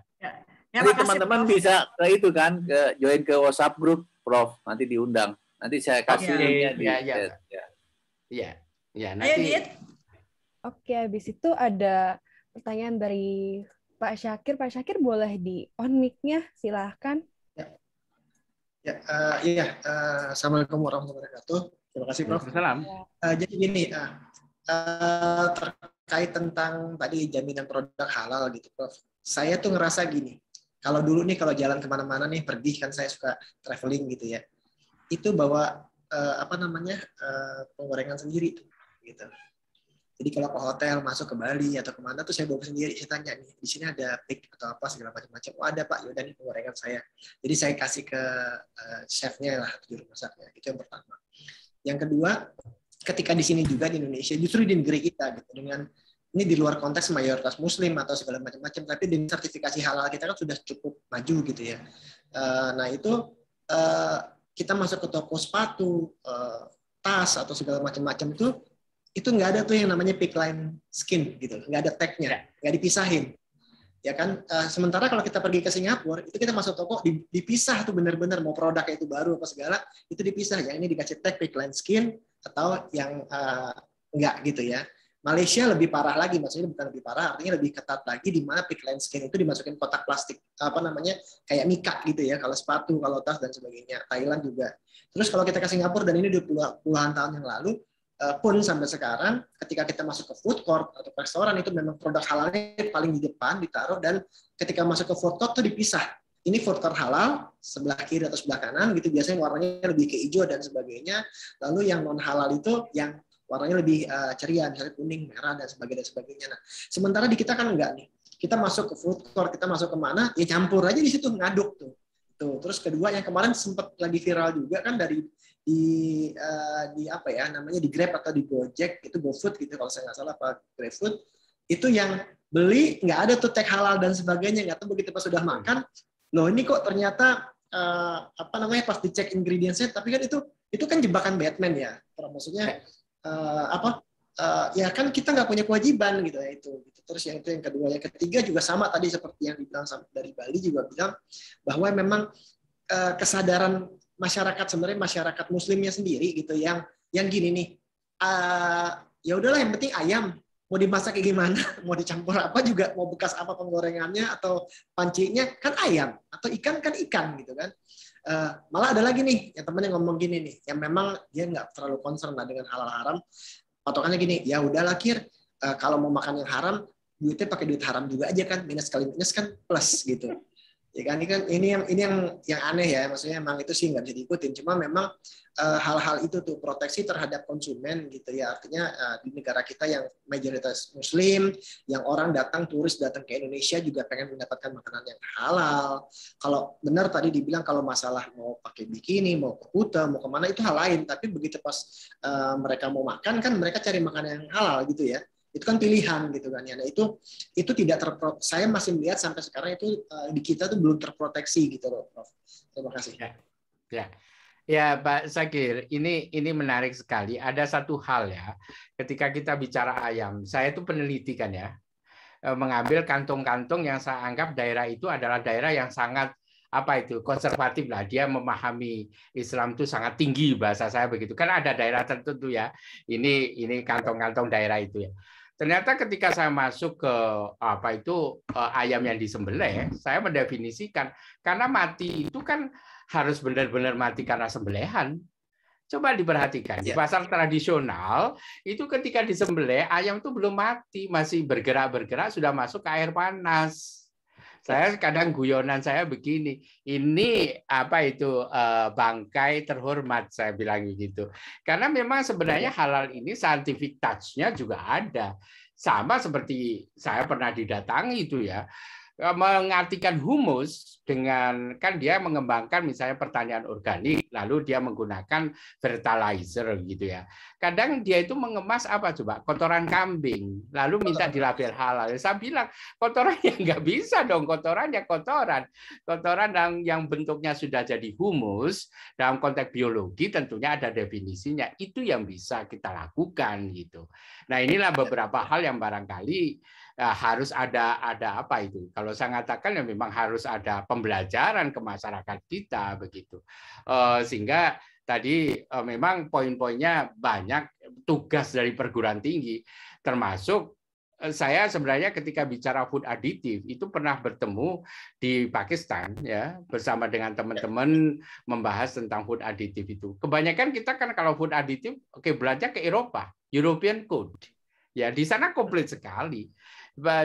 Ya, Nanti teman-teman bisa ke itu kan, ke join ke WhatsApp grup Prof. Nanti diundang. Nanti saya kasih Iya, linknya. Iya, iya. Ya. Iya, iya. Nanti. Oke, habis itu ada pertanyaan dari Pak Syakir. Pak Syakir boleh di on mic-nya, silahkan. Ya, ya, uh, ya. Uh, Assalamualaikum warahmatullahi wabarakatuh. Terima kasih, Prof. Salam. Uh, ya. eh, jadi gini, uh, uh, terkait tentang tadi jaminan produk halal gitu, Prof. Saya tuh ngerasa gini, kalau dulu nih kalau jalan kemana-mana nih pergi kan saya suka traveling gitu ya itu bawa eh, apa namanya eh, penggorengan sendiri gitu jadi kalau ke hotel masuk ke Bali atau kemana tuh saya bawa sendiri saya tanya nih di sini ada pik atau apa segala macam-macam oh ada pak yaudah nih penggorengan saya jadi saya kasih ke eh, chefnya lah juru masaknya itu yang pertama yang kedua ketika di sini juga di Indonesia justru di negeri kita gitu dengan ini di luar konteks mayoritas muslim atau segala macam-macam tapi di sertifikasi halal kita kan sudah cukup maju gitu ya eh, nah itu eh, kita masuk ke toko sepatu eh, tas atau segala macam-macam itu, itu nggak ada tuh yang namanya pickline skin gitu nggak ada tagnya ya. nggak dipisahin ya kan sementara kalau kita pergi ke Singapura itu kita masuk toko dipisah tuh benar-benar mau produk itu baru apa segala itu dipisah ya ini dikasih tag pickline skin atau yang nggak gitu ya Malaysia lebih parah lagi, maksudnya bukan lebih parah, artinya lebih ketat lagi di mana line scan itu dimasukin kotak plastik apa namanya kayak mikak gitu ya, kalau sepatu, kalau tas dan sebagainya. Thailand juga. Terus kalau kita ke Singapura dan ini 20 puluhan tahun yang lalu eh, pun sampai sekarang ketika kita masuk ke food court atau restoran itu memang produk halalnya paling di depan ditaruh dan ketika masuk ke food court itu dipisah ini food court halal sebelah kiri atau sebelah kanan gitu biasanya warnanya lebih ke hijau dan sebagainya lalu yang non halal itu yang warnanya lebih uh, ceria misalnya kuning merah dan sebagainya dan sebagainya nah sementara di kita kan enggak nih kita masuk ke food court kita masuk ke mana ya campur aja di situ ngaduk tuh tuh terus kedua yang kemarin sempat lagi viral juga kan dari di uh, di apa ya namanya di Grab atau di Gojek itu GoFood gitu kalau saya nggak salah pak GrabFood itu yang beli nggak ada tuh tag halal dan sebagainya nggak tahu begitu pas sudah makan loh ini kok ternyata uh, apa namanya pas dicek ingredientsnya tapi kan itu itu kan jebakan Batman ya maksudnya iya uh, apa uh, ya kan kita nggak punya kewajiban gitu ya itu gitu. terus yang itu yang kedua yang ketiga juga sama tadi seperti yang dibilang dari Bali juga bilang bahwa memang uh, kesadaran masyarakat sebenarnya masyarakat muslimnya sendiri gitu yang yang gini nih uh, ya udahlah yang penting ayam mau dimasak kayak gimana [laughs] mau dicampur apa juga mau bekas apa penggorengannya atau pancinya kan ayam atau ikan kan ikan gitu kan Uh, malah ada lagi nih ya temen yang ngomong gini nih, yang memang dia nggak terlalu concern lah dengan halal haram. Patokannya gini, ya udahlah kir, uh, kalau mau makan yang haram, duitnya pakai duit haram juga aja kan, minus kali minus kan plus gitu ya kan ini kan ini yang ini yang yang aneh ya maksudnya emang itu sih nggak bisa diikutin cuma memang eh, hal-hal uh, itu tuh proteksi terhadap konsumen gitu ya artinya uh, di negara kita yang mayoritas muslim yang orang datang turis datang ke Indonesia juga pengen mendapatkan makanan yang halal kalau benar tadi dibilang kalau masalah mau pakai bikini mau ke Kuta mau kemana itu hal lain tapi begitu pas uh, mereka mau makan kan mereka cari makanan yang halal gitu ya itu kan pilihan gitu kan ya nah itu itu tidak terpro saya masih melihat sampai sekarang itu uh, di kita tuh belum terproteksi gitu loh prof terima kasih ya ya Ya Pak Sakir, ini ini menarik sekali. Ada satu hal ya, ketika kita bicara ayam, saya itu penelitikan ya, eh, mengambil kantong-kantong yang saya anggap daerah itu adalah daerah yang sangat apa itu konservatif lah dia memahami Islam itu sangat tinggi bahasa saya begitu kan ada daerah tertentu ya ini ini kantong-kantong daerah itu ya Ternyata ketika saya masuk ke apa itu eh, ayam yang disembelih, saya mendefinisikan karena mati itu kan harus benar-benar mati karena sembelihan. Coba diperhatikan di ya. pasar tradisional itu ketika disembelih ayam itu belum mati, masih bergerak-bergerak sudah masuk ke air panas saya kadang guyonan saya begini, ini apa itu eh, bangkai terhormat saya bilang gitu Karena memang sebenarnya halal ini scientific touch-nya juga ada. Sama seperti saya pernah didatangi itu ya Eh, mengartikan humus dengan kan dia mengembangkan misalnya pertanian organik lalu dia menggunakan fertilizer gitu ya. Kadang dia itu mengemas apa coba kotoran kambing lalu minta dilabel halal. Saya bilang kotoran [laughs] yang nggak bisa dong kotoran ya kotoran. Kotoran yang yang bentuknya sudah jadi humus dalam konteks biologi tentunya ada definisinya. Itu yang bisa kita lakukan gitu. Nah, inilah beberapa hal yang barangkali Eh, harus ada ada apa itu? Kalau saya katakan ya memang harus ada pembelajaran ke masyarakat kita begitu. Eh, sehingga tadi eh, memang poin-poinnya banyak tugas dari perguruan tinggi termasuk saya sebenarnya ketika bicara food additive itu pernah bertemu di Pakistan ya bersama dengan teman-teman membahas tentang food additive itu. Kebanyakan kita kan kalau food additive oke okay, belanja ke Eropa, European Code. Ya, di sana komplit sekali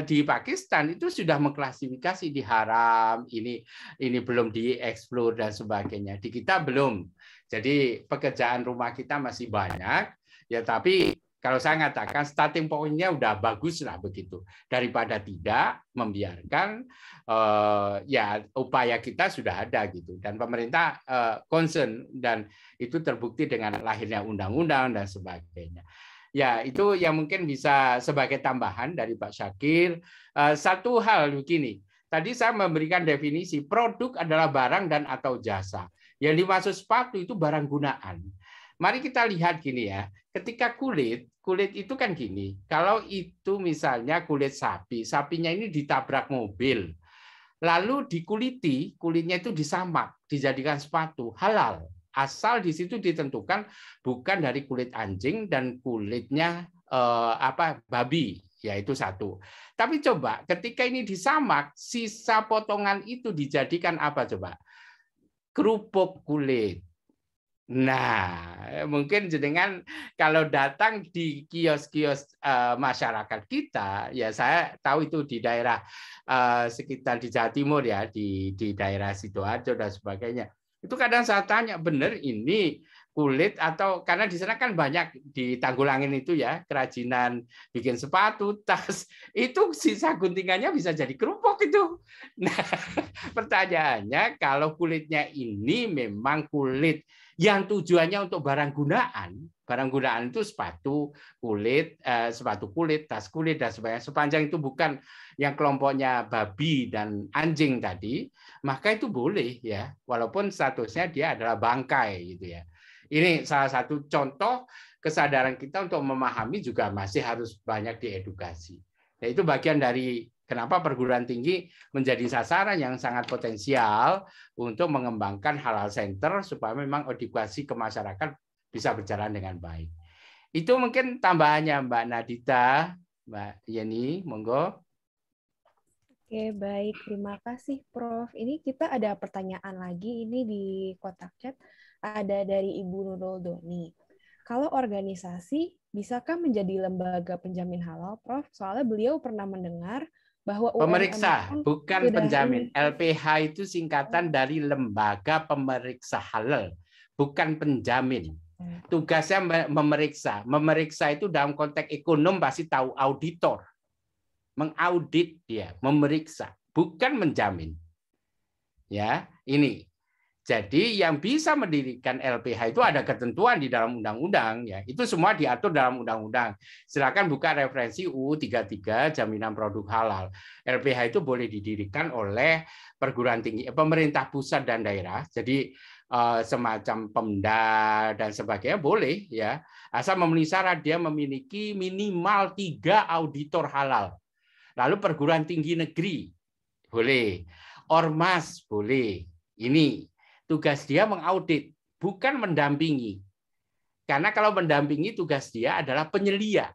di Pakistan itu sudah mengklasifikasi di haram ini ini belum dieksplor dan sebagainya di kita belum jadi pekerjaan rumah kita masih banyak ya tapi kalau saya katakan starting point-nya udah bagus lah begitu daripada tidak membiarkan uh, ya upaya kita sudah ada gitu dan pemerintah uh, concern dan itu terbukti dengan lahirnya undang-undang dan sebagainya. Ya, itu yang mungkin bisa sebagai tambahan dari Pak Syakir. Eh, satu hal begini, tadi saya memberikan definisi produk adalah barang dan atau jasa. Yang dimaksud sepatu itu barang gunaan. Mari kita lihat gini ya. Ketika kulit, kulit itu kan gini. Kalau itu misalnya kulit sapi, sapinya ini ditabrak mobil. Lalu dikuliti, kulitnya itu disamak, dijadikan sepatu halal asal di situ ditentukan bukan dari kulit anjing dan kulitnya eh, apa babi yaitu satu. Tapi coba ketika ini disamak, sisa potongan itu dijadikan apa coba? Kerupuk kulit. Nah, mungkin dengan kalau datang di kios-kios uh, masyarakat kita, ya saya tahu itu di daerah uh, sekitar di Jawa Timur ya, di di daerah Sidoarjo dan sebagainya itu kadang saya tanya, benar ini kulit atau karena di sana kan banyak di Tanggulangin itu ya kerajinan bikin sepatu, [laughs] tas itu sisa guntingannya bisa jadi kerupuk itu. Nah, [laughs] pertanyaannya kalau kulitnya ini memang kulit yang tujuannya untuk barang gunaan. Barang gunaan itu sepatu, kulit, eh, sepatu kulit, tas kulit dan sebagainya. Sepanjang itu bukan yang kelompoknya babi dan anjing tadi, maka itu boleh ya, walaupun statusnya dia adalah bangkai gitu ya. Ini salah satu contoh kesadaran kita untuk memahami juga masih harus banyak diedukasi. Nah, itu bagian dari Kenapa perguruan tinggi menjadi sasaran yang sangat potensial untuk mengembangkan halal center supaya memang edukasi ke masyarakat bisa berjalan dengan baik. Itu mungkin tambahannya Mbak Nadita, Mbak Yeni, monggo. Oke, baik. Terima kasih, Prof. Ini kita ada pertanyaan lagi. Ini di kotak chat ada dari Ibu Nurul Doni. Kalau organisasi, bisakah menjadi lembaga penjamin halal, Prof? Soalnya beliau pernah mendengar bahwa pemeriksa bukan penjamin. Ini. LPH itu singkatan dari Lembaga Pemeriksa Halal, bukan penjamin. Hmm. Tugasnya memeriksa. Memeriksa itu dalam konteks ekonom pasti tahu auditor. Mengaudit dia, memeriksa, bukan menjamin. Ya, ini jadi yang bisa mendirikan LPH itu ada ketentuan di dalam undang-undang ya. Itu semua diatur dalam undang-undang. Silakan buka referensi UU 33 Jaminan Produk Halal. LPH itu boleh didirikan oleh perguruan tinggi eh, pemerintah pusat dan daerah. Jadi eh, semacam Pemda dan sebagainya boleh ya. Asal memenuhi syarat dia memiliki minimal tiga auditor halal. Lalu perguruan tinggi negeri boleh. Ormas boleh. Ini tugas dia mengaudit, bukan mendampingi. Karena kalau mendampingi tugas dia adalah penyelia.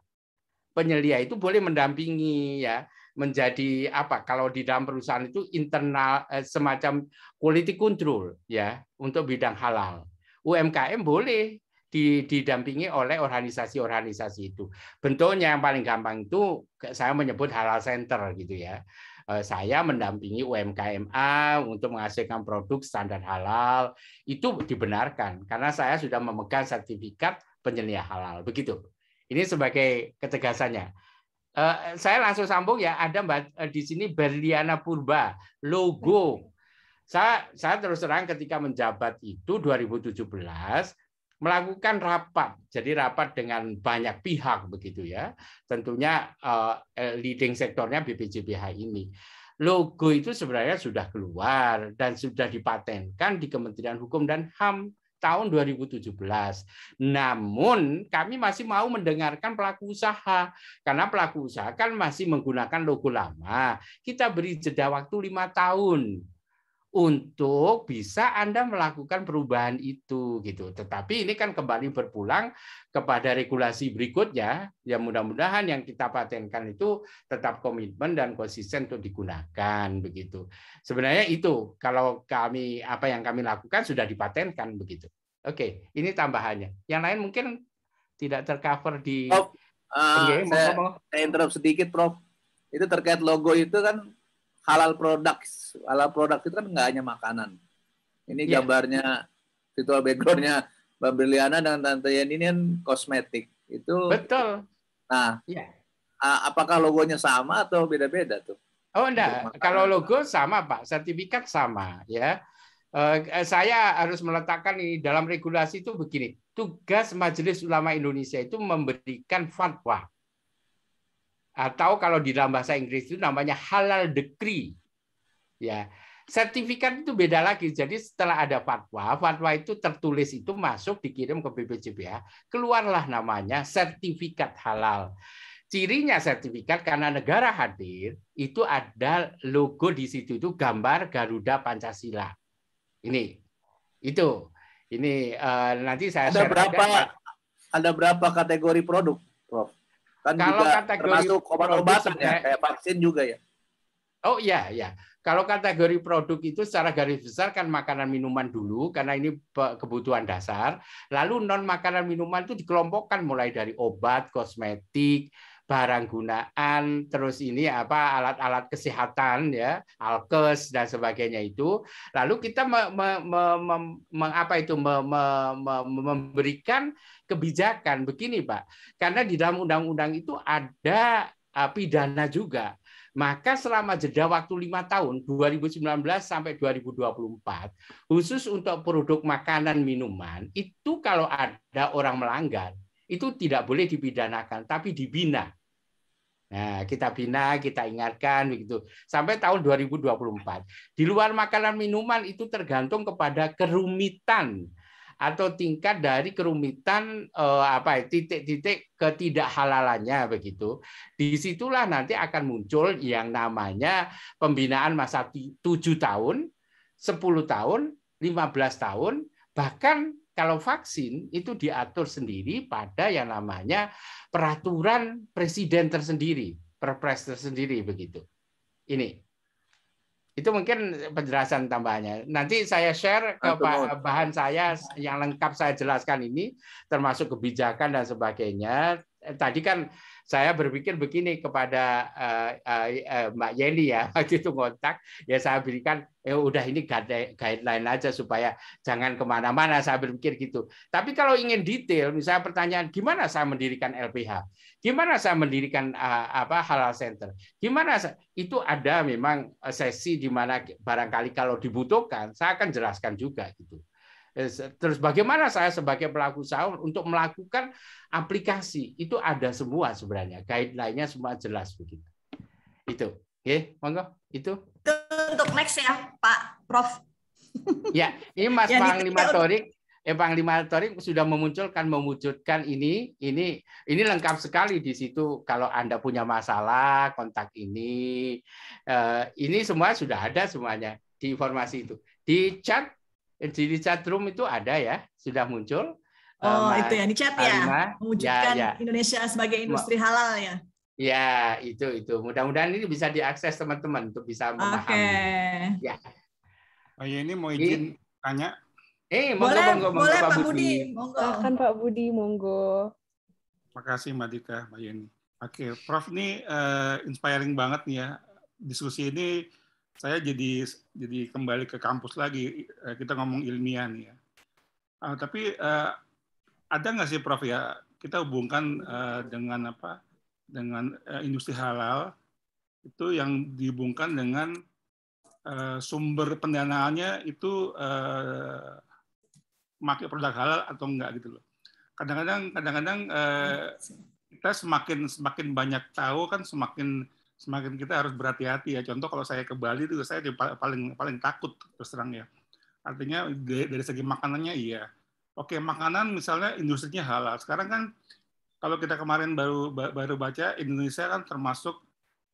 Penyelia itu boleh mendampingi ya, menjadi apa kalau di dalam perusahaan itu internal eh, semacam quality control ya untuk bidang halal. UMKM boleh didampingi oleh organisasi-organisasi itu. Bentuknya yang paling gampang itu saya menyebut halal center gitu ya. Eh, saya mendampingi UMKM A untuk menghasilkan produk standar halal itu dibenarkan karena saya sudah memegang sertifikat penyelia halal begitu. Ini sebagai ketegasannya. Eh, saya langsung sambung ya ada mbak eh, di sini Berliana Purba logo. Saya saya terus terang ketika menjabat itu 2017 melakukan rapat. Jadi rapat dengan banyak pihak begitu ya. Tentunya eh, eh, leading sektornya BPJPH ini. Logo itu sebenarnya sudah keluar dan sudah dipatenkan di Kementerian Hukum dan HAM tahun 2017. Namun kami masih mau mendengarkan pelaku usaha karena pelaku usaha kan masih menggunakan logo lama. Kita beri jeda waktu lima tahun untuk bisa Anda melakukan perubahan itu gitu. Tetapi ini kan kembali berpulang kepada regulasi berikutnya yang mudah-mudahan yang kita patenkan itu tetap komitmen dan konsisten untuk digunakan begitu. Sebenarnya itu kalau kami apa yang kami lakukan sudah dipatenkan begitu. Oke, ini tambahannya. Yang lain mungkin tidak tercover di Prof, uh, eh, okay, saya, saya interrupt sedikit, Prof. Itu terkait logo itu kan halal produk halal produk itu kan nggak hanya makanan ini yeah. gambarnya virtual backgroundnya Mbak Briliana dan Tante Yen ini kan kosmetik itu betul nah yeah. apakah logonya sama atau beda-beda tuh oh enggak kalau logo sama Pak sertifikat sama ya eh, eh, saya harus meletakkan ini dalam regulasi itu begini tugas Majelis Ulama Indonesia itu memberikan fatwa atau kalau di dalam bahasa Inggris itu namanya halal decree. Ya. Sertifikat itu beda lagi. Jadi setelah ada fatwa, fatwa itu tertulis itu masuk dikirim ke BPJPH, keluarlah namanya sertifikat halal. Cirinya sertifikat karena negara hadir, itu ada logo di situ itu gambar Garuda Pancasila. Ini. Itu. Ini uh, nanti saya ada berapa ada berapa kategori produk, Prof? Kan kalau juga kategori termasuk obat-obatan ya, kayak vaksin juga ya. Oh iya, ya. Kalau kategori produk itu secara garis besar kan makanan minuman dulu karena ini kebutuhan dasar. Lalu non makanan minuman itu dikelompokkan mulai dari obat, kosmetik, barang gunaan, terus ini apa alat-alat kesehatan ya, alkes dan sebagainya itu. Lalu kita me, me, me, me, me, apa itu me, me, me, memberikan kebijakan begini, Pak. Karena di dalam undang-undang itu ada uh, pidana juga. Maka selama jeda waktu lima tahun 2019 sampai 2024 khusus untuk produk makanan minuman itu kalau ada orang melanggar itu tidak boleh dipidanakan tapi dibina Nah, kita bina, kita ingatkan begitu sampai tahun 2024. Di luar makanan minuman itu tergantung kepada kerumitan atau tingkat dari kerumitan eh, apa ya, titik-titik ketidakhalalannya begitu. Disitulah nanti akan muncul yang namanya pembinaan masa 7 tahun, 10 tahun, 15 tahun, bahkan kalau vaksin itu diatur sendiri pada yang namanya peraturan presiden tersendiri, perpres tersendiri begitu. Ini. Itu mungkin penjelasan tambahannya. Nanti saya share ke bahan saya yang lengkap saya jelaskan ini termasuk kebijakan dan sebagainya. Eh, tadi kan saya berpikir begini kepada uh, uh, Mbak Yeni ya hmm. waktu itu kontak ya saya berikan eh udah ini guideline aja supaya jangan kemana-mana saya berpikir gitu tapi kalau ingin detail misalnya pertanyaan gimana saya mendirikan LPH gimana saya mendirikan uh, apa halal center gimana saya, itu ada memang sesi di mana barangkali kalau dibutuhkan saya akan jelaskan juga gitu Terus bagaimana saya sebagai pelaku usaha untuk melakukan aplikasi itu ada semua sebenarnya guideline-nya semua jelas begitu. Itu, oke, monggo itu. Untuk next ya Pak Prof. [laughs] ya, ini Mas ya, Panglima Torik eh, Panglima Torik sudah memunculkan mewujudkan ini ini ini lengkap sekali di situ kalau anda punya masalah kontak ini eh, ini semua sudah ada semuanya di informasi itu di chat di room itu ada ya, sudah muncul. Eh, oh, Mas itu ya di chat ya. ya Mewujudkan ya, ya. Indonesia sebagai industri halal ya. Ya, itu itu. Mudah-mudahan ini bisa diakses teman-teman untuk bisa memahami. Oke. Okay. Ya. Oh, ya ini mau izin ini. tanya. Eh, monggo, boleh, monggo, monggo, boleh Pak, Budi. Monggo. Akan Pak Budi, monggo. Makasih Mbak Dita, Mbak Yeni. Oke, Prof ini uh, inspiring banget nih ya. Diskusi ini saya jadi jadi kembali ke kampus lagi eh, kita ngomong ilmiah nih ya. Uh, tapi uh, ada nggak sih Prof ya kita hubungkan uh, dengan apa dengan uh, industri halal itu yang dihubungkan dengan uh, sumber pendanaannya itu uh, produk halal atau enggak gitu loh. Kadang-kadang kadang-kadang uh, kita semakin semakin banyak tahu kan semakin semakin kita harus berhati-hati ya. Contoh kalau saya ke Bali itu saya paling paling takut terus terang ya. Artinya dari segi makanannya iya. Oke, makanan misalnya industrinya halal. Sekarang kan kalau kita kemarin baru baru baca Indonesia kan termasuk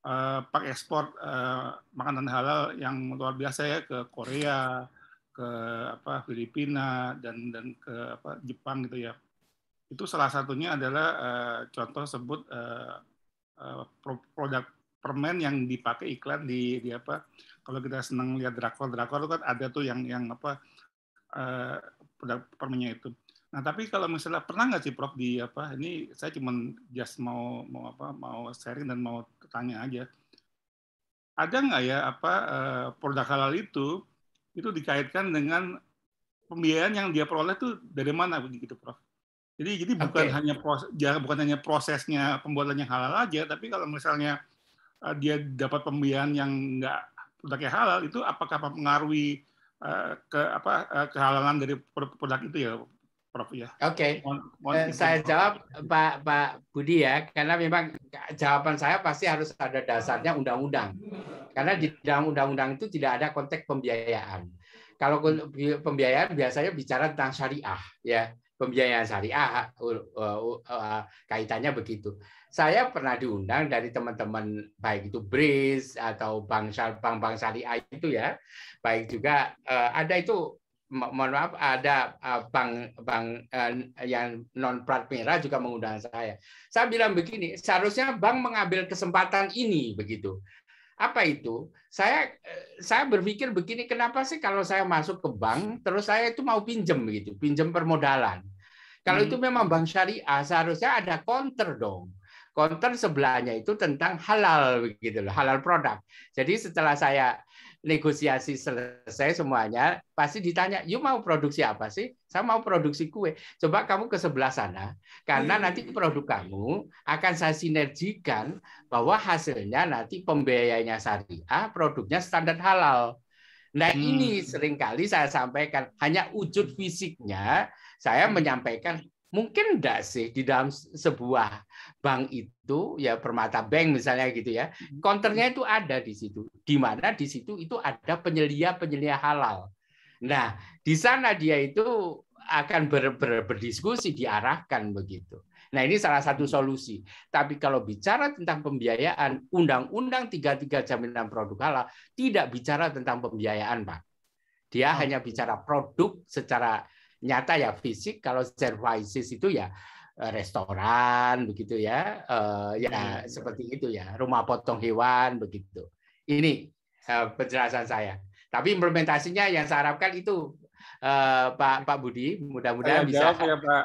uh, pak ekspor uh, makanan halal yang luar biasa ya ke Korea, ke apa Filipina dan dan ke apa Jepang gitu ya. Itu salah satunya adalah uh, contoh sebut uh, produk permen yang dipakai iklan di, di apa kalau kita senang lihat drakor drakor itu kan ada tuh yang yang apa uh, permennya itu nah tapi kalau misalnya pernah nggak sih prof di apa ini saya cuma just mau mau apa mau sharing dan mau tanya aja ada nggak ya apa uh, produk halal itu itu dikaitkan dengan pembiayaan yang dia peroleh tuh dari mana begitu prof jadi jadi bukan okay. hanya proses, ya, bukan hanya prosesnya pembuatannya halal aja, tapi kalau misalnya Eh, dia dapat pembiayaan yang nggak produknya halal itu apakah mempengaruhi eh, ke apa eh, kehalalan dari produk itu ya Prof ya. Oke. Okay. Saya jawab Pak Pak Budi ya, karena memang jawaban saya pasti harus ada dasarnya undang-undang. Karena di dalam undang-undang itu tidak ada konteks pembiayaan. Kalau pembiayaan biasanya bicara tentang syariah ya pembiayaan syariah e, kaitannya begitu. Saya pernah diundang dari teman-teman baik itu BRIS atau bank bank bank syariah itu ya, baik juga e, ada itu mohon maaf ada e, bank bank yang non plat merah juga mengundang saya. Saya bilang begini, seharusnya bank mengambil kesempatan ini begitu apa itu? Saya saya berpikir begini, kenapa sih kalau saya masuk ke bank terus saya itu mau pinjem gitu, pinjem permodalan. Kalau hmm. itu memang bank syariah seharusnya ada counter dong. Counter sebelahnya itu tentang halal begitu loh, halal produk. Jadi setelah saya negosiasi selesai semuanya, pasti ditanya, "You mau produksi apa sih?" "Saya mau produksi kue." Coba kamu ke sebelah sana, karena hmm. nanti produk kamu akan saya sinergikan bahwa hasilnya nanti pembiayanya syariah, produknya standar halal. Nah, hmm. ini seringkali saya sampaikan hanya wujud fisiknya saya hmm. menyampaikan mungkin enggak sih di dalam sebuah bank itu ya permata bank misalnya gitu ya konternya hmm. itu ada di situ di mana di situ itu ada penyelia penyelia halal nah di sana dia itu akan ber, ber, berdiskusi diarahkan begitu nah ini salah satu hmm. solusi tapi kalau bicara tentang pembiayaan undang-undang 33 jaminan produk halal tidak bicara tentang pembiayaan pak dia oh. hanya bicara produk secara nyata ya fisik kalau services itu ya eh, restoran begitu ya uh, ya iya, iya. seperti itu ya rumah potong hewan begitu ini uh, penjelasan saya tapi implementasinya yang saya harapkan itu uh, Pak Pak Budi mudah-mudahan bisa ya Pak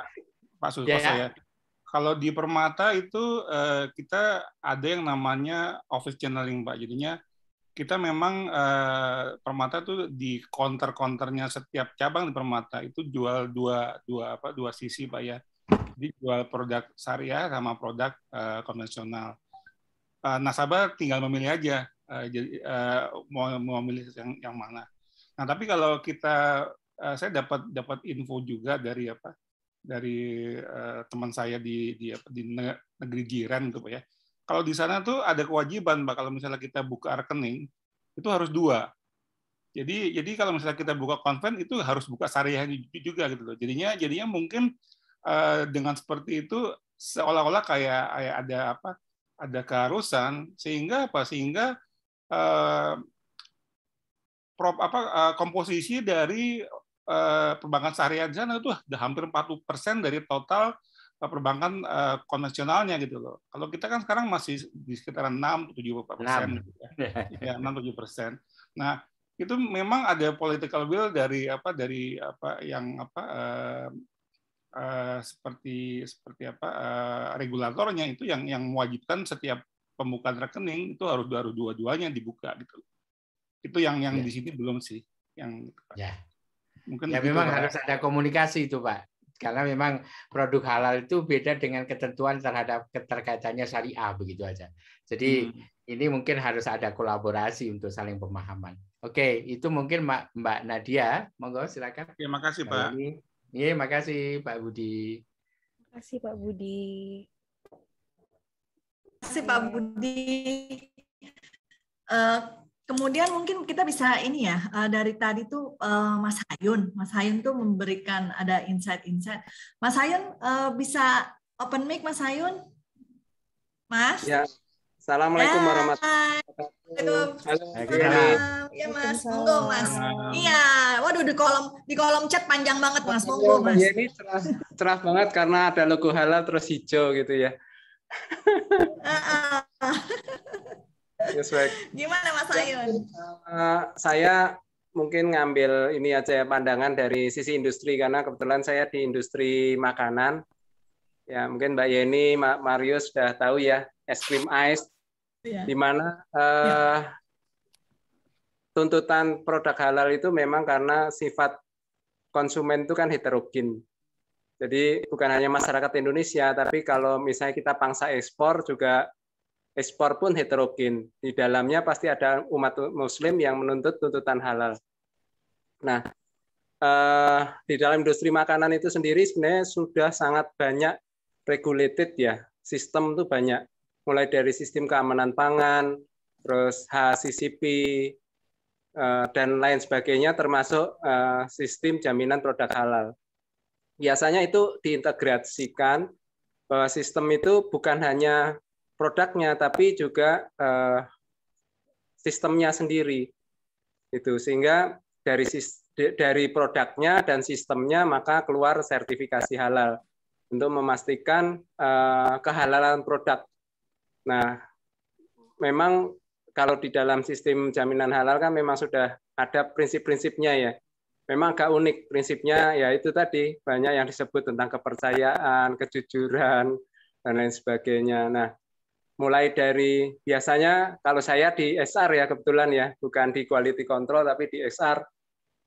Pak Sukoso ya, ya. kalau di Permata itu uh, kita ada yang namanya office channeling Pak jadinya kita memang uh, permata itu di konter-konternya setiap cabang di permata itu jual dua dua apa dua sisi pak ya jadi jual produk syariah sama produk uh, konvensional uh, nasabah tinggal memilih aja uh, jadi uh, mau mau memilih yang yang mana nah tapi kalau kita uh, saya dapat dapat info juga dari apa dari uh, teman saya di di, di negeri jiran gitu pak ya kalau di sana tuh ada kewajiban mbak. kalau misalnya kita buka rekening itu harus dua. Jadi jadi kalau misalnya kita buka konven itu harus buka syariah juga gitu loh. Jadinya jadinya mungkin uh, dengan seperti itu seolah-olah kayak, kayak ada apa? ada keharusan sehingga apa? sehingga uh, prop apa uh, komposisi dari perbankan syariah di sana itu hampir 40% dari total perbankan uh, konvensionalnya gitu loh. Kalau kita kan sekarang masih di sekitaran 6 7 persen, gitu ya 6 [laughs] 7 ya. ya, persen. Nah itu memang ada political will dari apa dari apa yang apa uh, uh, seperti seperti apa uh, regulatornya itu yang yang mewajibkan setiap pembukaan rekening itu harus harus dua-duanya dibuka gitu. Itu yang yang ya. di sini belum sih yang. Ya. Mungkin ya memang harus ada komunikasi itu pak karena memang produk halal itu beda dengan ketentuan terhadap keterkaitannya syariah begitu aja. Jadi hmm. ini mungkin harus ada kolaborasi untuk saling pemahaman. Oke, itu mungkin Mbak Nadia, monggo silakan. Terima kasih Pak. Iya, makasih Pak Budi. Terima kasih Pak Budi. Terima kasih Pak Budi. Uh, Kemudian mungkin kita bisa ini ya eh, dari tadi tuh eh, Mas Hayun, Mas Hayun tuh memberikan ada insight-insight. Mas Hayun eh, bisa open mic Mas Hayun? Mas? Ya. Assalamualaikum warahmatullahi wabarakatuh. Halo. Iya Mas, monggo Mas. Iya, waduh di kolom di kolom chat panjang banget Mas, monggo Mas. Iya ini cerah, cerah banget karena ada logo halal terus hijau gitu ya. Yes, baik. Gimana Mas Ayun? Uh, saya mungkin ngambil ini aja ya, pandangan dari sisi industri karena kebetulan saya di industri makanan. Ya, mungkin Mbak Yeni, Mario sudah tahu ya, es krim ice ya. di mana uh, ya. tuntutan produk halal itu memang karena sifat konsumen itu kan heterogen. Jadi bukan hanya masyarakat Indonesia, tapi kalau misalnya kita pangsa ekspor juga ekspor pun heterogen. Di dalamnya pasti ada umat muslim yang menuntut tuntutan halal. Nah, eh, di dalam industri makanan itu sendiri sebenarnya sudah sangat banyak regulated ya. Sistem itu banyak. Mulai dari sistem keamanan pangan, terus HACCP, eh, dan lain sebagainya termasuk eh, sistem jaminan produk halal. Biasanya itu diintegrasikan bahwa sistem itu bukan hanya produknya tapi juga uh, sistemnya sendiri itu sehingga dari dari produknya dan sistemnya maka keluar sertifikasi halal untuk memastikan uh, kehalalan produk. Nah, memang kalau di dalam sistem jaminan halal kan memang sudah ada prinsip-prinsipnya ya. Memang agak unik prinsipnya ya itu tadi banyak yang disebut tentang kepercayaan, kejujuran dan lain sebagainya. Nah, mulai dari biasanya kalau saya di SR ya kebetulan ya, bukan di quality control tapi di SR.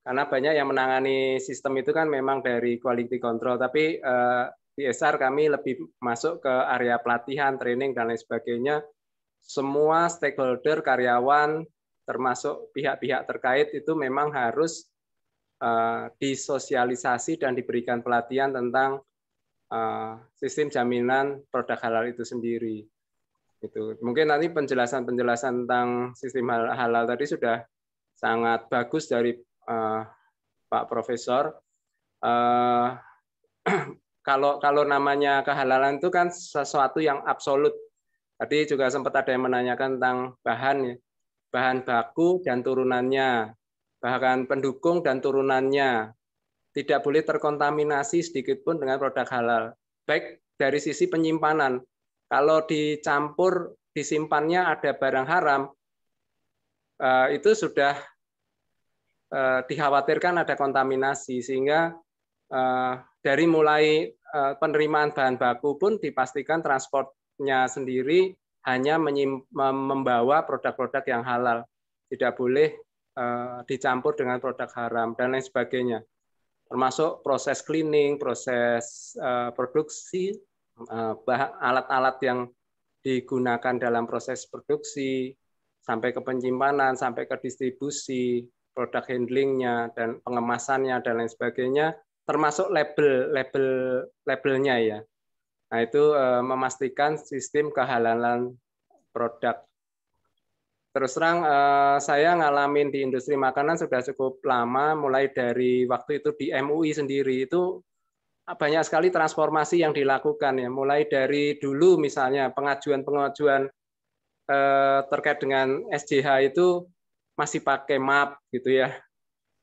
Karena banyak yang menangani sistem itu kan memang dari quality control, tapi eh, di SR kami lebih masuk ke area pelatihan, training dan lain sebagainya. Semua stakeholder, karyawan, termasuk pihak-pihak terkait itu memang harus eh, disosialisasi dan diberikan pelatihan tentang eh, sistem jaminan produk halal itu sendiri. Gitu. Mungkin nanti penjelasan-penjelasan tentang sistem hal halal tadi sudah sangat bagus dari uh, Pak Profesor. Uh, [clears throat] kalau kalau namanya kehalalan itu kan sesuatu yang absolut. Tadi juga sempat ada yang menanyakan tentang bahan ya. bahan baku dan turunannya, bahkan pendukung dan turunannya. Tidak boleh terkontaminasi sedikit pun dengan produk halal. Baik dari sisi penyimpanan, kalau dicampur disimpannya ada barang haram, eh, itu sudah eh, dikhawatirkan ada kontaminasi sehingga eh, dari mulai penerimaan bahan baku pun dipastikan transportnya sendiri hanya membawa produk-produk yang halal, tidak boleh dicampur dengan produk haram dan lain sebagainya termasuk proses cleaning, proses produksi, Eh, alat-alat yang digunakan dalam proses produksi, sampai ke penyimpanan, sampai ke distribusi, produk handlingnya dan pengemasannya dan lain sebagainya, termasuk label label labelnya ya. Nah itu eh, memastikan sistem kehalalan produk. Terus terang eh, saya ngalamin di industri makanan sudah cukup lama, mulai dari waktu itu di MUI sendiri itu banyak sekali transformasi yang dilakukan ya mulai dari dulu misalnya pengajuan-pengajuan eh, terkait dengan SJH itu masih pakai map gitu ya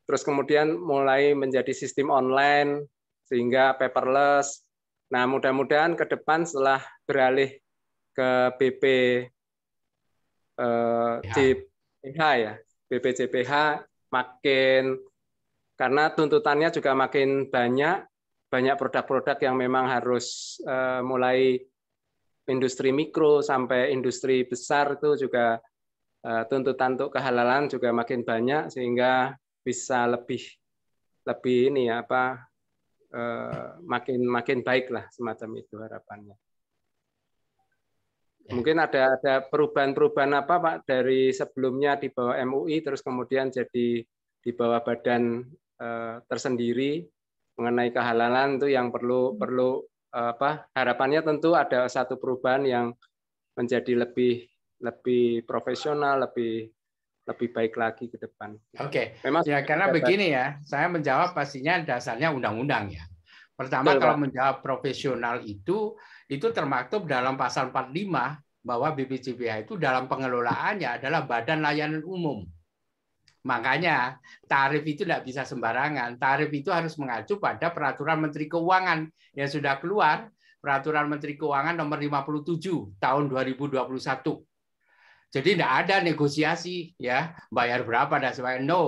terus kemudian mulai menjadi sistem online sehingga paperless nah mudah-mudahan ke depan setelah beralih ke BP eh, CPH ya BPJPH ya, makin karena tuntutannya juga makin banyak banyak produk-produk yang memang harus eh, mulai industri mikro sampai industri besar itu juga eh, tuntutan untuk kehalalan juga makin banyak sehingga bisa lebih lebih ini ya apa eh, makin makin baik lah semacam itu harapannya. Ya. Mungkin ada ada perubahan-perubahan apa Pak dari sebelumnya di bawah MUI terus kemudian jadi di bawah badan tersendiri mengenai kehalalan itu yang perlu hmm. perlu eh, apa harapannya tentu ada satu perubahan yang menjadi lebih lebih profesional, lebih lebih baik lagi ke depan. Oke. Okay. ya karena begini ya, saya menjawab pastinya dasarnya undang-undang ya. Pertama Betul, kalau Pak. menjawab profesional itu itu termaktub dalam pasal 45 bahwa BPJPH itu dalam pengelolaannya adalah badan layanan umum. Makanya tarif itu tidak bisa sembarangan. Tarif itu harus mengacu pada peraturan Menteri Keuangan yang sudah keluar, peraturan Menteri Keuangan nomor 57 tahun 2021. Jadi tidak ada negosiasi ya bayar berapa dan sebagainya. No,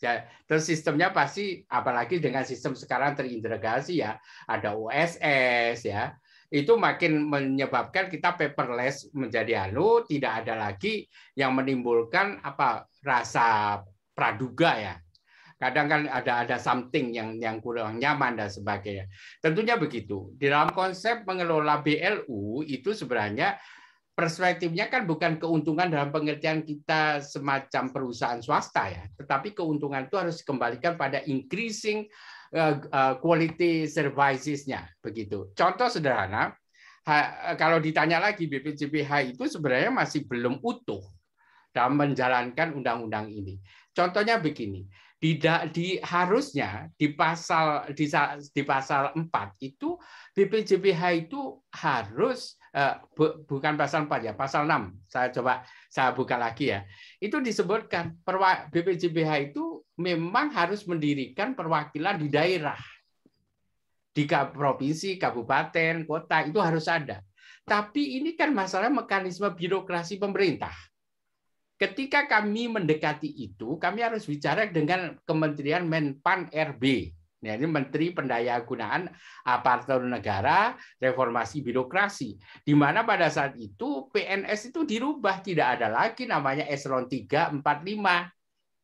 Ya, terus sistemnya pasti apalagi dengan sistem sekarang terintegrasi ya, ada OSS ya. Itu makin menyebabkan kita paperless menjadi anu, tidak ada lagi yang menimbulkan apa rasa praduga ya. Kadang kan ada ada something yang yang kurang nyaman dan sebagainya. Tentunya begitu. Di dalam konsep mengelola BLU itu sebenarnya perspektifnya kan bukan keuntungan dalam pengertian kita semacam perusahaan swasta ya, tetapi keuntungan itu harus dikembalikan pada increasing eh, eh, quality servicesnya begitu. Contoh sederhana, eh, kalau ditanya lagi BPJPH itu sebenarnya masih belum utuh dalam menjalankan undang-undang ini. Contohnya begini, tidak di harusnya di pasal di, di pasal 4 itu BPJPH itu harus eh, bu, bukan pasal 4 ya, pasal 6. Saya coba saya buka lagi ya. Itu disebutkan perwa, BPJPH itu memang harus mendirikan perwakilan di daerah. Di provinsi, kabupaten, kota itu harus ada. Tapi ini kan masalah mekanisme birokrasi pemerintah Ketika kami mendekati itu, kami harus bicara dengan Kementerian Menpan RB. Nah, ini Menteri Pendayagunaan Aparatur Negara, Reformasi Birokrasi, di mana pada saat itu PNS itu dirubah, tidak ada lagi namanya eselon 3, 4, 5.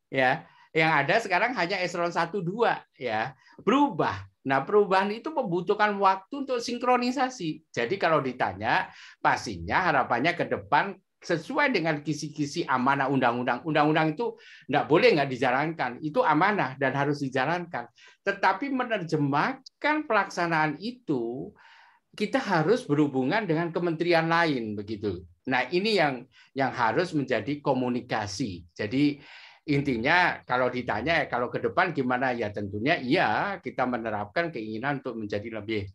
Ya, yang ada sekarang hanya eselon 1, 2 ya. Berubah. Nah, perubahan itu membutuhkan waktu untuk sinkronisasi. Jadi kalau ditanya, pastinya harapannya ke depan sesuai dengan kisi-kisi amanah undang-undang. Undang-undang itu tidak boleh nggak dijalankan. Itu amanah dan harus dijalankan. Tetapi menerjemahkan pelaksanaan itu kita harus berhubungan dengan kementerian lain begitu. Nah, ini yang yang harus menjadi komunikasi. Jadi intinya kalau ditanya kalau ke depan gimana ya tentunya iya kita menerapkan keinginan untuk menjadi lebih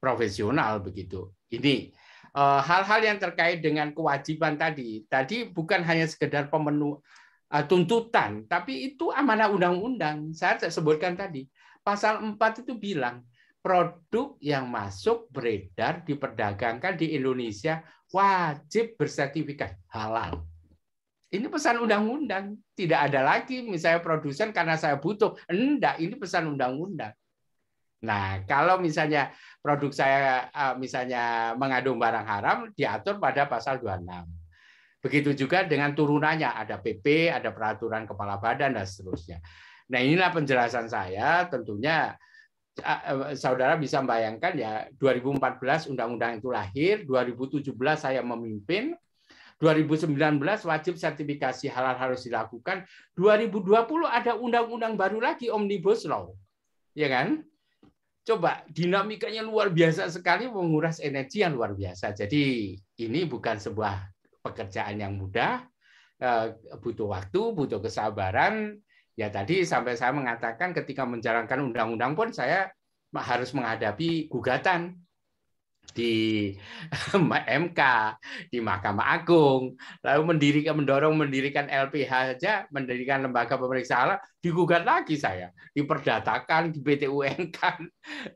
profesional begitu. Ini Eh, hal-hal yang terkait dengan kewajiban tadi. Tadi bukan hanya sekedar pemenuh eh, tuntutan, tapi itu amanah undang-undang. Saya sebutkan tadi, pasal 4 itu bilang produk yang masuk beredar diperdagangkan di Indonesia wajib bersertifikat halal. Ini pesan undang-undang. Tidak ada lagi misalnya produsen karena saya butuh. Enggak, ini pesan undang-undang. Nah, kalau misalnya produk saya eh, misalnya mengandung barang haram diatur pada pasal 26. Begitu juga dengan turunannya, ada PP, ada peraturan kepala badan dan seterusnya. Nah, inilah penjelasan saya, tentunya eh, eh, saudara bisa bayangkan ya 2014 undang-undang itu lahir, 2017 saya memimpin, 2019 wajib sertifikasi halal harus dilakukan, 2020 ada undang-undang baru lagi omnibus law. Ya kan? Coba dinamikanya luar biasa sekali, menguras energi yang luar biasa. Jadi ini bukan sebuah pekerjaan yang mudah, eh, butuh waktu, butuh kesabaran. Ya tadi sampai saya mengatakan ketika menjalankan undang-undang pun saya harus menghadapi gugatan di [laughs] MK, di Mahkamah Agung, lalu mendirikan mendorong mendirikan LPH saja, mendirikan lembaga pemeriksa alat, digugat lagi saya, diperdatakan, di BTUN [laughs] kan.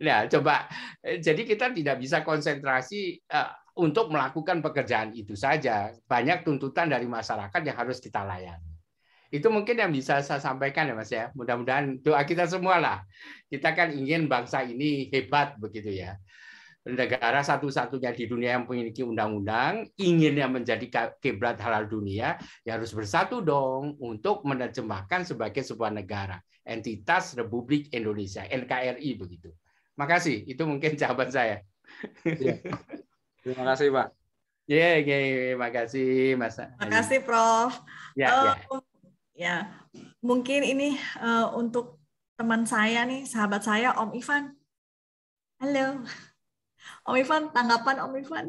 Nah, coba eh, jadi kita tidak bisa konsentrasi eh, untuk melakukan pekerjaan itu saja. Banyak tuntutan dari masyarakat yang harus kita layani. Itu mungkin yang bisa saya sampaikan ya Mas ya. Mudah-mudahan doa kita semua lah. Kita kan ingin bangsa ini hebat begitu ya negara satu-satunya di dunia yang memiliki undang-undang, inginnya menjadi kiblat halal dunia, ya harus bersatu dong untuk menerjemahkan sebagai sebuah negara, entitas Republik Indonesia, NKRI begitu. Makasih, itu mungkin jawaban saya. Ya. Terima kasih, Pak. Ya, yeah, yeah, terima kasih, Mas. Terima kasih, Prof. Ya, yeah, oh, uh, yeah. ya. mungkin ini uh, untuk teman saya nih, sahabat saya, Om Ivan. Halo. Om Ivan, tanggapan Om Ivan?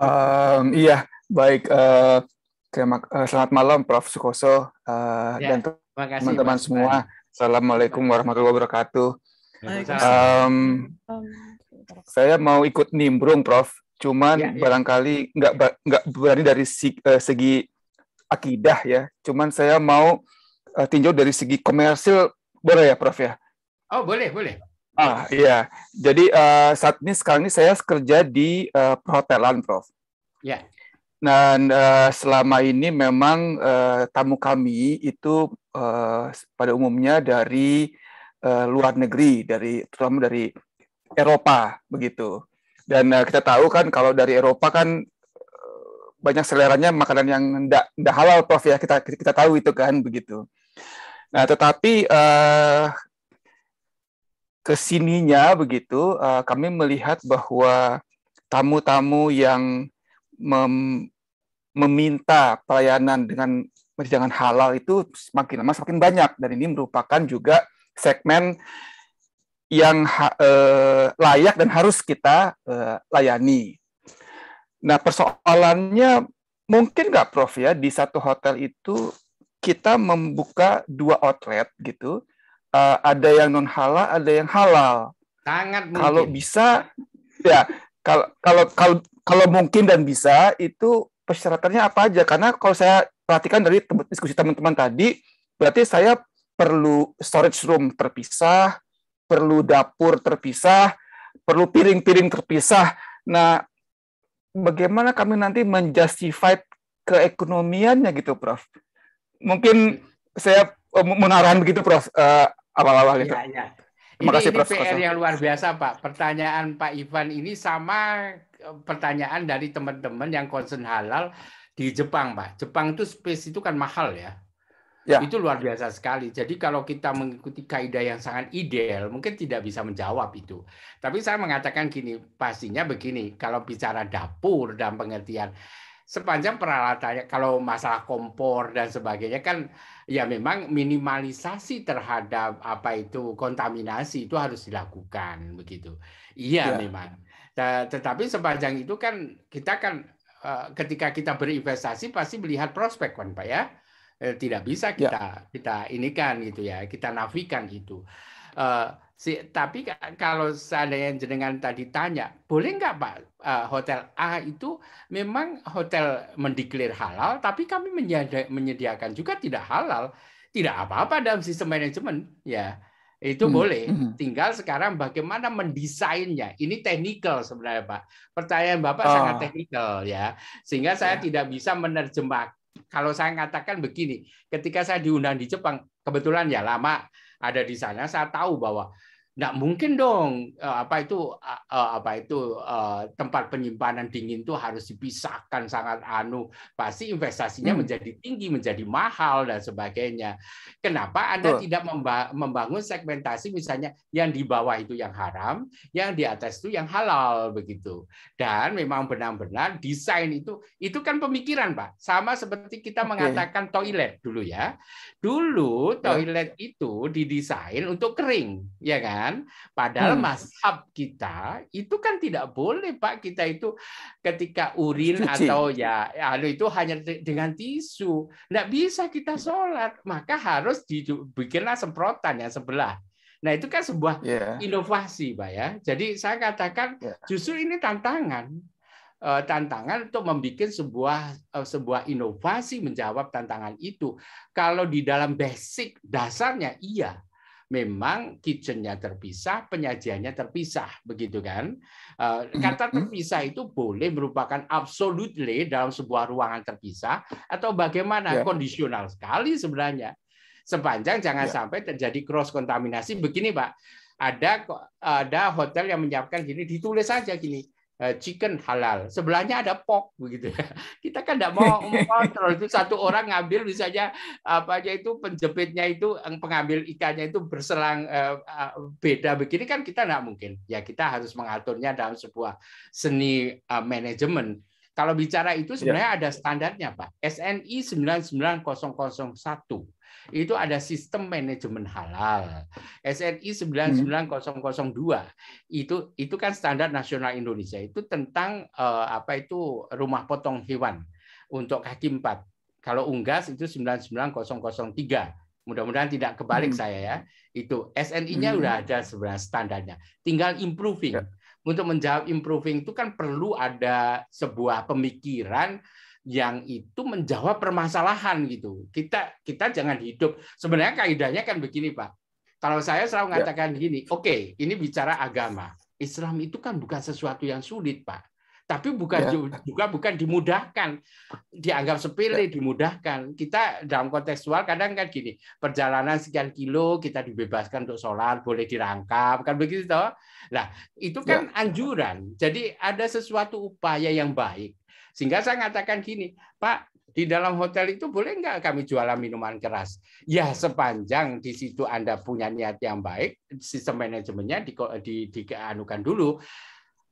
Um, iya, baik. Uh, eh, terima, uh, eh, selamat malam Prof. Sukoso uh, ya, dan teman-teman semua. Assalamualaikum warahmatullahi wabarakatuh. Um, saya mau ikut nimbrung, Prof. Cuman ya, ya. barangkali nggak berani dari segi, akidah ya. Cuman saya mau tinjau dari segi komersil boleh ya, Prof ya? Oh boleh boleh. Ah iya, jadi uh, saat ini sekarang ini saya kerja di uh, perhotelan, Prof. Ya. Yeah. Dan uh, selama ini memang uh, tamu kami itu uh, pada umumnya dari uh, luar negeri, dari terutama dari Eropa begitu. Dan uh, kita tahu kan kalau dari Eropa kan banyak seleranya makanan yang tidak halal, Prof ya kita kita tahu itu kan begitu. Nah, tetapi uh, kesininya begitu uh, kami melihat bahwa tamu-tamu yang mem meminta pelayanan dengan jangan halal itu semakin lama semakin banyak dan ini merupakan juga segmen yang uh, layak dan harus kita uh, layani. Nah persoalannya mungkin nggak Prof ya di satu hotel itu kita membuka dua outlet gitu uh, ada yang non halal, ada yang halal. Sangat mungkin. Kalau bisa ya kalau kalau kalau kalau mungkin dan bisa itu persyaratannya apa aja? Karena kalau saya perhatikan dari diskusi teman-teman tadi, berarti saya perlu storage room terpisah, perlu dapur terpisah, perlu piring-piring terpisah. Nah, bagaimana kami nanti menjustify keekonomiannya gitu, Prof? Mungkin saya Oh, menarahan begitu Prof uh, awal-awal itu. Ya, ya. Terima ini, kasih ini PR yang luar biasa Pak. Pertanyaan Pak Ivan ini sama eh, pertanyaan dari teman-teman yang concern halal di Jepang Pak. Jepang itu space itu kan mahal ya. Ya. Itu luar biasa sekali. Jadi kalau kita mengikuti kaidah yang sangat ideal, mungkin tidak bisa menjawab itu. Tapi saya mengatakan gini, pastinya begini, kalau bicara dapur dan pengertian, sepanjang peralatannya, kalau masalah kompor dan sebagainya kan ya memang minimalisasi terhadap apa itu kontaminasi itu harus dilakukan begitu. Iya ya. memang. Tetapi sepanjang itu kan kita kan e, ketika kita berinvestasi pasti melihat prospek kan Pak ya. E, tidak bisa kita ya. kita ini kan gitu ya, kita nafikan itu. E, Si, tapi kalau seandainya jenengan tadi tanya, boleh nggak Pak e, hotel A itu memang hotel mendeklir halal, tapi kami menyediakan juga tidak halal, tidak apa-apa dalam sistem manajemen, ya itu hmm. boleh. Hmm. Tinggal sekarang bagaimana mendesainnya. Ini teknikal sebenarnya Pak. Pertanyaan Bapak oh. sangat teknikal ya, sehingga saya ya. tidak bisa menerjemah. Kalau saya katakan begini, ketika saya diundang di Jepang, kebetulan ya lama ada di sana, saya tahu bahwa nggak mungkin dong eh, apa itu eh, apa itu eh, tempat penyimpanan dingin itu harus dipisahkan sangat anu pasti investasinya hmm. menjadi tinggi menjadi mahal dan sebagainya kenapa anda Betul. tidak membangun segmentasi misalnya yang di bawah itu yang haram yang di atas itu yang halal begitu dan memang benar-benar desain itu itu kan pemikiran pak sama seperti kita okay. mengatakan toilet dulu ya dulu ya. toilet itu didesain untuk kering ya kan kan? Padahal hmm. mazhab kita itu kan tidak boleh Pak kita itu ketika urin Cuci. atau ya lalu itu hanya dengan tisu. Tidak bisa kita sholat. Maka harus dibikinlah semprotan yang sebelah. Nah itu kan sebuah yeah. inovasi Pak ya. Jadi saya katakan yeah. justru ini tantangan eh, tantangan untuk membuat sebuah eh, sebuah inovasi menjawab tantangan itu. Kalau di dalam basic dasarnya iya, memang kitchennya terpisah, penyajiannya terpisah, begitu kan? Eh, hmm, kata hmm. terpisah itu boleh merupakan absolutely dalam sebuah ruangan terpisah atau bagaimana yeah. kondisional sekali sebenarnya. Sepanjang jangan yeah. sampai terjadi cross kontaminasi begini, Pak. Ada ada hotel yang menyiapkan gini ditulis saja gini Eh, chicken halal. Sebelahnya ada pork begitu ya. [laughs] Kita kan tidak mau [laughs] mengontrol itu satu orang ngambil misalnya apa aja itu penjepitnya itu pengambil ikannya itu berselang eh, eh, beda begini kan kita tidak mungkin. Ya kita harus mengaturnya dalam sebuah seni manajemen. Kalau bicara itu iya. sebenarnya ya. ada standarnya Pak. SNI 99001 itu ada sistem manajemen halal. SNI 99002 hmm. itu itu kan standar nasional Indonesia itu tentang eh, apa itu rumah potong hewan untuk kaki empat. Kalau unggas itu 99003 mudah-mudahan tidak kebalik hmm. saya ya itu SNI-nya hmm. ada sebenarnya standarnya tinggal improving ya. untuk menjawab improving itu kan perlu ada sebuah pemikiran yang itu menjawab permasalahan gitu. Kita kita jangan hidup sebenarnya kaidahnya kan begini Pak. Kalau saya selalu ya. mengatakan ya. gini, oke, okay, ini bicara agama. Islam itu kan bukan sesuatu yang sulit, Pak. Tapi bukan ya. juga bukan dimudahkan, dianggap sepele, ya. dimudahkan. Kita dalam kontekstual kadang kan gini, perjalanan sekian kilo kita dibebaskan untuk sholat, boleh dirangkap, kan begitu toh? Nah, itu kan ya. anjuran. Jadi ada sesuatu upaya yang baik sehingga saya mengatakan gini, Pak, di dalam hotel itu boleh nggak kami jualan minuman keras? Ya sepanjang di situ Anda punya niat yang baik, sistem manajemennya di, di, dulu.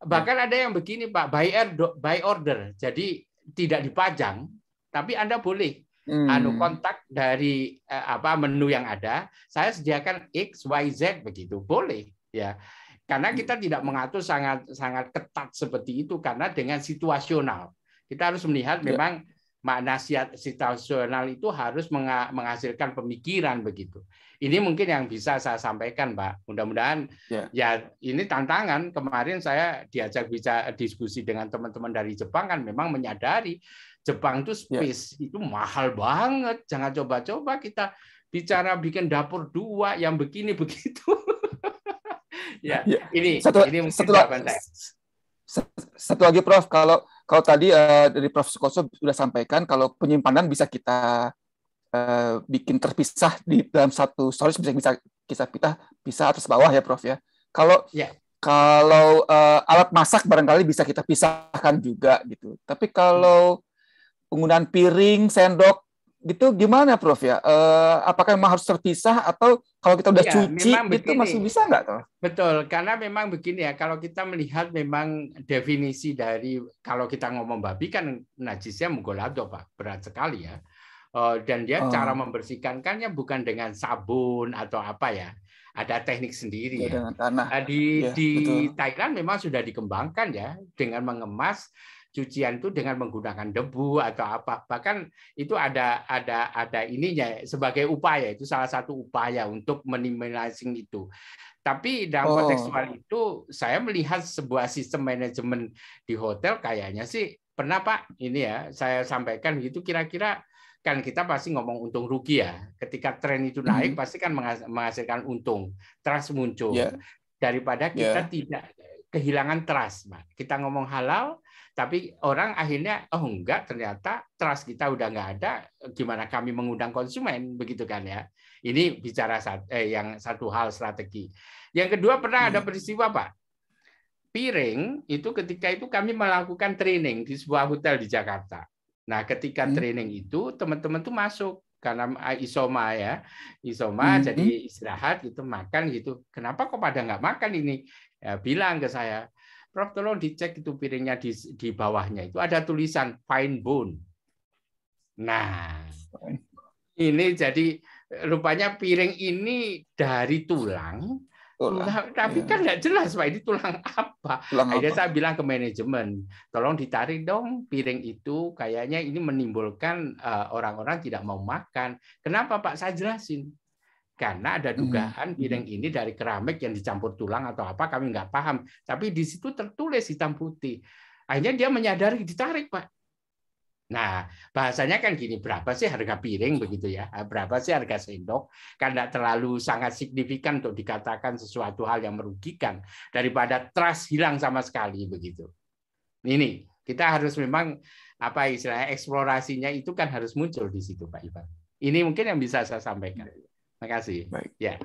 Bahkan ada yang begini Pak, by, air, by order, jadi tidak dipajang, tapi Anda boleh hmm. anu kontak dari eh, apa menu yang ada, saya sediakan X, Y, Z begitu, boleh ya karena kita tidak mengatur sangat sangat ketat seperti itu karena dengan situasional kita harus melihat ya. memang makna situasional itu harus menghasilkan pemikiran begitu. Ini mungkin yang bisa saya sampaikan, Pak. Mudah-mudahan ya. ya ini tantangan. Kemarin saya diajak bicara diskusi dengan teman-teman dari Jepang kan memang menyadari Jepang itu ya. space ya. itu mahal banget. Jangan coba-coba kita bicara bikin dapur dua yang begini [laughs] begitu. ya, ya, ini satu, ini satu, Satu lagi Prof, kalau kalau tadi uh, dari Prof. Sukoso sudah sampaikan kalau penyimpanan bisa kita uh, bikin terpisah di dalam satu storage bisa bisa kisah kita bisa atas bawah ya Prof ya. Kalau yeah. kalau uh, alat masak barangkali bisa kita pisahkan juga gitu. Tapi kalau penggunaan piring, sendok, gitu gimana Prof ya? E, apakah memang harus terpisah atau kalau kita udah ya, cuci itu masih bisa nggak? Betul, karena memang begini ya. Kalau kita melihat memang definisi dari kalau kita ngomong babi kan najisnya mugolado pak, berat sekali ya. E, dan dia oh. cara membersihkannya bukan dengan sabun atau apa ya. Ada teknik sendiri iya, ya. ya. Tanah. Eh, di ya, di Thailand memang sudah dikembangkan ya dengan mengemas cucian itu dengan menggunakan debu atau apa. Bahkan itu ada ada ada ininya sebagai upaya itu salah satu upaya untuk minimizing itu. Tapi dalam oh. konteks itu saya melihat sebuah sistem manajemen di hotel kayaknya sih pernah Pak ini ya saya sampaikan itu kira-kira kan kita pasti ngomong untung rugi ya. Ketika tren itu mm-hmm. naik mm -hmm. pasti kan menghasilkan untung, trust muncul. Yeah. Daripada kita yeah. tidak kehilangan trust, Pak. Kita ngomong halal tapi orang akhirnya oh enggak ternyata trust kita udah nggak ada, gimana kami mengundang konsumen begitu kan ya. Ini bicara eh, yang satu hal strategi. Yang kedua pernah hmm. ada peristiwa Pak. Piring itu ketika itu kami melakukan training di sebuah hotel di Jakarta. Nah, ketika hmm. training itu teman-teman tuh masuk karena ah, isoma ya isoma -hmm. jadi istirahat gitu makan gitu kenapa kok pada nggak makan ini ya, bilang ke saya Prof tolong dicek itu piringnya di, di bawahnya itu ada tulisan fine bone. Nah, ini jadi rupanya piring ini dari tulang, tulang. Nah, tapi ya. kan nggak jelas pak ini tulang apa. Tulang apa? saya bilang ke manajemen, tolong ditarik dong piring itu. Kayaknya ini menimbulkan eh, orang-orang uh, tidak mau makan. Kenapa pak? Saya jelasin karena ada hmm. dugaan hmm. piring ini dari keramik yang dicampur tulang atau apa kami nggak paham tapi di situ tertulis hitam putih akhirnya dia menyadari ditarik pak Nah, bahasanya kan gini, berapa sih harga piring begitu ya? Berapa sih harga sendok? Karena terlalu sangat signifikan untuk dikatakan sesuatu hal yang merugikan daripada trust hilang sama sekali begitu. Ini kita harus memang apa istilahnya eksplorasinya itu kan harus muncul di situ Pak Ivan. Ini mungkin yang bisa saya sampaikan. Makasih. Baik. Ya.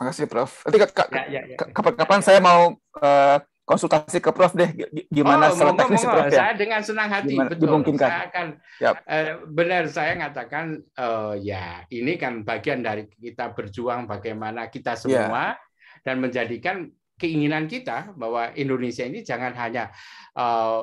Makasih Prof. Nanti kapan-kapan ya, ya, ya. Kapan saya mau uh, konsultasi ke Prof deh gimana oh, secara teknis Prof ya. Saya dengan senang hati betul. Dimungkinkan. Saya akan eh, benar saya mengatakan eh, ya ini kan bagian dari kita berjuang bagaimana kita ya. semua dan menjadikan keinginan kita bahwa Indonesia ini jangan hanya eh,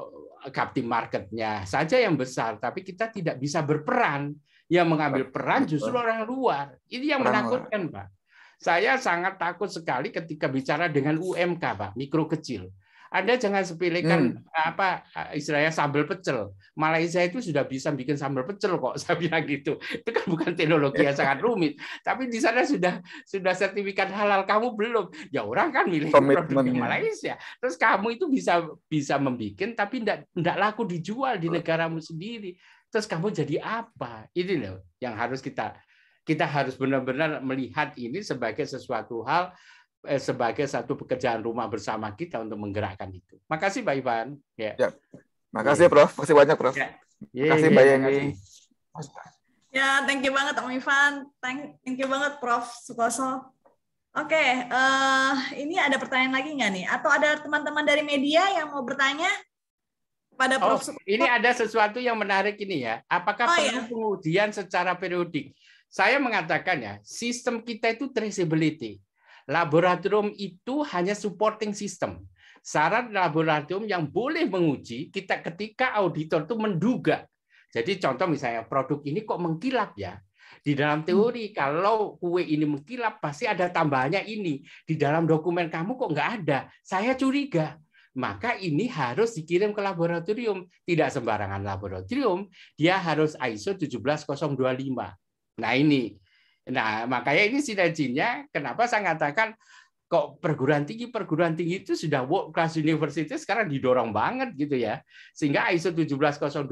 captive marketnya saja yang besar tapi kita tidak bisa berperan yang mengambil peran justru orang luar. Ini yang orang menakutkan, luar. Pak. Saya sangat takut sekali ketika bicara dengan UMK, Pak, mikro kecil. Anda jangan sepelekan hmm. apa eh, istilahnya sambal pecel. Malaysia itu sudah bisa bikin sambal pecel kok, [laughs] saya bilang gitu. Itu kan bukan teknologi yang sangat rumit, tapi di sana sudah sudah sertifikat halal kamu belum. Ya orang kan milih produk di Malaysia. Terus kamu itu bisa bisa membikin tapi tidak tidak laku dijual di negaramu sendiri terus kamu jadi apa? Ini loh yang harus kita kita harus benar-benar melihat ini sebagai sesuatu hal eh, sebagai satu pekerjaan rumah bersama kita untuk menggerakkan itu. Makasih Pak Ivan. Ya. ya. Makasih Prof. Makasih banyak Prof. Ya. Yeah, Makasih ya, Mbak Yeni. Ya, thank you banget Om Ivan. Thank, thank you banget Prof. Sukoso. Oke, okay, uh, eh, ini ada pertanyaan lagi nggak nih? Atau ada teman-teman dari media yang mau bertanya? pada oh, Ini ada sesuatu yang menarik ini ya. Apakah oh, perlu ya? pengujian secara periodik? Saya mengatakan ya, sistem kita itu traceability. Laboratorium itu hanya supporting system. Syarat laboratorium yang boleh menguji kita ketika auditor itu menduga. Jadi contoh misalnya produk ini kok mengkilap ya. Di dalam hmm. teori kalau kue ini mengkilap pasti ada tambahannya ini. Di dalam dokumen kamu kok nggak ada. Saya curiga maka ini harus dikirim ke laboratorium. Tidak sembarangan laboratorium, dia harus ISO 17025. Nah ini, nah makanya ini sinerginya. Kenapa saya katakan kok perguruan tinggi perguruan tinggi itu sudah world class university sekarang didorong banget gitu ya sehingga ISO 17025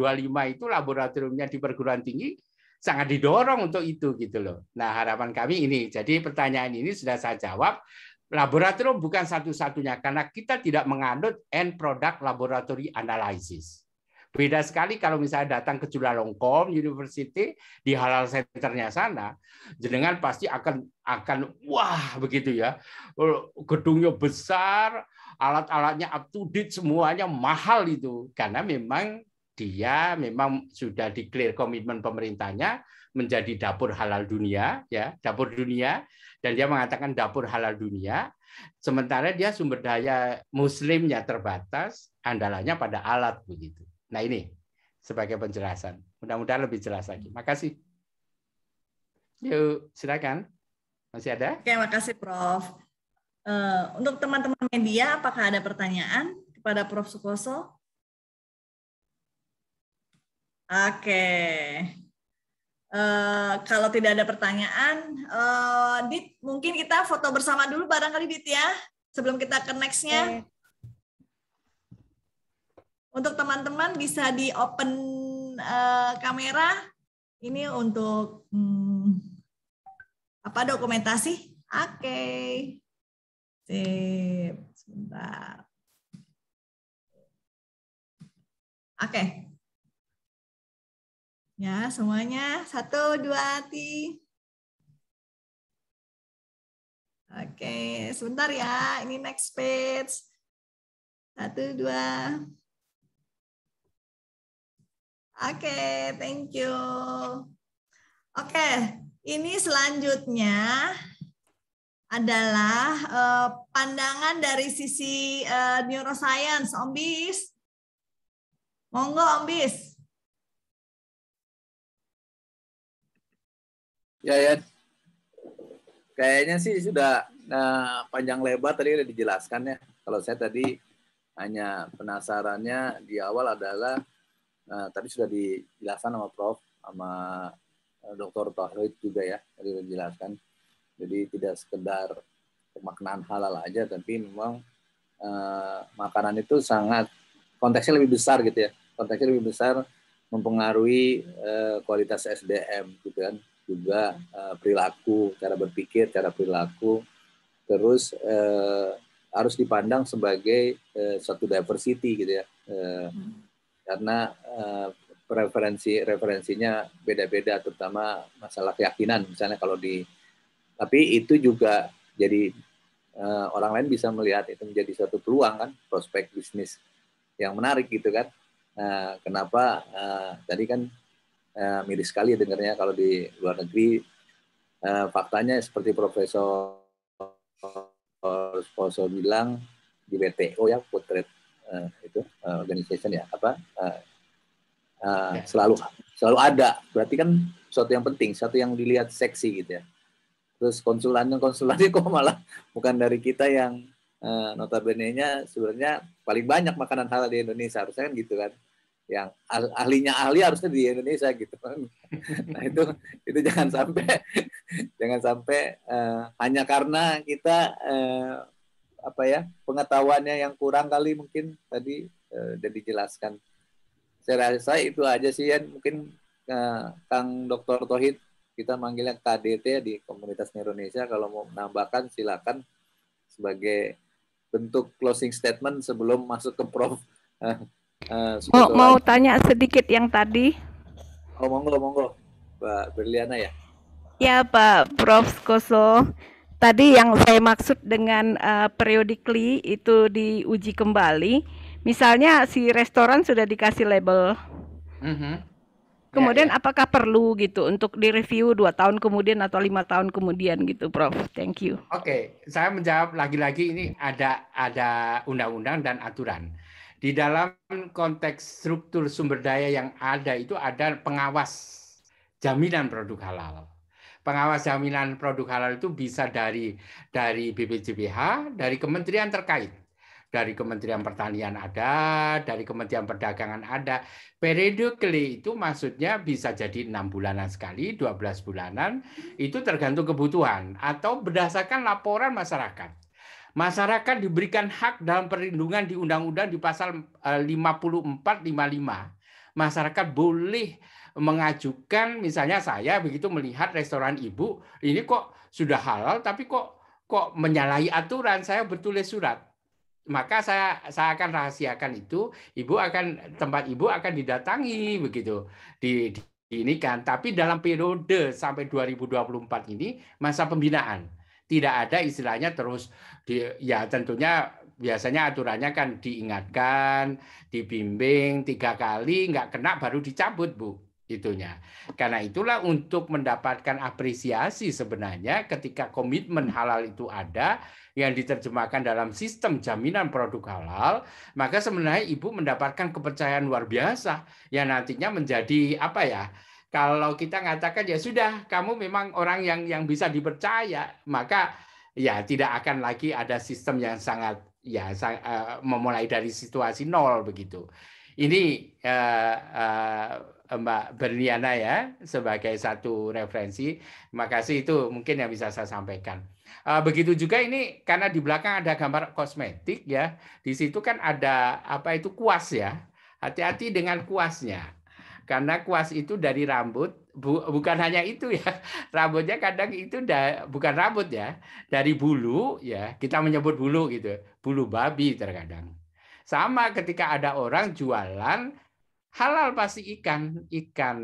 itu laboratoriumnya di perguruan tinggi sangat didorong untuk itu gitu loh. Nah harapan kami ini. Jadi pertanyaan ini sudah saya jawab. Laboratorium bukan satu-satunya karena kita tidak menganut end product laboratory analysis. Beda sekali kalau misalnya datang ke Chulalongkorn University di halal centernya sana, jenengan pasti akan akan wah begitu ya. Oh, gedungnya besar, alat-alatnya up to date semuanya mahal itu karena memang dia memang sudah declare komitmen pemerintahnya menjadi dapur halal dunia ya, dapur dunia dan dia mengatakan dapur halal dunia sementara dia sumber daya muslimnya terbatas andalanya pada alat begitu nah ini sebagai penjelasan mudah-mudahan lebih jelas lagi makasih yuk silakan masih ada oke makasih prof eh, untuk teman-teman media apakah ada pertanyaan kepada prof sukoso oke Uh, kalau tidak ada pertanyaan, uh, Dit, mungkin kita foto bersama dulu barangkali Dit ya, sebelum kita ke next-nya. Okay. Untuk teman-teman bisa di open uh, kamera. Ini untuk hmm, apa dokumentasi? Oke. Okay. Sip, sebentar. Oke. Okay. Ya, semuanya. Satu, dua, tiga. Oke, sebentar ya. Ini next page. Satu, dua. Oke, thank you. Oke, ini selanjutnya adalah eh, pandangan dari sisi uh, neuroscience. Bis. monggo Om Bis. Ya, ya. Kayaknya sih sudah nah, panjang lebar tadi sudah dijelaskan ya. Kalau saya tadi hanya penasarannya di awal adalah nah, tadi sudah dijelaskan sama Prof sama eh, Dr. Tahrid juga ya tadi sudah dijelaskan. Jadi tidak sekedar pemaknaan halal aja, tapi memang eh, makanan itu sangat konteksnya lebih besar gitu ya. Konteksnya lebih besar mempengaruhi eh, kualitas SDM gitu kan juga uh, perilaku, cara berpikir, cara perilaku, terus uh, harus dipandang sebagai uh, eh, satu diversity gitu ya, uh, hmm. karena uh, preferensi referensinya beda-beda, terutama masalah keyakinan misalnya kalau di, tapi itu juga jadi uh, orang lain bisa melihat itu menjadi satu peluang kan, prospek bisnis yang menarik gitu kan. Nah, kenapa uh, tadi kan eh, miris sekali dengarnya kalau di luar negeri eh, faktanya seperti Profesor eh, Sposo bilang di WTO ya putret eh, itu eh, organization ya apa eh, eh, ya. selalu selalu ada berarti kan sesuatu yang penting satu yang dilihat seksi gitu ya terus konsulannya konsulannya [laughs] kok malah bukan dari kita yang eh, notabene-nya sebenarnya paling banyak makanan halal di Indonesia harusnya kan gitu kan yang ahlinya ahli harusnya di Indonesia gitu kan. [laughs] Nah itu itu jangan sampai [laughs] jangan sampai uh, hanya karena kita uh, apa ya pengetahuannya yang kurang kali mungkin tadi uh, dijelaskan. Saya rasa itu aja sih ya mungkin uh, Kang Dr. Tohid kita manggilnya KDT ya, di komunitas Indonesia kalau mau menambahkan silakan sebagai bentuk closing statement sebelum masuk ke Prof. [laughs] uh, mau, mau tanya sedikit yang tadi oh monggo monggo Pak Berliana ya ya Pak Prof Koso tadi yang saya maksud dengan uh, periodically itu diuji kembali misalnya si restoran sudah dikasih label mm -hmm. Kemudian ya, ya. apakah perlu gitu untuk direview dua tahun kemudian atau lima tahun kemudian gitu, Prof? Thank you. Oke, okay. saya menjawab lagi-lagi ini ada ada undang-undang dan aturan. Di dalam konteks struktur sumber daya yang ada itu ada pengawas jaminan produk halal. Pengawas jaminan produk halal itu bisa dari dari BPJPH, dari kementerian terkait. Dari Kementerian Pertanian ada, dari Kementerian Perdagangan ada. periode Periodically itu maksudnya bisa jadi enam bulanan sekali, 12 bulanan, itu tergantung kebutuhan atau berdasarkan laporan masyarakat Masyarakat diberikan hak dalam perlindungan di undang-undang di pasal 54 eh, 55. Masyarakat boleh mengajukan misalnya saya begitu melihat restoran ibu ini kok sudah halal tapi kok kok menyalahi aturan saya bertulis surat maka saya saya akan rahasiakan itu ibu akan tempat ibu akan didatangi begitu di, di ini kan tapi dalam periode sampai 2024 ini masa pembinaan tidak ada istilahnya terus di, ya tentunya biasanya aturannya kan diingatkan, dibimbing tiga kali nggak kena baru dicabut bu itunya. Karena itulah untuk mendapatkan apresiasi sebenarnya ketika komitmen halal itu ada yang diterjemahkan dalam sistem jaminan produk halal, maka sebenarnya ibu mendapatkan kepercayaan luar biasa yang nantinya menjadi apa ya? Kalau kita ngatakan ya sudah, kamu memang orang yang yang bisa dipercaya, maka ya tidak akan lagi ada sistem yang sangat ya sangat, eh, memulai dari situasi nol begitu. Ini uh, uh, Mbak Berliana ya sebagai satu referensi. Makasih itu mungkin yang bisa saya sampaikan. Begitu juga ini karena di belakang ada gambar kosmetik ya. Di situ kan ada apa itu kuas ya. Hati-hati dengan kuasnya karena kuas itu dari rambut bu, bukan hanya itu ya [laughs] rambutnya kadang itu da, bukan rambut ya dari bulu ya kita menyebut bulu gitu bulu babi terkadang sama ketika ada orang jualan halal pasti ikan ikan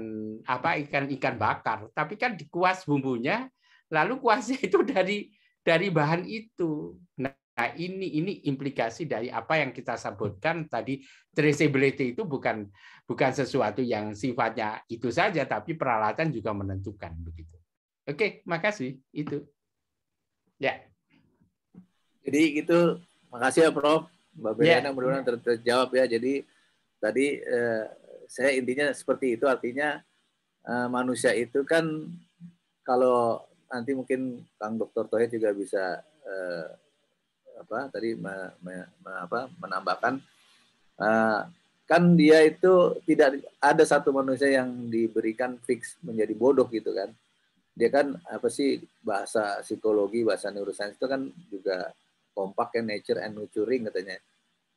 apa ikan ikan bakar tapi kan kuas bumbunya lalu kuasnya [laughs] itu dari dari bahan itu nah Nah, ini ini implikasi dari apa yang kita sebutkan tadi traceability itu bukan bukan sesuatu yang sifatnya itu saja tapi peralatan juga menentukan begitu. Oke, makasih itu. Ya. Jadi gitu, makasih ya Prof. Mbak Beriana ya. mudah-mudahan ter terjawab ya. Jadi tadi eh, saya intinya seperti itu artinya eh, manusia itu kan kalau nanti mungkin Kang Dr. Toya juga bisa eh, apa tadi me, me, me, apa, menambahkan uh, kan dia itu tidak ada satu manusia yang diberikan fix menjadi bodoh gitu kan dia kan apa sih bahasa psikologi bahasa neuroscience itu kan juga kompak ya nature and nurturing katanya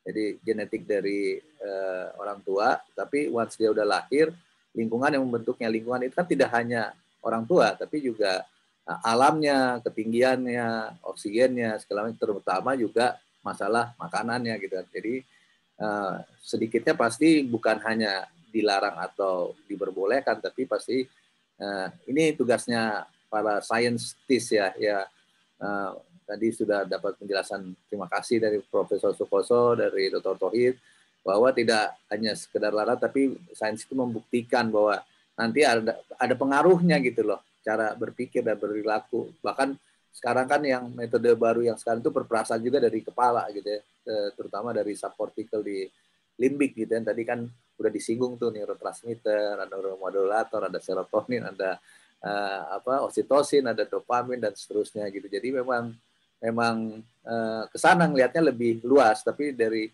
jadi genetik dari uh, orang tua tapi once dia udah lahir lingkungan yang membentuknya lingkungan itu kan tidak hanya orang tua tapi juga Nah, alamnya, ketinggiannya, oksigennya, segala macam, terutama juga masalah makanannya gitu kan. Jadi eh, sedikitnya pasti bukan hanya dilarang atau diperbolehkan, tapi pasti eh, ini tugasnya para scientist ya, ya eh, tadi sudah dapat penjelasan terima kasih dari Profesor Sukoso, dari Dr. Tohid, bahwa tidak hanya sekedar larat, tapi sains itu membuktikan bahwa nanti ada, ada pengaruhnya gitu loh cara berpikir dan berlaku Bahkan sekarang kan yang metode baru yang sekarang itu perperasaan juga dari kepala gitu ya, eh, terutama dari subcortical di limbik gitu kan. Tadi kan udah disinggung tuh neurotransmitter, ada neuromodulator, ada serotonin, ada uh, apa oksitosin, ada dopamin dan seterusnya gitu. Jadi memang memang uh, kesana ngelihatnya lebih luas, tapi dari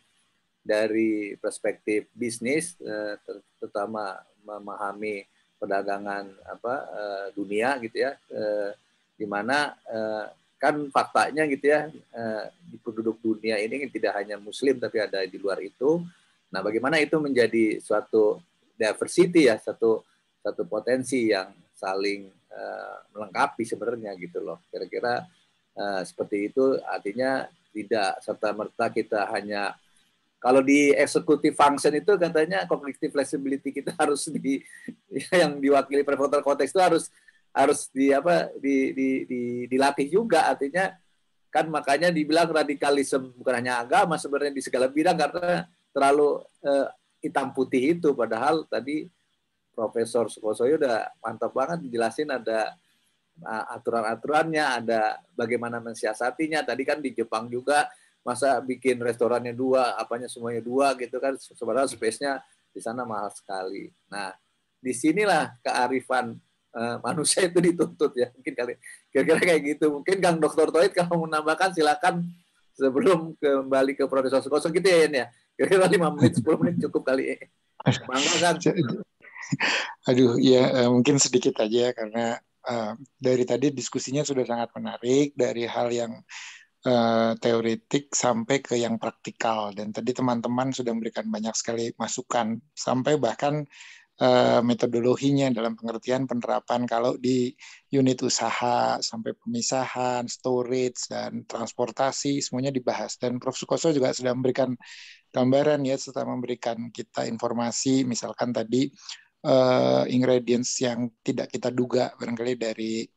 dari perspektif bisnis, uh, terutama memahami perdagangan apa uh, dunia gitu ya uh, di mana uh, kan faktanya gitu ya uh, di penduduk dunia ini tidak hanya muslim tapi ada di luar itu nah bagaimana itu menjadi suatu diversity ya satu satu potensi yang saling uh, melengkapi sebenarnya gitu loh kira-kira uh, seperti itu artinya tidak serta merta kita hanya kalau di eksekutif function itu katanya cognitive flexibility kita [laughs] harus di yang diwakili prefrontal cortex itu harus harus di apa di, di, di dilatih juga artinya kan makanya dibilang radikalisme bukan hanya agama sebenarnya di segala bidang karena terlalu eh, hitam putih itu padahal tadi Profesor Sukosoyo udah mantap banget jelasin ada eh, aturan-aturannya, ada bagaimana mensiasatinya. Tadi kan di Jepang juga masa bikin restorannya dua apanya semuanya dua gitu kan sebenarnya space-nya di sana mahal sekali nah disinilah kearifan uh, manusia itu dituntut ya mungkin kali kira-kira kayak gitu mungkin Kang Dokter Toit kalau menambahkan silakan sebelum kembali ke Profesor Sukoso gitu ya ya kira-kira lima menit sepuluh menit cukup kali bangga kan [laughs] aduh ya eh, mungkin sedikit aja ya, karena uh, dari tadi diskusinya sudah sangat menarik dari hal yang Eh, teoretik sampai ke yang praktikal. Dan tadi teman-teman sudah memberikan banyak sekali masukan, sampai bahkan uh, metodologinya dalam pengertian penerapan kalau di unit usaha sampai pemisahan, storage dan transportasi semuanya dibahas. Dan Prof Sukoso juga sudah memberikan gambaran ya serta memberikan kita informasi misalkan tadi uh, ingredients yang tidak kita duga barangkali dari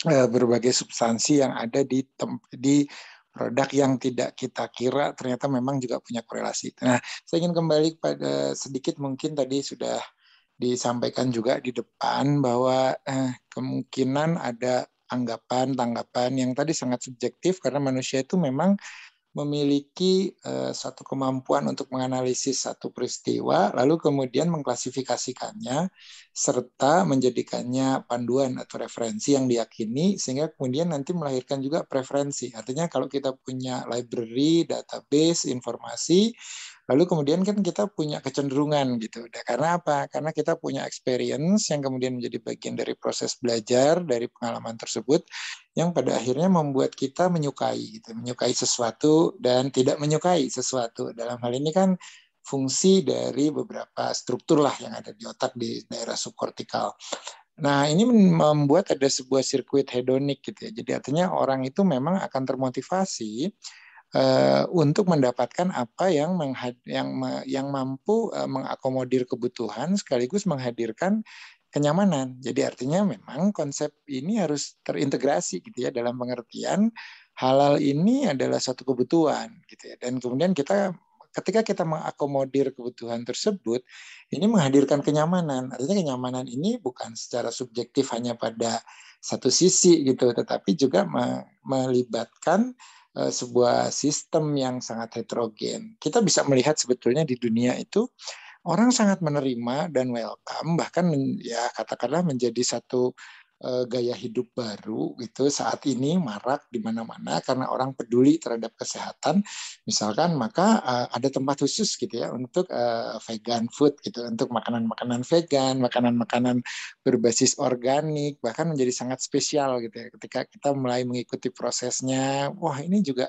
Eh, berbagai substansi yang ada di di produk yang tidak kita kira ternyata memang juga punya korelasi. Nah, saya ingin kembali pada sedikit mungkin tadi sudah disampaikan juga di depan bahwa eh, kemungkinan ada anggapan, tanggapan yang tadi sangat subjektif karena manusia itu memang memiliki uh, satu kemampuan untuk menganalisis satu peristiwa, lalu kemudian mengklasifikasikannya serta menjadikannya panduan atau referensi yang diyakini, sehingga kemudian nanti melahirkan juga preferensi. Artinya kalau kita punya library, database, informasi, Lalu kemudian kan kita punya kecenderungan gitu. Nah, karena apa? Karena kita punya experience yang kemudian menjadi bagian dari proses belajar dari pengalaman tersebut yang pada akhirnya membuat kita menyukai gitu, menyukai sesuatu dan tidak menyukai sesuatu. Dalam hal ini kan fungsi dari beberapa struktur lah yang ada di otak di daerah subkortikal. Nah, ini membuat ada sebuah sirkuit hedonik gitu ya. Jadi artinya orang itu memang akan termotivasi Eh, untuk mendapatkan apa yang yang yang mampu uh, mengakomodir kebutuhan sekaligus menghadirkan kenyamanan. Jadi artinya memang konsep ini harus terintegrasi gitu ya dalam pengertian halal ini adalah suatu kebutuhan gitu ya. Dan kemudian kita ketika kita mengakomodir kebutuhan tersebut, ini menghadirkan kenyamanan. Artinya kenyamanan ini bukan secara subjektif hanya pada satu sisi gitu, tetapi juga me melibatkan Eh, sebuah sistem yang sangat heterogen. Kita bisa melihat sebetulnya di dunia itu orang sangat menerima dan welcome bahkan ya katakanlah menjadi satu Eh, gaya hidup baru gitu saat ini marak di mana-mana karena orang peduli terhadap kesehatan misalkan maka uh, ada tempat khusus gitu ya untuk uh, vegan food gitu untuk makanan-makanan vegan makanan-makanan berbasis organik bahkan menjadi sangat spesial gitu ya ketika kita mulai mengikuti prosesnya wah ini juga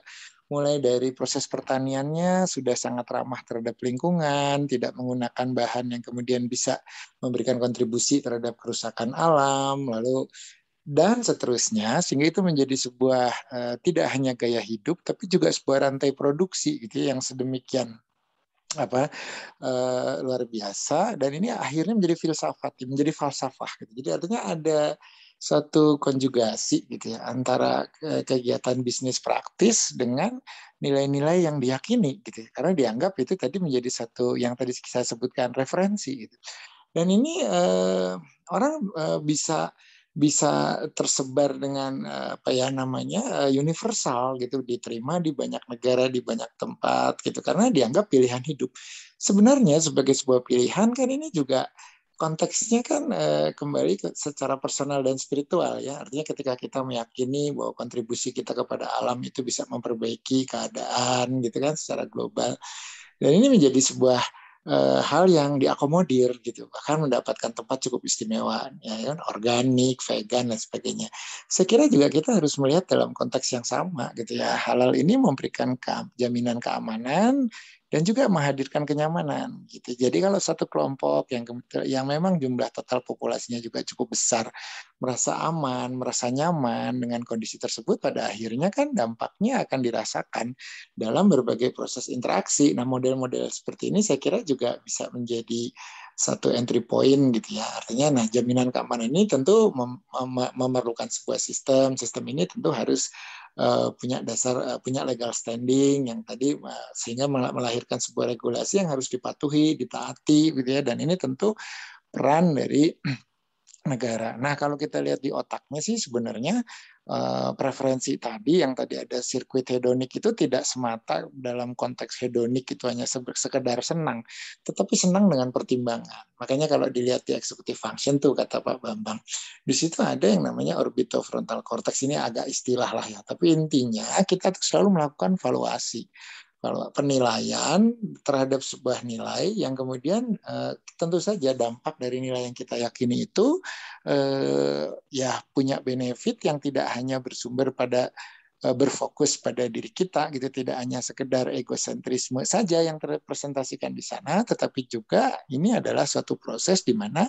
mulai dari proses pertaniannya sudah sangat ramah terhadap lingkungan, tidak menggunakan bahan yang kemudian bisa memberikan kontribusi terhadap kerusakan alam, lalu dan seterusnya sehingga itu menjadi sebuah uh, tidak hanya gaya hidup tapi juga sebuah rantai produksi gitu ya, yang sedemikian apa uh, luar biasa dan ini akhirnya menjadi filsafat menjadi falsafah gitu. jadi artinya ada satu konjugasi gitu ya antara eh, kegiatan bisnis praktis dengan nilai-nilai yang diyakini gitu ya. karena dianggap itu tadi menjadi satu yang tadi saya sebutkan referensi gitu dan ini eh, orang eh, bisa bisa tersebar dengan eh, apa ya namanya eh, universal gitu diterima di banyak negara di banyak tempat gitu karena dianggap pilihan hidup sebenarnya sebagai sebuah pilihan kan ini juga konteksnya kan eh, kembali ke, secara personal dan spiritual ya artinya ketika kita meyakini bahwa kontribusi kita kepada alam itu bisa memperbaiki keadaan gitu kan secara global dan ini menjadi sebuah eh, hal yang diakomodir gitu bahkan mendapatkan tempat cukup istimewa ya kan organik vegan dan sebagainya saya kira juga kita harus melihat dalam konteks yang sama gitu ya halal ini memberikan ke, jaminan keamanan dan juga menghadirkan kenyamanan gitu. Jadi kalau satu kelompok yang yang memang jumlah total populasinya juga cukup besar merasa aman, merasa nyaman dengan kondisi tersebut pada akhirnya kan dampaknya akan dirasakan dalam berbagai proses interaksi. Nah, model-model seperti ini saya kira juga bisa menjadi satu entry point gitu ya artinya nah jaminan keamanan ini tentu mem mem memerlukan sebuah sistem sistem ini tentu harus Eh, punya dasar uh, punya legal standing yang tadi uh, sehingga melahirkan sebuah regulasi yang harus dipatuhi, ditaati gitu ya dan ini tentu peran dari negara. Nah, kalau kita lihat di otaknya sih sebenarnya eh, preferensi tadi yang tadi ada sirkuit hedonik itu tidak semata dalam konteks hedonik itu hanya sekedar senang, tetapi senang dengan pertimbangan. Makanya kalau dilihat di eksekutif function tuh kata Pak Bambang, di situ ada yang namanya orbito frontal cortex ini agak istilah lah ya, tapi intinya kita selalu melakukan valuasi. Kalau penilaian terhadap sebuah nilai yang kemudian eh, tentu saja dampak dari nilai yang kita yakini itu eh, ya punya benefit yang tidak hanya bersumber pada eh, berfokus pada diri kita gitu tidak hanya sekedar egosentrisme saja yang terrepresentasikan di sana tetapi juga ini adalah suatu proses di mana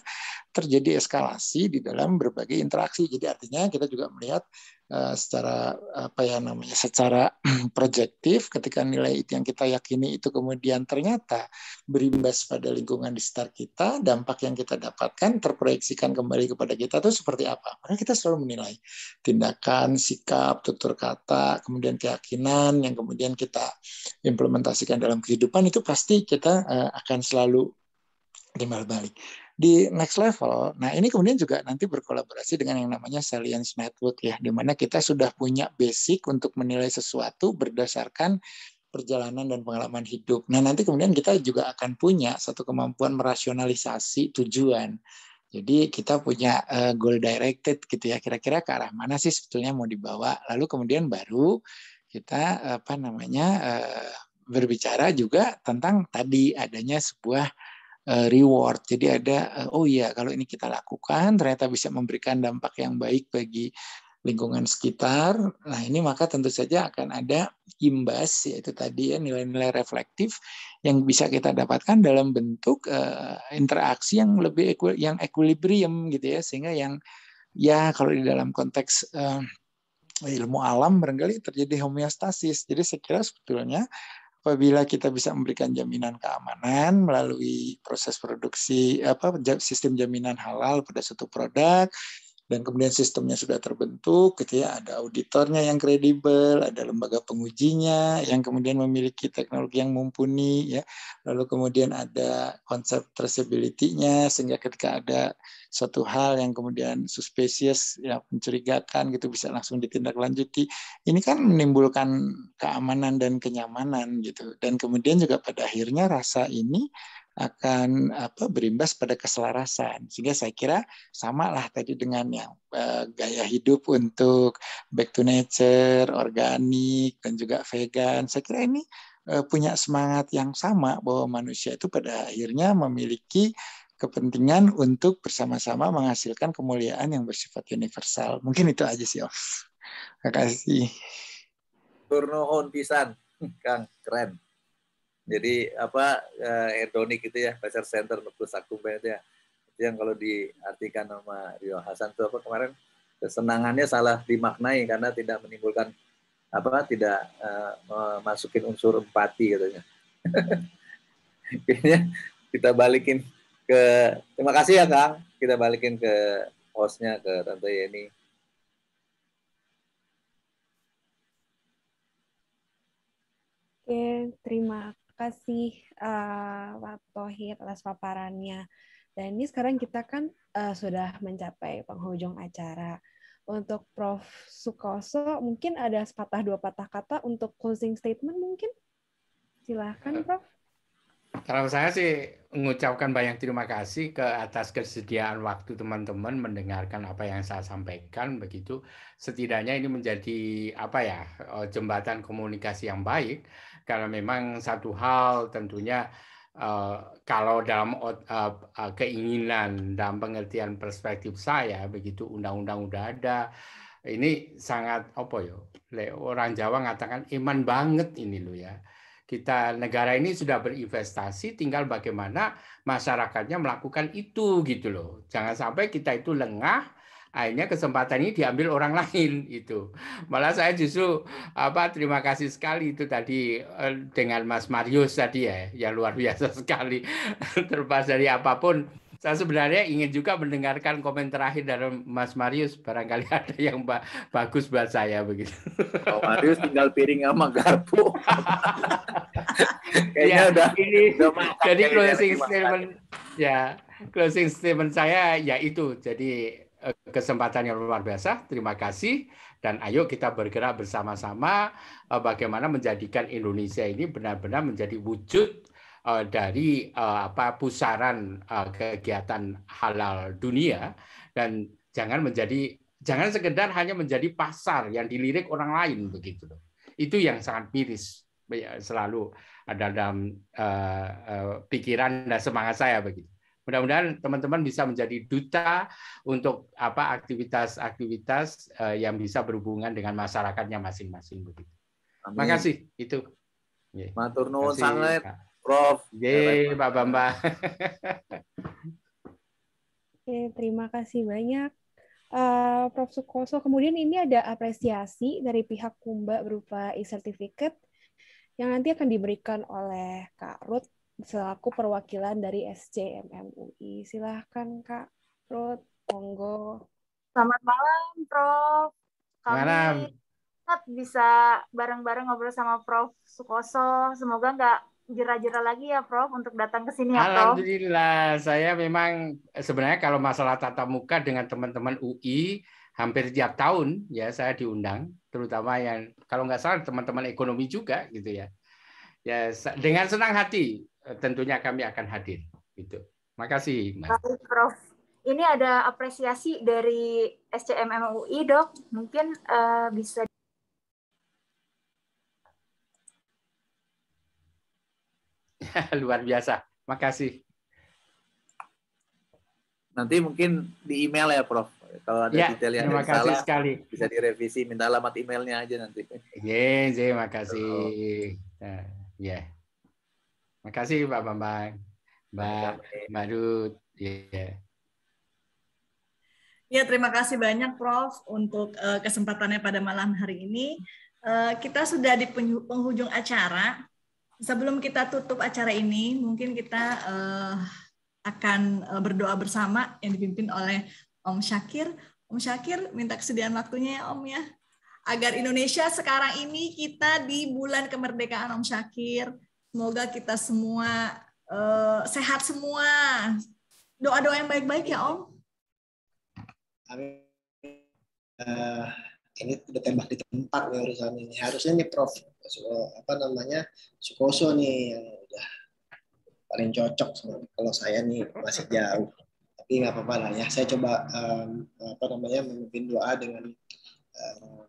terjadi eskalasi di dalam berbagai interaksi jadi artinya kita juga melihat Eh, secara apa ya namanya secara [clears throat] proyektif ketika nilai itu yang kita yakini itu kemudian ternyata berimbas pada lingkungan di sekitar kita dampak yang kita dapatkan terproyeksikan kembali kepada kita itu seperti apa karena kita selalu menilai tindakan sikap tutur kata kemudian keyakinan yang kemudian kita implementasikan dalam kehidupan itu pasti kita eh, akan selalu timbal balik di next level. Nah, ini kemudian juga nanti berkolaborasi dengan yang namanya salience network ya, di mana kita sudah punya basic untuk menilai sesuatu berdasarkan perjalanan dan pengalaman hidup. Nah, nanti kemudian kita juga akan punya satu kemampuan merasionalisasi tujuan. Jadi kita punya uh, goal directed gitu ya, kira-kira ke arah mana sih sebetulnya mau dibawa. Lalu kemudian baru kita apa namanya uh, berbicara juga tentang tadi adanya sebuah Eh, reward. Jadi ada eh, oh iya kalau ini kita lakukan ternyata bisa memberikan dampak yang baik bagi lingkungan sekitar. Nah, ini maka tentu saja akan ada imbas yaitu tadi ya nilai-nilai reflektif yang bisa kita dapatkan dalam bentuk uh, interaksi yang lebih yang equilibrium gitu ya sehingga yang ya kalau di dalam konteks uh, ilmu alam barangkali terjadi homeostasis. Jadi saya kira sebetulnya apabila kita bisa memberikan jaminan keamanan melalui proses produksi apa sistem jaminan halal pada suatu produk dan kemudian sistemnya sudah terbentuk gitu ya ada auditornya yang kredibel ada lembaga pengujinya yang kemudian memiliki teknologi yang mumpuni ya lalu kemudian ada konsep traceability-nya sehingga ketika ada suatu hal yang kemudian suspicious ya mencurigakan gitu bisa langsung ditindaklanjuti ini kan menimbulkan keamanan dan kenyamanan gitu dan kemudian juga pada akhirnya rasa ini akan apa berimbas pada keselarasan sehingga saya kira samalah tadi dengan yang eh, gaya hidup untuk back to nature organik dan juga vegan saya kira ini eh, punya semangat yang sama bahwa manusia itu pada akhirnya memiliki kepentingan untuk bersama-sama menghasilkan kemuliaan yang bersifat universal. Mungkin itu aja sih, Om. Makasih. Turnuhun pisan, Kang. Keren. Jadi apa eh, hedonik gitu ya, pasar center nebus agung itu ya. Itu yang kalau diartikan sama Rio Hasan itu apa kemarin kesenangannya salah dimaknai karena tidak menimbulkan apa tidak eh, masukin unsur empati katanya. Kayaknya [laughs] kita balikin ke terima kasih ya Kang. Kita balikin ke hostnya ke Tante Yeni. Oke, terima kasih uh, Pak Tohir atas paparannya. Dan ini sekarang kita kan uh, sudah mencapai penghujung acara. Untuk Prof. Sukoso, mungkin ada sepatah dua patah kata untuk closing statement mungkin? Silahkan, eh, Prof. Kalau saya sih mengucapkan banyak terima kasih ke atas kesediaan waktu teman-teman mendengarkan apa yang saya sampaikan begitu. Setidaknya ini menjadi apa ya eh, jembatan komunikasi yang baik karena memang satu hal tentunya eh, kalau dalam eh, keinginan dan pengertian perspektif saya begitu undang-undang udah ada ini sangat apa yo ya, orang Jawa mengatakan iman banget ini loh ya kita negara ini sudah berinvestasi tinggal bagaimana masyarakatnya melakukan itu gitu loh jangan sampai kita itu lengah akhirnya kesempatan ini diambil orang [laughs] lain itu malah saya justru apa terima kasih sekali itu tadi eh, dengan Mas Marius tadi ya yang luar biasa [laughs] sekali terlepas dari apapun saya sebenarnya ingin juga mendengarkan komen terakhir dari Mas Marius. Barangkali [laughs] ada yang ba bagus buat saya begitu. Oh, Marius tinggal piring sama garpu. [laughs] Kayaknya ya, udah, ini, udah [laughs] jadi closing statement ya closing statement saya yaitu jadi eh, kesempatan yang luar biasa. Terima kasih dan ayo kita bergerak bersama-sama eh, bagaimana menjadikan Indonesia ini benar-benar menjadi wujud Eh, dari eh, apa pusaran eh, kegiatan halal dunia dan jangan menjadi jangan sekedar hanya menjadi pasar yang dilirik orang lain begitu loh. Itu yang sangat miris selalu ada dalam pikiran dan semangat saya begitu. Mudah-mudahan teman-teman bisa menjadi duta untuk apa aktivitas-aktivitas yang bisa berhubungan dengan masyarakatnya masing-masing begitu. terima kasih itu. Yeah. Matur sangat. Prof. Ye, Pak Bambang. Oke, terima kasih banyak. Uh, Prof. Sukoso, kemudian ini ada apresiasi dari pihak Kumba berupa e-certificate yang nanti akan diberikan oleh Kak Ruth selaku perwakilan dari SCMM Silahkan Kak Ruth, monggo. Selamat malam, Prof. Kami malam. bisa bareng-bareng ngobrol sama Prof. Sukoso. Semoga nggak jera-jera lagi ya Prof untuk datang ke sini ya Alhamdulillah, saya memang sebenarnya kalau masalah tatap muka dengan teman-teman UI hampir tiap tahun ya saya diundang, terutama yang kalau nggak salah teman-teman ekonomi juga gitu ya. Ya dengan senang hati eh, tentunya kami akan hadir gitu. Makasih Mas. Baik Prof. Ini ada apresiasi dari SCMM UI, Dok. Mungkin uh, bisa [laughs] Luar biasa. Makasih. Nanti mungkin di email ya, Prof. Kalau ada ya, detail yang terima kasih sekali. bisa direvisi. Minta alamat emailnya aja nanti. Iya, terima kasih. Oh. ya, ya. Makasih Pak Bambang. Mbak, Mbak Ruth. Yeah. Ya, terima kasih banyak Prof untuk eh, kesempatannya pada malam hari ini. Eh, kita sudah di penghujung acara. Sebelum kita tutup acara ini, mungkin kita uh, akan eh, berdoa bersama yang dipimpin oleh Om Syakir. Om Syakir, minta kesediaan waktunya ya Om ya. Agar Indonesia sekarang ini kita di bulan kemerdekaan Om Syakir. Semoga kita semua uh, sehat semua. Doa-doa yang baik-baik ya Om. Amin. Uh, ini udah tembak di tempat ya urusan ini. Harusnya nih Prof apa namanya Sukoso nih yang udah paling cocok kalau saya nih masih jauh tapi nggak apa-apa lah ya saya coba um, apa namanya memimpin doa dengan um,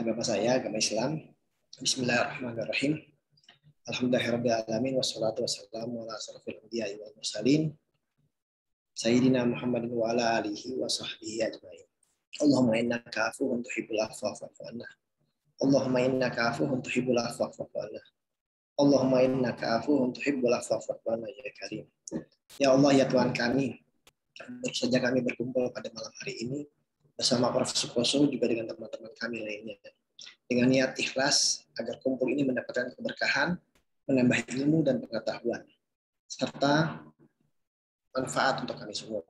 agama saya agama Islam Bismillahirrahmanirrahim Alhamdulillahirrahmanirrahim Wassalatu wassalamu ala asrafil mursalin Sayyidina Muhammadin wa ala alihi wa sahbihi ajma'in Allahumma innaka tuhibbul afwa fa'fu anna Allahumma inna afuwun tuhibbul afwa fa'fu Allahumma inna untuk tuhibbul afwa fa'fu ya karim. Ya Allah ya Tuhan kami, baru saja kami berkumpul pada malam hari ini bersama Prof. Sukoso juga dengan teman-teman kami lainnya. Dengan niat ikhlas agar kumpul ini mendapatkan keberkahan, menambah ilmu dan pengetahuan, serta manfaat untuk kami semua,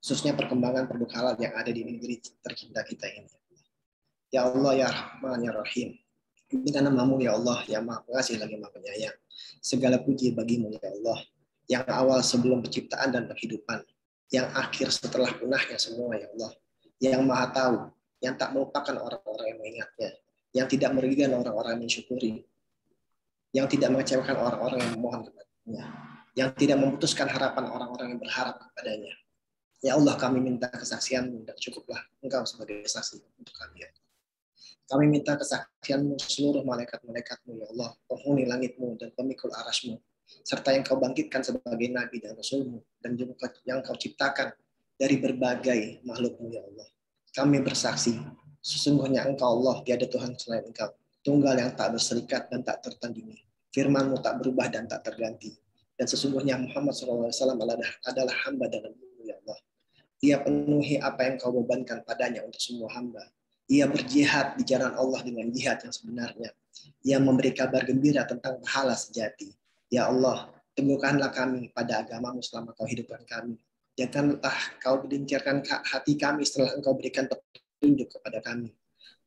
khususnya perkembangan produk halal yang ada di negeri tercinta kita ini. Ya Allah, Ya Rahman, Ya Rahim. Dengan namamu, Ya Allah, Ya Maha Pengasih lagi Maha Penyayang. Segala puji bagimu, Ya Allah, yang awal sebelum penciptaan dan kehidupan yang akhir setelah punahnya semua, Ya Allah, yang Maha Tahu, yang tak melupakan orang-orang yang mengingatnya, yang tidak merugikan orang-orang yang syukuri yang tidak mengecewakan orang-orang yang memohon kepadanya, yang tidak memutuskan harapan orang-orang yang berharap kepadanya. Ya Allah, kami minta kesaksianmu dan cukuplah Engkau sebagai saksi untuk kami. Ya kami minta kesaksianmu seluruh malaikat-malaikatmu, ya Allah, penghuni langitmu dan pemikul arasmu, serta yang kau bangkitkan sebagai nabi dan rasulmu, dan juga yang kau ciptakan dari berbagai makhlukmu, ya Allah. Kami bersaksi, sesungguhnya engkau Allah, tiada Tuhan selain engkau, tunggal yang tak berserikat dan tak tertandingi. Firmanmu tak berubah dan tak terganti. Dan sesungguhnya Muhammad SAW adalah hamba dan ya Allah. Dia penuhi apa yang kau bebankan padanya untuk semua hamba ia berjihad di jalan Allah dengan jihad yang sebenarnya. Ia memberi kabar gembira tentang pahala sejati. Ya Allah, teguhkanlah kami pada agamamu selama kau hidupkan kami. Janganlah kau gelincirkan hati kami setelah engkau berikan petunjuk kepada kami.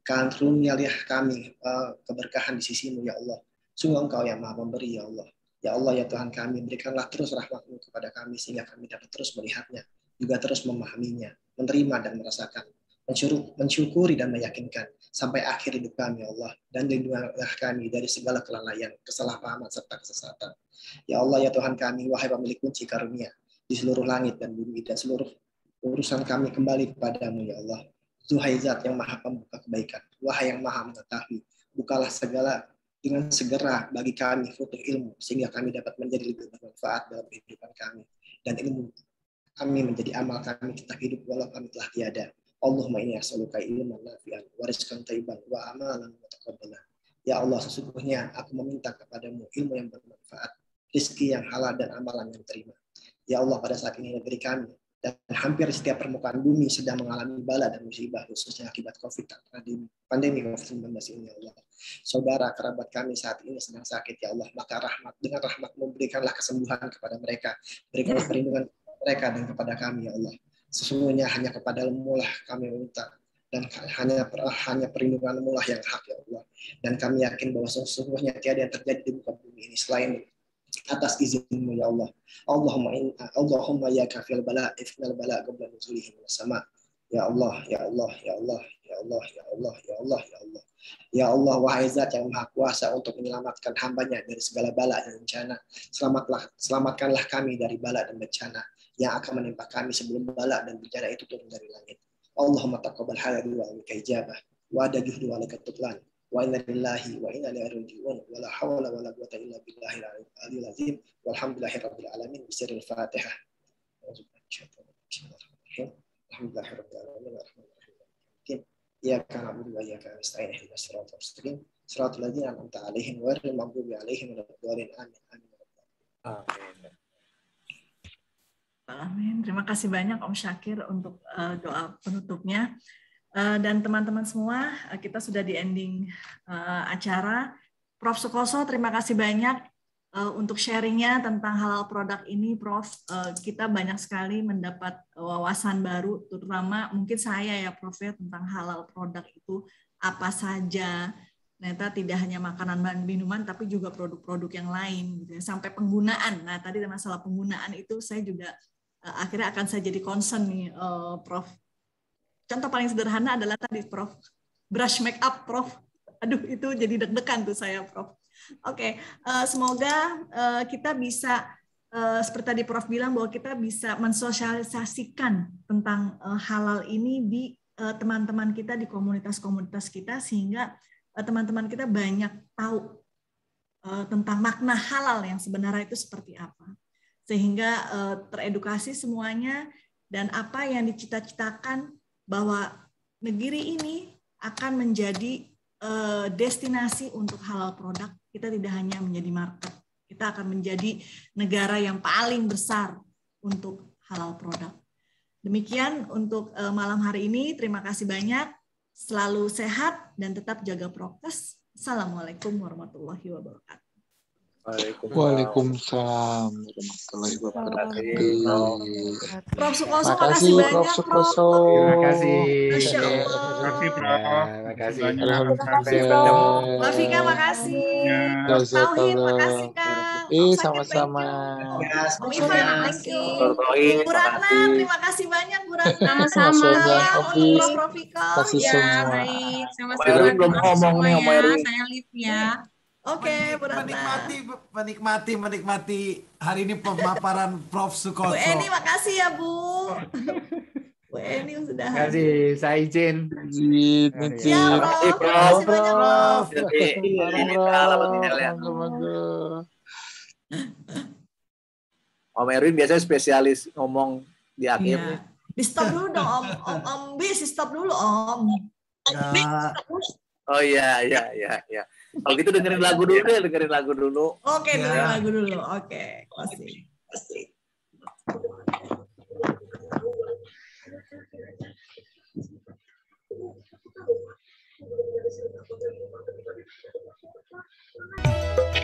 Karunialah kami eh, keberkahan di sisimu, ya Allah. Sungguh engkau yang maha memberi, ya Allah. Ya Allah, ya Tuhan kami, berikanlah terus rahmatmu kepada kami sehingga kami dapat terus melihatnya, juga terus memahaminya, menerima dan merasakan mensyukuri dan meyakinkan sampai akhir hidup kami ya Allah dan lindungilah kami dari segala kelalaian, kesalahpahaman serta kesesatan. Ya Allah ya Tuhan kami wahai pemilik kunci karunia di seluruh langit dan bumi dan seluruh urusan kami kembali kepadamu ya Allah. Tuhan zat yang maha pembuka kebaikan, wahai yang maha mengetahui, bukalah segala dengan segera bagi kami foto ilmu sehingga kami dapat menjadi lebih bermanfaat dalam kehidupan kami dan ilmu kami menjadi amal kami kita hidup walau kami telah tiada Allahumma inni as'aluka ilman nafi'an wa rizqan thayyiban wa amalan mutaqabbalan. Ya Allah, sesungguhnya aku meminta kepadamu ilmu yang bermanfaat, rezeki yang halal dan amalan yang terima. Ya Allah, pada saat ini negeri kami dan hampir setiap permukaan bumi sedang mengalami bala dan musibah khususnya akibat COVID pandemi COVID-19 ini ya Allah. Saudara kerabat kami saat ini sedang sakit ya Allah, maka rahmat dengan rahmat memberikanlah kesembuhan kepada mereka, berikanlah ya. perlindungan mereka dan kepada kami ya Allah Sesungguhnya hanya kepadamu lah kami minta dan hanya hanya perlindunganmu lah yang hak ya Allah. Dan kami yakin bahwa sesungguhnya tiada yang terjadi di muka bumi ini selain atas izinmu ya Allah. Allahumma in, Allahumma ya kafil bala ifnal bala qabla nuzulihi sama. Ya Allah, ya Allah, ya Allah, ya Allah, ya Allah, ya Allah, ya Allah. Ya Allah, wahai zat yang maha kuasa untuk menyelamatkan hambanya dari segala bala dan bencana. Selamatlah, selamatkanlah kami dari bala dan bencana yang akan menimpa kami sebelum balak dan bencana itu turun dari langit. Allahumma taqabbal halal wa minka ijabah wa ada wa laka tuklan wa inna lillahi wa inna ilaihi wa la hawla wa la quwata illa billahi alil azim walhamdulillahi rabbil alamin bisiril fatihah Alhamdulillahi rabbil alamin arrahmanirrahim ya na'budu wa iyyaka nasta'in ihdinas siratal mustaqim siratal ladzina an'amta alaihim ghairil maghdubi alaihim amin amin ya amin Amin. Terima kasih banyak Om Syakir untuk uh, doa penutupnya. Uh, dan teman-teman semua, uh, kita sudah di ending uh, acara. Prof. Sukoso, terima kasih banyak uh, untuk sharingnya tentang halal produk ini, Prof. Uh, kita banyak sekali mendapat wawasan baru, terutama mungkin saya ya, Prof. Ya, tentang halal produk itu apa saja, ternyata tidak hanya makanan dan minuman tapi juga produk-produk yang lain gitu ya. sampai penggunaan nah tadi masalah penggunaan itu saya juga Eh, akhirnya akan saya jadi concern nih, uh, Prof. Contoh paling sederhana adalah tadi, Prof. Brush make up, Prof. Aduh, itu jadi deg-degan tuh saya, Prof. Oke, okay. uh, eh, semoga uh, kita bisa uh, seperti tadi Prof bilang bahwa kita bisa mensosialisasikan tentang uh, halal ini di teman-teman uh, kita di komunitas-komunitas kita sehingga teman-teman uh, kita banyak tahu uh, tentang makna halal yang sebenarnya itu seperti apa sehingga uh, teredukasi semuanya dan apa yang dicita-citakan bahwa negeri ini akan menjadi uh, destinasi untuk halal produk. Kita tidak hanya menjadi market, kita akan menjadi negara yang paling besar untuk halal produk. Demikian untuk uh, malam hari ini. Terima kasih banyak. Selalu sehat dan tetap jaga prokes. Assalamualaikum warahmatullahi wabarakatuh. Waalaikumsalam warahmatullahi wabarakatuh. Prof Sukoso, makasih banyak. Prof kasih Terima kasih. Terima kasih, Prof. Terima kasih. Terima kasih. terima kasih Terima kasih. Eh, sama-sama. kasih Ivan, terima kasih banyak, Bu Sama-sama. Prof Rofiko. kasih ya, baik. Sama-sama. kasih ngomong nih, iya, Saya terima ya. Oke, okay, Menikmati, menikmati, menikmati hari ini pemaparan Prof. Sukoso. Bu Eni, makasih ya, Bu. Bu Eni sudah Terima kasih, saya izin. Terima kasih, Ya, Prof. Terima kasih banyak, Prof. Ini pengalaman tinggal ya. Om Erwin biasanya spesialis ngomong di akhir. Ya. Di stop dulu dong, Om. Om, Om B, stop dulu, Om. Ya. Oh iya, iya, iya. Ya. Kalau gitu dengerin lagu dulu deh, dengerin lagu dulu. Oke, okay, ya. dengerin lagu dulu. Oke, okay. pasti. Pasti. Thank you.